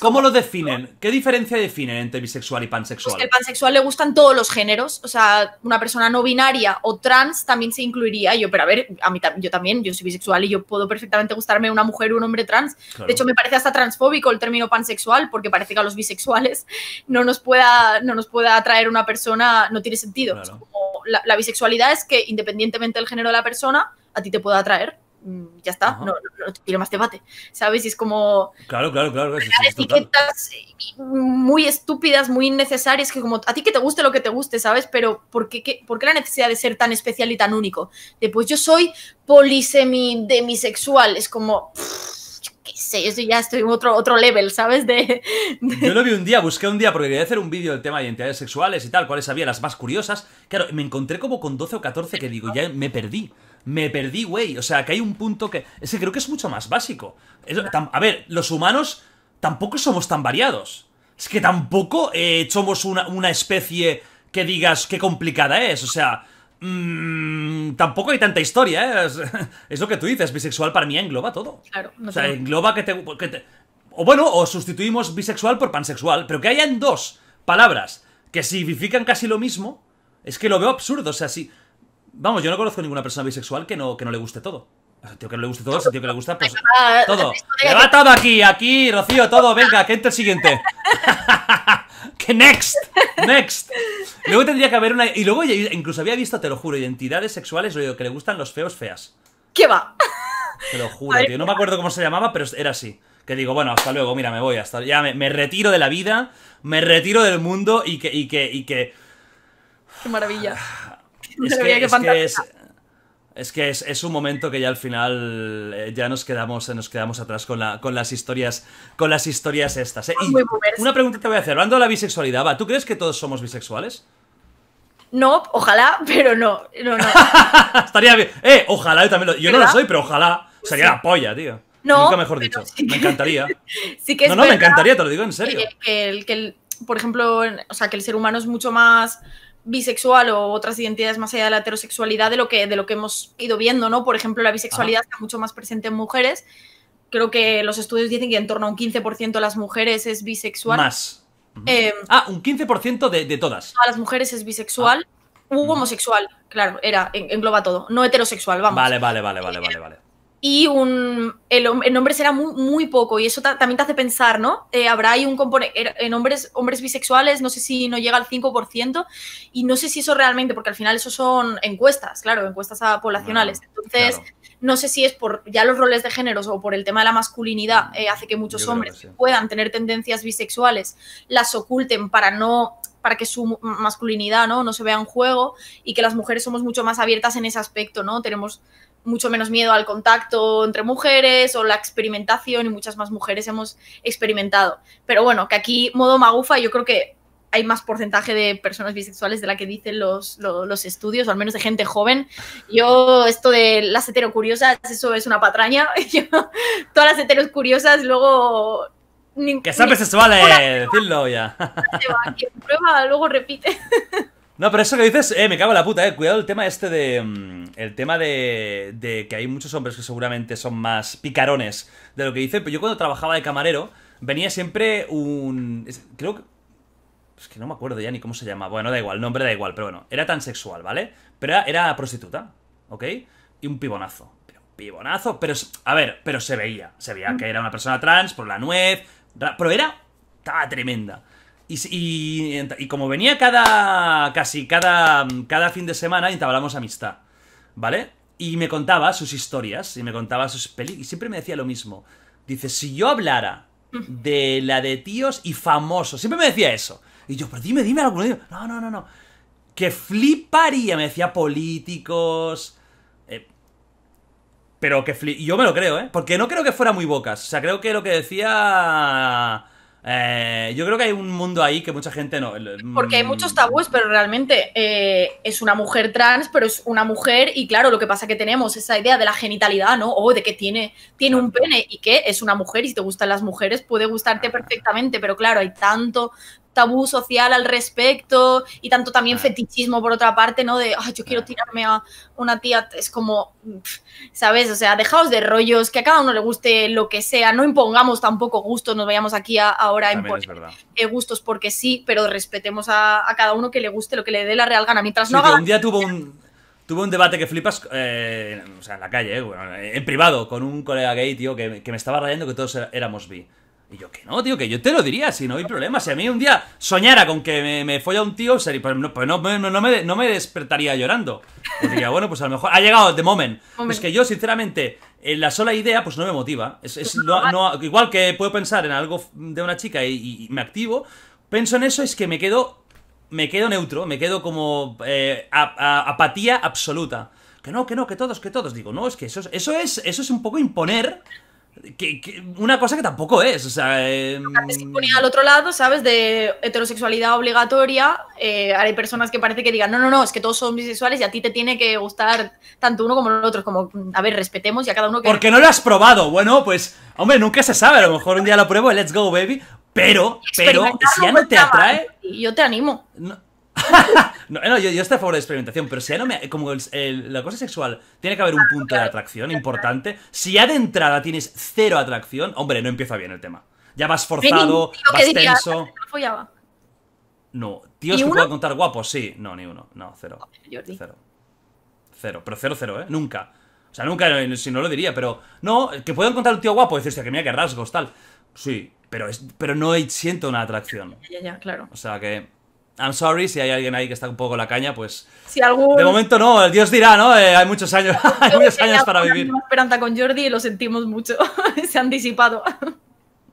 ¿cómo, lo definen? ¿Qué diferencia definen entre bisexual y pansexual? Pues que al pansexual le gustan todos los géneros. O sea, una persona no binaria o trans también se incluiría. Yo, pero a ver, a mí yo también, yo soy bisexual y yo puedo perfectamente gustarme una mujer o un hombre trans. De hecho, me parece hasta transfóbico el término pansexual, porque parece que a los bisexuales no nos pueda, no nos pueda atraer una persona, no tiene sentido. como, la, bisexualidad es que independientemente del género de la persona, a ti te puede atraer. Mm, ya está, no, quiero más debate. ¿Sabes? Y es como. Claro, claro, claro. etiquetas eh, muy estúpidas, muy innecesarias, que como a ti que te guste lo que te guste, ¿sabes? Pero ¿por qué, por la necesidad de ser tan especial y tan único? De pues yo soy polisemidemisexual. Es como. Sí, ya estoy en otro, otro level, ¿sabes? De, Yo lo vi un día, busqué un día porque quería hacer un vídeo del tema de identidades sexuales y tal, cuáles había las más curiosas. Claro, me encontré como con 12 o 14 que digo, ya me perdí. Me perdí, güey. O sea, que hay un punto que... Es que creo que es mucho más básico. a ver, los humanos tampoco somos tan variados. Es que tampoco eh, somos una, una especie que digas qué complicada es. O sea, Mmm. tampoco hay tanta historia, ¿eh? es, lo que tú dices, bisexual para mí engloba todo. Claro, no o sea, engloba que te, O bueno, o sustituimos bisexual por pansexual, pero que hayan dos palabras que significan casi lo mismo, es que lo veo absurdo. O sea, si. Vamos, yo no conozco ninguna persona bisexual que no, que no le guste todo. tío que no le guste todo, tío que le gusta, pues. Ah, todo. le va todo aquí, aquí, Rocío, todo, venga, que entre el siguiente. que next, next. Luego tendría que haber una... Y luego incluso había visto, te lo juro, identidades sexuales, digo que le gustan los feos feas. ¿Qué va? Te lo juro, tío. No me acuerdo cómo se llamaba, pero era así. Que digo, bueno, hasta luego, mira, me voy, hasta... Ya me, retiro de la vida, me retiro del mundo y que... Y que, y que... Qué maravilla. Es que es, un momento que ya al final eh, ya nos quedamos, eh, nos quedamos atrás con, la, con las historias, con las historias estas. Eh. una pregunta te voy a hacer, hablando de la bisexualidad, va, ¿tú crees que todos somos bisexuales? No, ojalá, pero no. Estaría bien. Eh, ojalá, yo también lo, Yo no lo soy, pero ojalá. Pues Sería la polla, tío. No, Nunca mejor dicho. me encantaría. no, no, me encantaría, te lo digo en serio. Que, por ejemplo, o sea, que el ser humano es mucho más bisexual o otras identidades más allá de la heterosexualidad de lo que, de lo que hemos ido viendo, ¿no? Por ejemplo, la bisexualidad está mucho más presente en mujeres. Creo que los estudios dicen que en torno a un 15% de las mujeres es bisexual. Más. Eh, ah, un 15% de, de, todas. A las mujeres es bisexual. Ah. U homosexual, claro, era, engloba todo. No heterosexual, vamos. Vale, vale, vale, vale, vale, vale y un, el, en hombres era muy, poco y eso también te hace pensar, ¿no? Eh, habrá ahí un componente, er-, en hombres, hombres bisexuales no sé si no llega al 5% y no sé si eso realmente, porque al final eso son encuestas, claro, encuestas poblacionales. Entonces, no sé si es por ya los roles de géneros o por el tema de la masculinidad mm. eh, hace que muchos hombres puedan tener tendencias bisexuales, las oculten para no para que su masculinidad ¿no? no se vea en juego y que las mujeres somos mucho más abiertas en ese aspecto, ¿no? Tenemos mucho menos miedo al contacto entre mujeres o la experimentación y muchas más mujeres hemos experimentado. Pero bueno, que aquí modo magufa yo creo que hay más porcentaje de personas bisexuales de la que dicen los, estudios, al menos de gente joven. Yo, esto de las heterocuriosas, eso es una patraña. todas las heterocuriosas luego que sean bisexuales, eh, decirlo ya. Se prueba luego repite. No, pero eso que dices, eh, me cago en la puta, eh. Cuidado el tema este de. Mm, el tema de, de que hay muchos hombres que seguramente son más picarones de lo que dicen. Pero yo cuando trabajaba de camarero, venía siempre un. Creo que. Es que no me acuerdo ya ni cómo se llama. Bueno, da igual, nombre da igual, pero bueno. Era tan sexual, ¿vale? Pero era, prostituta, ¿ok? Y un pibonazo. Pero un pibonazo, pero. A ver, pero se veía. Se veía que era una persona trans por la nuez. Pero era. Estaba tremenda. Y, como venía cada. casi cada, cada fin de semana, entablamos amistad, ¿vale? Y me contaba sus historias, y me contaba sus películas, y siempre me decía lo mismo. Dice, si yo hablara de la de tíos y famosos, siempre me decía eso. Y yo, pero dime, dime alguno. No, no, no, no. Que fliparía, me decía políticos. Eh, pero que flip. Yo me lo creo, ¿eh? Porque no creo que fuera muy bocas. O sea, creo que lo que decía eh, yo creo que hay un mundo ahí que mucha gente no. Porque hay mm, muchos tabúes, pero realmente eh, es una mujer trans, pero es una mujer, y claro, lo que pasa es que tenemos esa idea de la genitalidad, ¿no? O oh, de que tiene, tiene un pene y que es una mujer, y si te gustan las mujeres, puede gustarte perfectamente, pero claro, hay tanto, tabú social al respecto y tanto también ah. fetichismo por otra parte, ¿no? De, yo quiero ah. tirarme a una tía, es como, ¿sabes? O sea, dejaos de rollos, que a cada uno le guste lo que sea, no impongamos tampoco gustos, nos vayamos aquí ahora en imponer gustos porque sí, pero respetemos a, cada uno que le guste lo que le dé la real gana. Mientras no haga... Un día tuvo un, Tuve un debate que flipas, eh, o sea, en la calle, eh, en privado, con un colega gay, tío, que, que me estaba rayando que todos éramos bi. Y yo, que no, tío, que yo te lo diría, si no hay problema. Si a mí un día soñara con que me, me folla un tío, pues, pues no, no, me, no me despertaría llorando. Pues diría, bueno, pues a lo mejor ha llegado el moment. Es que yo, sinceramente, en eh, la sola idea, pues no me motiva. Es, es no, igual que puedo pensar en algo de una chica y, me activo, pienso en eso, es que me quedo, me quedo neutro, me quedo como eh, apatía absoluta. Que no, que no, que todos, que todos. Digo, no, es que eso, eso, es, eso es un poco imponer que, una cosa que tampoco es, o sea... Em, Antes que ponía al otro lado, ¿sabes? De heterosexualidad obligatoria, eh, hay personas que parece que digan, no, no, no, es que todos son bisexuales y a ti te tiene que gustar tanto uno como el otro. como, a ver, respetemos y a cada uno que... Porque no lo has probado, bueno, pues, hombre, nunca se sabe, a lo mejor un día lo pruebo, let's go, baby, pero, pero, si ya no te atrae... Pues, yo te animo. No, yo, estoy a favor de experimentación, pero si ya no me. Como el, la cosa sexual tiene que haber un punto de atracción importante. Si ya de entrada tienes cero atracción, hombre, no empieza bien el tema. Ya vas forzado, vas tenso. no, tíos que puedan contar guapos, sí. No, ni uno. No, cero. Cero. Cero, pero cero, cero, ¿eh? Nunca. O sea, nunca, eh, si no lo diría, pero. No, que puedan contar un tío guapo, decir, que mira que rasgos, tal. Sí, pero, pero no siento una atracción. ya, ya, claro. O sea que. I'm sorry, si hay alguien ahí que está un poco la caña, pues. Si algún... De momento no, el Dios dirá, ¿no? Eh, hay muchos años, hay muchos años para vivir. esperanza con Jordi y lo sentimos mucho. Se han disipado.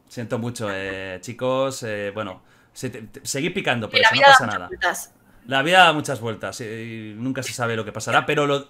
Siento mucho, eh, chicos. Eh, bueno, seguir picando, pero eso no pasa nada. Vueltas. La vida da muchas vueltas y nunca se sabe lo que pasará, pero lo,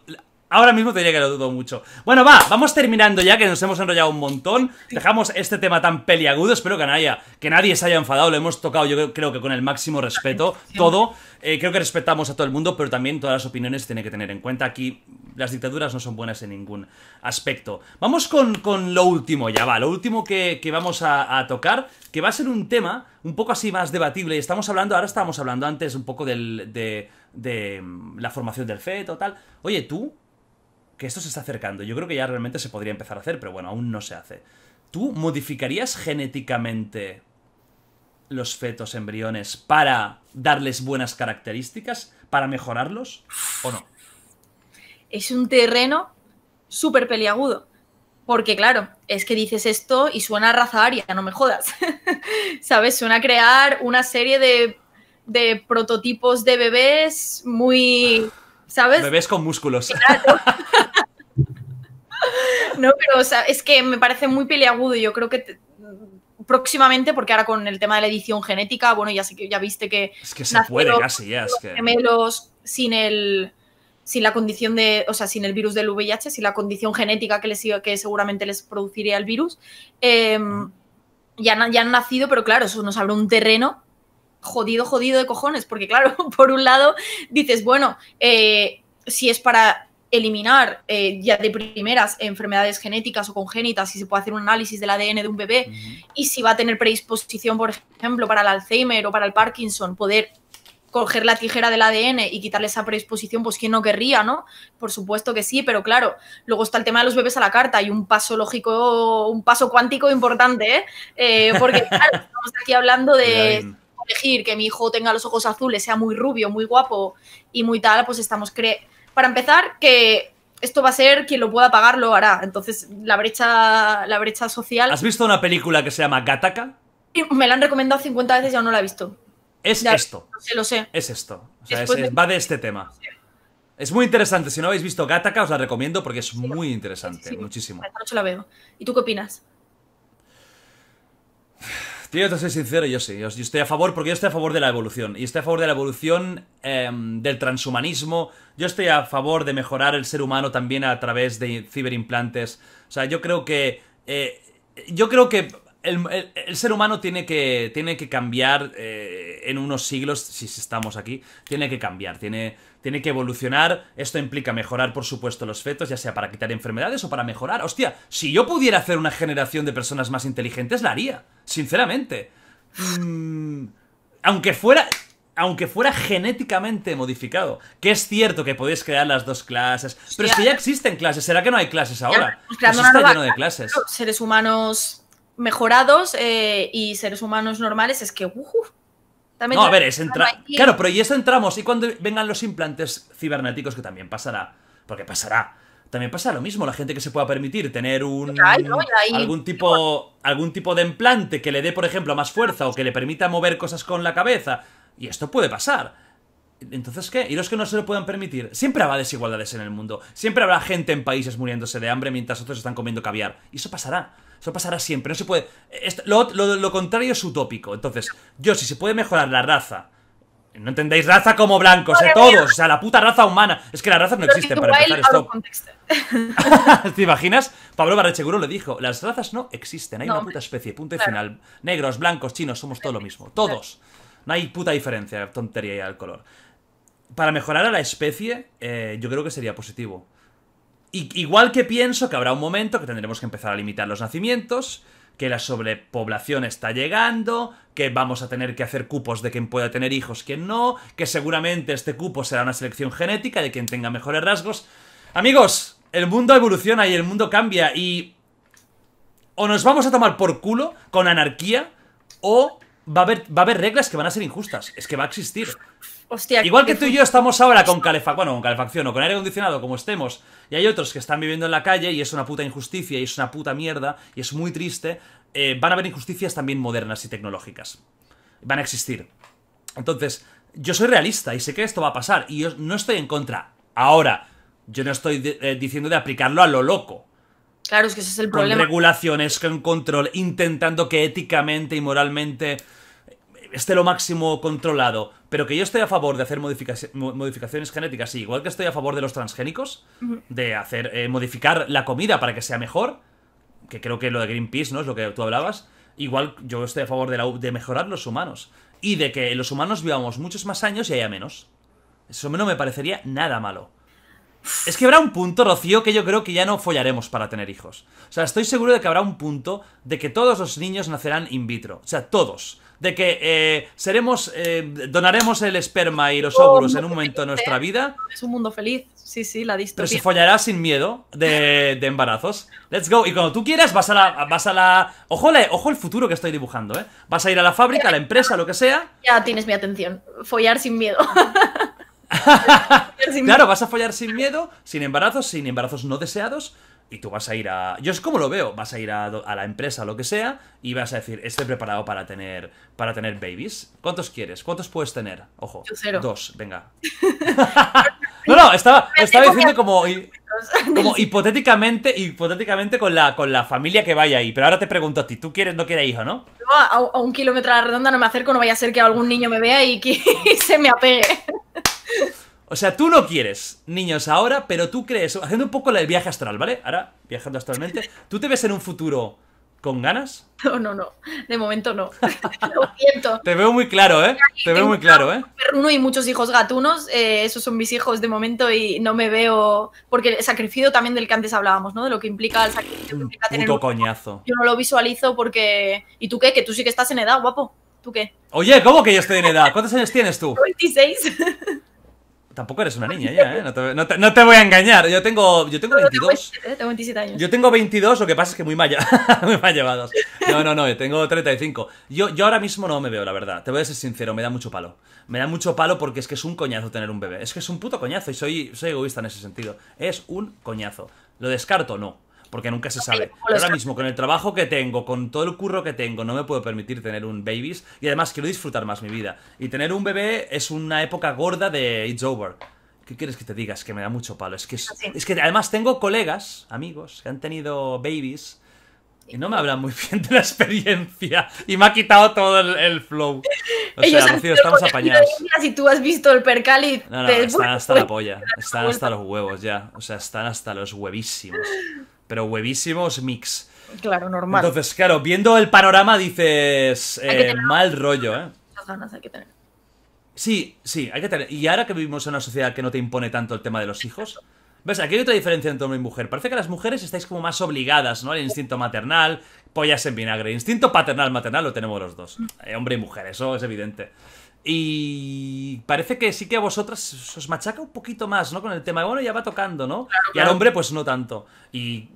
Ahora mismo te diría que lo dudo mucho. Bueno, va, vamos terminando ya, que nos hemos enrollado un montón. Dejamos este tema tan peliagudo. Espero que, nadie, que nadie se haya enfadado. Lo hemos tocado, yo creo que con el máximo respeto. Todo. Eh, creo que respetamos a todo el mundo, pero también todas las opiniones tiene que tener en cuenta. Aquí las dictaduras no son buenas en ningún aspecto. Vamos con, lo último ya, va. Lo último que, vamos a, tocar, que va a ser un tema un poco así más debatible. Estamos hablando, ahora estábamos hablando antes un poco del, de, de mm, la formación del fe tal. Oye, tú que esto se está acercando. Yo creo que ya realmente se podría empezar a hacer, pero bueno, aún no se hace. ¿Tú modificarías genéticamente los fetos embriones para darles buenas características, para mejorarlos o no? Es un terreno súper peliagudo. Porque claro, es que dices esto y suena a raza aria, no me jodas. ¿Sabes? Suena a crear una serie de, de prototipos de bebés muy ¿sabes? Bebés con músculos. no, pero es que me parece muy peleagudo. Yo creo que próximamente, porque ahora con el tema de la edición genética, bueno, ya sé que ya viste que. Es que se puede casi, ya. es que... gemelos sin el. Sin la condición de, o sea, sin el virus del VIH, sin la condición genética que, les, que seguramente les produciría el virus, em, ya han nacido, pero claro, eso nos abre un terreno jodido, jodido de cojones, porque claro, por un lado dices, bueno, eh, si es para eliminar eh, ya de primeras enfermedades genéticas o congénitas, si se puede hacer un análisis del ADN de un bebé y si va a tener predisposición, por ejemplo, para el Alzheimer o para el Parkinson, poder coger la tijera del ADN y quitarle esa predisposición, pues quién no querría, ¿no? Por supuesto que sí, pero claro, luego está el tema de los bebés a la carta y un paso lógico, un paso cuántico importante, ¿eh? porque estamos aquí hablando de elegir que mi hijo tenga los ojos azules, sea muy rubio, muy guapo y muy tal, pues estamos cre para empezar que esto va a ser quien lo pueda pagar lo hará. Entonces, la brecha la brecha social. ¿Has visto una película que se llama Gataka? Me la han recomendado 50 veces y aún no la he visto. Es esto. Lo sé, Es esto. va de este tema. Es muy interesante. Si no habéis visto Gataka, os la recomiendo porque es muy interesante. muchísimo. Esta noche la veo. ¿Y tú qué opinas? Tío, te soy sincero, yo sí. Yo, estoy a favor, porque yo estoy a favor de la evolución. Y estoy a favor de la evolución em, del transhumanismo. Yo estoy a favor de mejorar el ser humano también a través de ciberimplantes. O sea, yo creo que. Eh, yo creo que. El, ser humano tiene que, tiene que cambiar eh, en unos siglos, si estamos aquí, tiene que cambiar, tiene, tiene que evolucionar. Esto implica mejorar, por supuesto, los fetos, ya sea para quitar enfermedades o para mejorar. Hostia, si yo pudiera hacer una generación de personas más inteligentes, la haría. Sinceramente. Mm, aunque fuera aunque fuera genéticamente modificado. Que es cierto que podéis crear las dos clases. Pero es que ya existen clases. ¿Será que no hay clases ahora? Pues está de clases. Seres humanos mejorados eh, y seres humanos normales es que no, a ver, es entrar. Claro, pero y eso entramos. Y cuando vengan los implantes cibernéticos, que también pasará. Porque pasará. También pasa lo mismo, la gente que se pueda permitir tener un algún tipo algún tipo de implante que le dé, por ejemplo, más fuerza o que le permita mover cosas con la cabeza. Y esto puede pasar. Entonces, ¿qué? ¿Y los que no se lo puedan permitir? Siempre habrá desigualdades en el mundo. Siempre habrá gente en países muriéndose de hambre mientras otros están comiendo caviar. Y eso pasará. Eso pasará siempre. No se puede. Lo, contrario es utópico. Entonces, yo, si se puede mejorar la raza. No entendéis raza como blancos, todos. O sea, la puta raza humana. Es que las razas no existen para empezar esto. ¿Te imaginas? Pablo Barrecheguro lo dijo: Las razas no existen. Hay una puta especie. Punto y final. Negros, blancos, chinos, somos todo lo mismo. Todos. No hay puta diferencia, tontería y al color para mejorar a la especie, eh, yo creo que sería positivo. igual que pienso que habrá un momento que tendremos que empezar a limitar los nacimientos, que la sobrepoblación está llegando, que vamos a tener que hacer cupos de quien pueda tener hijos, quien no, que seguramente este cupo será una selección genética de quien tenga mejores rasgos. Amigos, el mundo evoluciona y el mundo cambia y... O nos vamos a tomar por culo con anarquía o va a haber, va a haber reglas que van a ser injustas. Es que va a existir. Hostia, Igual que tú y yo estamos ahora con calefacción, con o con aire acondicionado, como estemos, y hay otros que están viviendo en la calle y es una puta injusticia y es una puta mierda y es muy triste, eh, van a haber injusticias también modernas y tecnológicas. Van a existir. Entonces, yo soy realista y sé que esto va a pasar y yo no estoy en contra. Ahora, yo no estoy eh, diciendo de aplicarlo a lo loco. Claro, es que ese es el problema. Con regulaciones, con control, intentando que éticamente y moralmente esté lo máximo controlado, pero que yo estoy a favor de hacer modificaciones genéticas, sí, igual que estoy a favor de los transgénicos, de hacer eh, modificar la comida para que sea mejor, que creo que lo de Greenpeace, ¿no? Es lo que tú hablabas. Igual yo estoy a favor de, de mejorar los humanos y de que los humanos vivamos muchos más años y haya menos. Eso no me parecería nada malo. Es que habrá un punto, Rocío, que yo creo que ya no follaremos para tener hijos. O sea, estoy seguro de que habrá un punto de que todos los niños nacerán in vitro. O sea, todos de que eh, seremos, eh, donaremos el esperma y los óvulos en un momento de nuestra ¿eh? vida. Es un mundo feliz, sí, sí, la distopía. Pero se follará sin miedo de, embarazos. Let's go. Y cuando tú quieras vas a la... Vas a la... Ojo, ojo el futuro que estoy dibujando, ¿eh? Vas a ir a la fábrica, a la empresa, lo que sea. Ya tienes mi atención. Follar sin miedo. claro, vas a follar sin miedo, sin embarazos, sin embarazos no deseados, y tú vas a ir a... Yo es como lo veo, vas a ir a, a la empresa, lo que sea, y vas a decir, estoy preparado para tener, para tener babies. ¿Cuántos quieres? ¿Cuántos puedes tener? Ojo, dos, venga. no, no, estaba, estaba diciendo como, como hipotéticamente, hipotéticamente con la, con la familia que vaya ahí. Pero ahora te pregunto a ti, ¿tú quieres, no quieres hijo, no? a, un kilómetro a la redonda no me acerco, no vaya a ser que algún niño me vea y que se me apegue. O sea, tú no quieres niños ahora, pero tú crees, haciendo un poco el viaje astral, ¿vale? Ahora, viajando astralmente, ¿tú te ves en un futuro con ganas? No, no, no. De momento no. Lo siento. Te veo muy claro, ¿eh? Te veo muy claro, ¿eh? Uno y muchos hijos gatunos. Eh, esos son mis hijos de momento y no me veo. Porque el sacrificio también del que antes hablábamos, ¿no? De lo que implica el sacrificio. Que Puto coñazo. Yo no lo visualizo porque. ¿Y tú qué? Que tú sí que estás en edad, guapo. ¿Tú qué? Oye, ¿cómo que yo estoy en edad? ¿Cuántos años tienes tú? 26. Tampoco eres una niña ya, ¿eh? No te, voy a engañar. Yo tengo, yo tengo 22. ¿eh? Tengo 27 años. Yo tengo 22, lo que pasa es que muy mal, llevados. No, no, no, yo eh, tengo 35. Yo, yo ahora mismo no me veo, la verdad. Te voy a ser sincero, me da mucho palo. Me da mucho palo porque es que es un coñazo tener un bebé. Es que es un puto coñazo y soy, soy egoísta en ese sentido. Es un coñazo. ¿Lo descarto? No porque nunca se sabe. Pues ahora mismo, con el trabajo que tengo, con todo el curro que tengo, no me puedo permitir tener un babies y además quiero disfrutar más mi vida. Y tener un bebé es una época gorda de It's Over. ¿Qué quieres que te digas? que me da mucho palo. Es que, es, que además tengo colegas, amigos, que han tenido babies y no me hablan muy bien de la experiencia. Y me ha quitado todo el, flow. O sea, Rocío, estamos apañados. Si tú has visto el están hasta la polla. Están hasta los huevos ya. O sea, están hasta los huevísimos pero huevísimos mix. Claro, normal. Entonces, claro, viendo el panorama dices, eh, mal rollo, ¿eh? hay que tener. Sí, sí, hay que tener. Y ahora que vivimos en una sociedad que no te impone tanto el tema de los hijos, ves, aquí hay otra diferencia entre hombre y mujer. Parece que las mujeres estáis como más obligadas, ¿no? El instinto maternal, pollas en vinagre. Instinto paternal, maternal lo tenemos los dos. Eh, hombre y mujer, eso es evidente. Y parece que sí que a vosotras os machaca un poquito más, ¿no? Con el tema, bueno, ya va tocando, ¿no? Y al hombre, pues no tanto. Y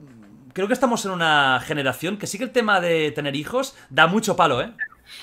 creo que estamos en una generación que sí que el tema de tener hijos da mucho palo, ¿eh?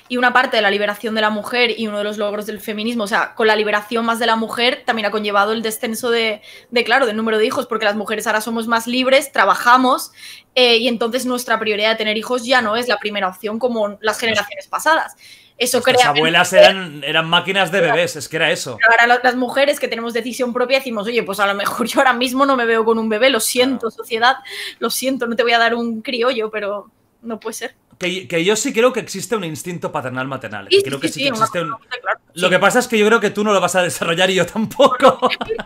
Y una parte de la liberación de la mujer y uno de los logros del feminismo, o sea, con la liberación más de la mujer también ha conllevado el descenso de, claro, del número de hijos, porque las mujeres ahora somos más libres, trabajamos eh, y entonces nuestra prioridad de tener hijos ya no es la primera opción como las generaciones pasadas. Eso Las abuelas eran, eran máquinas de bebés, es que era eso. ahora las mujeres que tenemos decisión propia decimos, oye, pues a lo mejor yo ahora mismo no me veo con un bebé, lo siento, sociedad, lo siento, no te voy a dar un criollo, pero no puede ser. Que, yo sí creo que existe un instinto paternal maternal. Sí, Lo que pasa es que yo creo que tú no lo vas a desarrollar y yo tampoco.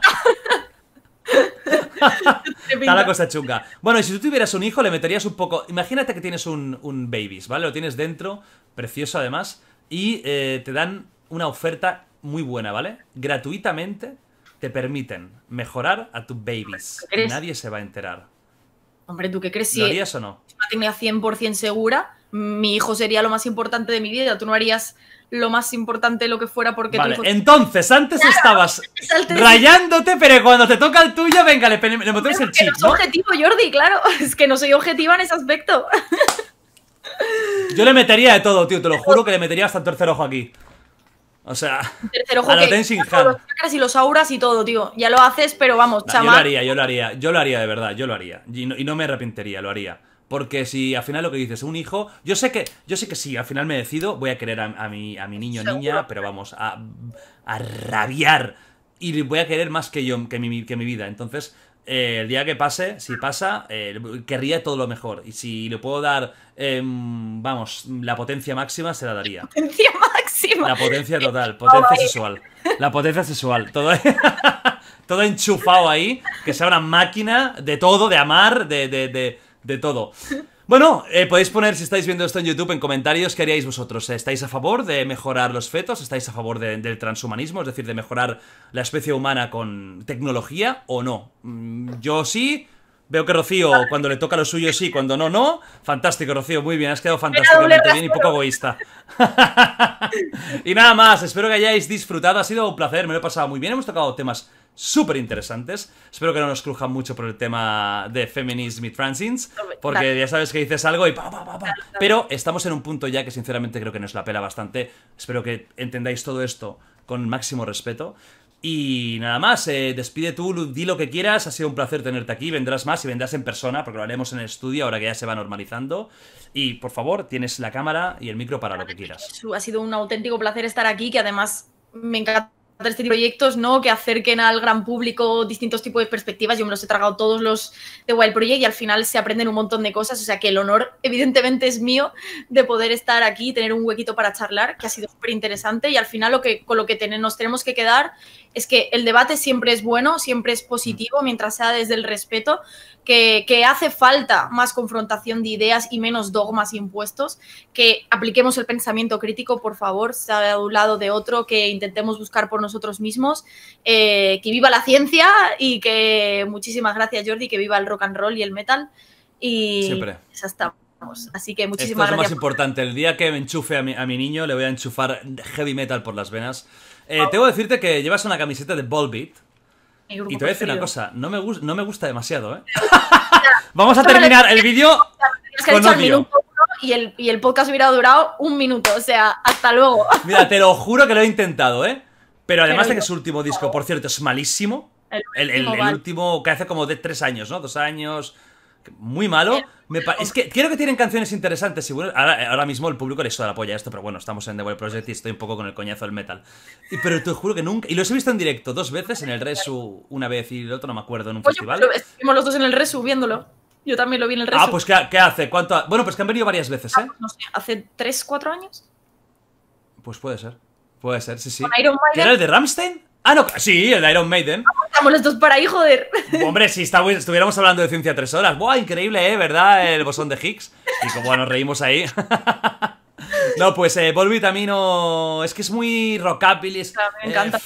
Está la cosa chunga. Bueno, y si tú tuvieras un hijo, le meterías un poco. Imagínate que tienes un, un babies, ¿vale? Lo tienes dentro, precioso además y eh, te dan una oferta muy buena, ¿vale? Gratuitamente te permiten mejorar a tus babies. Nadie se va a enterar. Hombre, ¿tú qué crees? Si ¿Lo harías o no? Si no tenía 100% segura, mi hijo sería lo más importante de mi vida. Tú no harías lo más importante lo que fuera porque tu hijo... entonces antes estabas rayándote, pero cuando te toca el tuyo, venga, le, le, el chip, no soy objetivo, Jordi, claro. Es que no soy objetiva en ese aspecto. Yo le metería de todo, tío. Te lo juro que le metería hasta el tercer ojo aquí. O sea, tercer ojo los y los auras y todo, tío. Ya lo haces, pero vamos, Yo lo haría, yo lo haría. Yo lo haría de verdad, yo lo haría. Y no, me arrepentiría, lo haría. Porque si al final lo que dices, un hijo, yo sé que, yo sé que sí, al final me decido, voy a querer a, mi, a mi niño niña, pero vamos, a, rabiar. Y voy a querer más que yo, que que mi vida. Entonces, eh, el día que pase, si pasa, eh, querría todo lo mejor. Y si le puedo dar, em, vamos, la potencia máxima, se la daría. La potencia máxima. La potencia total, potencia sexual. La potencia sexual. Todo, todo enchufado ahí, que sea una máquina de todo, de amar, de, de, de, de todo. Bueno, eh, podéis poner, si estáis viendo esto en YouTube, en comentarios, ¿qué haríais vosotros? ¿Estáis a favor de mejorar los fetos? ¿Estáis a favor del transhumanismo? Es decir, de mejorar la especie humana con tecnología o no. Mm, yo sí, Veo que Rocío, cuando le toca lo suyo sí, cuando no, no. Fantástico, Rocío, muy bien, has quedado fantásticamente bien y poco egoísta. y nada más, espero que hayáis disfrutado, ha sido un placer, me lo he pasado muy bien, hemos tocado temas súper interesantes. Espero que no nos crujan mucho por el tema de Feminism y Transins, porque ya sabes que dices algo y Pero estamos en un punto ya que sinceramente creo que nos la pela bastante. Espero que entendáis todo esto con máximo respeto. Y nada más, eh, despide tú, di lo que quieras, ha sido un placer tenerte aquí, vendrás más y vendrás en persona, porque lo haremos en el estudio ahora que ya se va normalizando. Y por favor, tienes la cámara y el micro para lo que quieras. Ha sido un auténtico placer estar aquí, que además me encanta este tipo de proyectos, ¿no? Que acerquen al gran público distintos tipos de perspectivas. Yo me los he tragado todos los de Wild Project y al final se aprenden un montón de cosas. O sea que el honor, evidentemente, es mío de poder estar aquí y tener un huequito para charlar, que ha sido súper interesante. Y al final lo que, con lo que nos tenemos que quedar es que el debate siempre es bueno, siempre es positivo, mm. mientras sea desde el respeto, que, hace falta más confrontación de ideas y menos dogmas impuestos, que apliquemos el pensamiento crítico, por favor, sea de un lado de otro, que intentemos buscar por nosotros mismos, eh, que viva la ciencia y que muchísimas gracias Jordi, que viva el rock and roll y el metal. Y siempre. ya Así que muchísimas gracias. Es lo más importante. El día que me enchufe a mi niño, le voy a enchufar heavy metal por las venas eh, tengo que decirte que llevas una camiseta de Ballbeat. Y te voy a decir una cosa, no me, no me gusta demasiado, ¿eh? Vamos a terminar el vídeo Y el, podcast hubiera durado un minuto, o sea, hasta luego. Mira, te lo juro que lo he intentado, ¿eh? Pero además de que su último disco, por cierto, es malísimo. El, el último que hace como de tres años, ¿no? Dos años, muy malo. es que creo que tienen canciones interesantes. ahora, mismo el público le suda la polla a esto, pero bueno, estamos en The World Project y estoy un poco con el coñazo del metal. pero te juro que nunca. Y los he visto en directo dos veces, en el Resu una vez y el otro no me acuerdo, en un festival. Estuvimos los dos en el Resu viéndolo. Yo también lo vi en el Resu. Ah, pues ¿qué, hace? ¿Cuánto Bueno, pues que han venido varias veces, ¿eh? no sé, ¿hace 3, 4 años? Pues puede ser. Puede ser, sí, sí. ¿Era el de ¿Rammstein? Ah, no, sí, el Iron Maiden. Ah, estamos los dos para ahí, joder. Hombre, si estuviéramos hablando de ciencia tres horas. ¡Buah, increíble, eh! ¿Verdad? El bosón de Higgs. Y como nos reímos ahí. no, pues eh, Volvitamino. Es que es muy rockabilly. Ah, me encanta. Eh,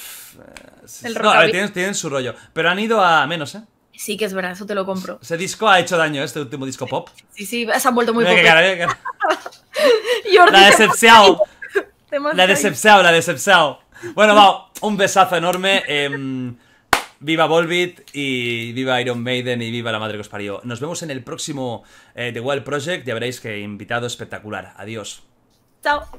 el eh, no, a ver, tienen, su rollo. Pero han ido a menos, ¿eh? Sí, que es verdad, eso te lo compro. Ese disco ha hecho daño, este último disco pop. Sí, sí, se han vuelto muy pop. La decepción. La decepción, la decepción. Bueno, va, un besazo enorme. Em, viva Volbit y viva Iron Maiden y viva la madre que os parió. Nos vemos en el próximo eh, The Wild Project. Ya veréis que invitado espectacular. Adiós. Chao.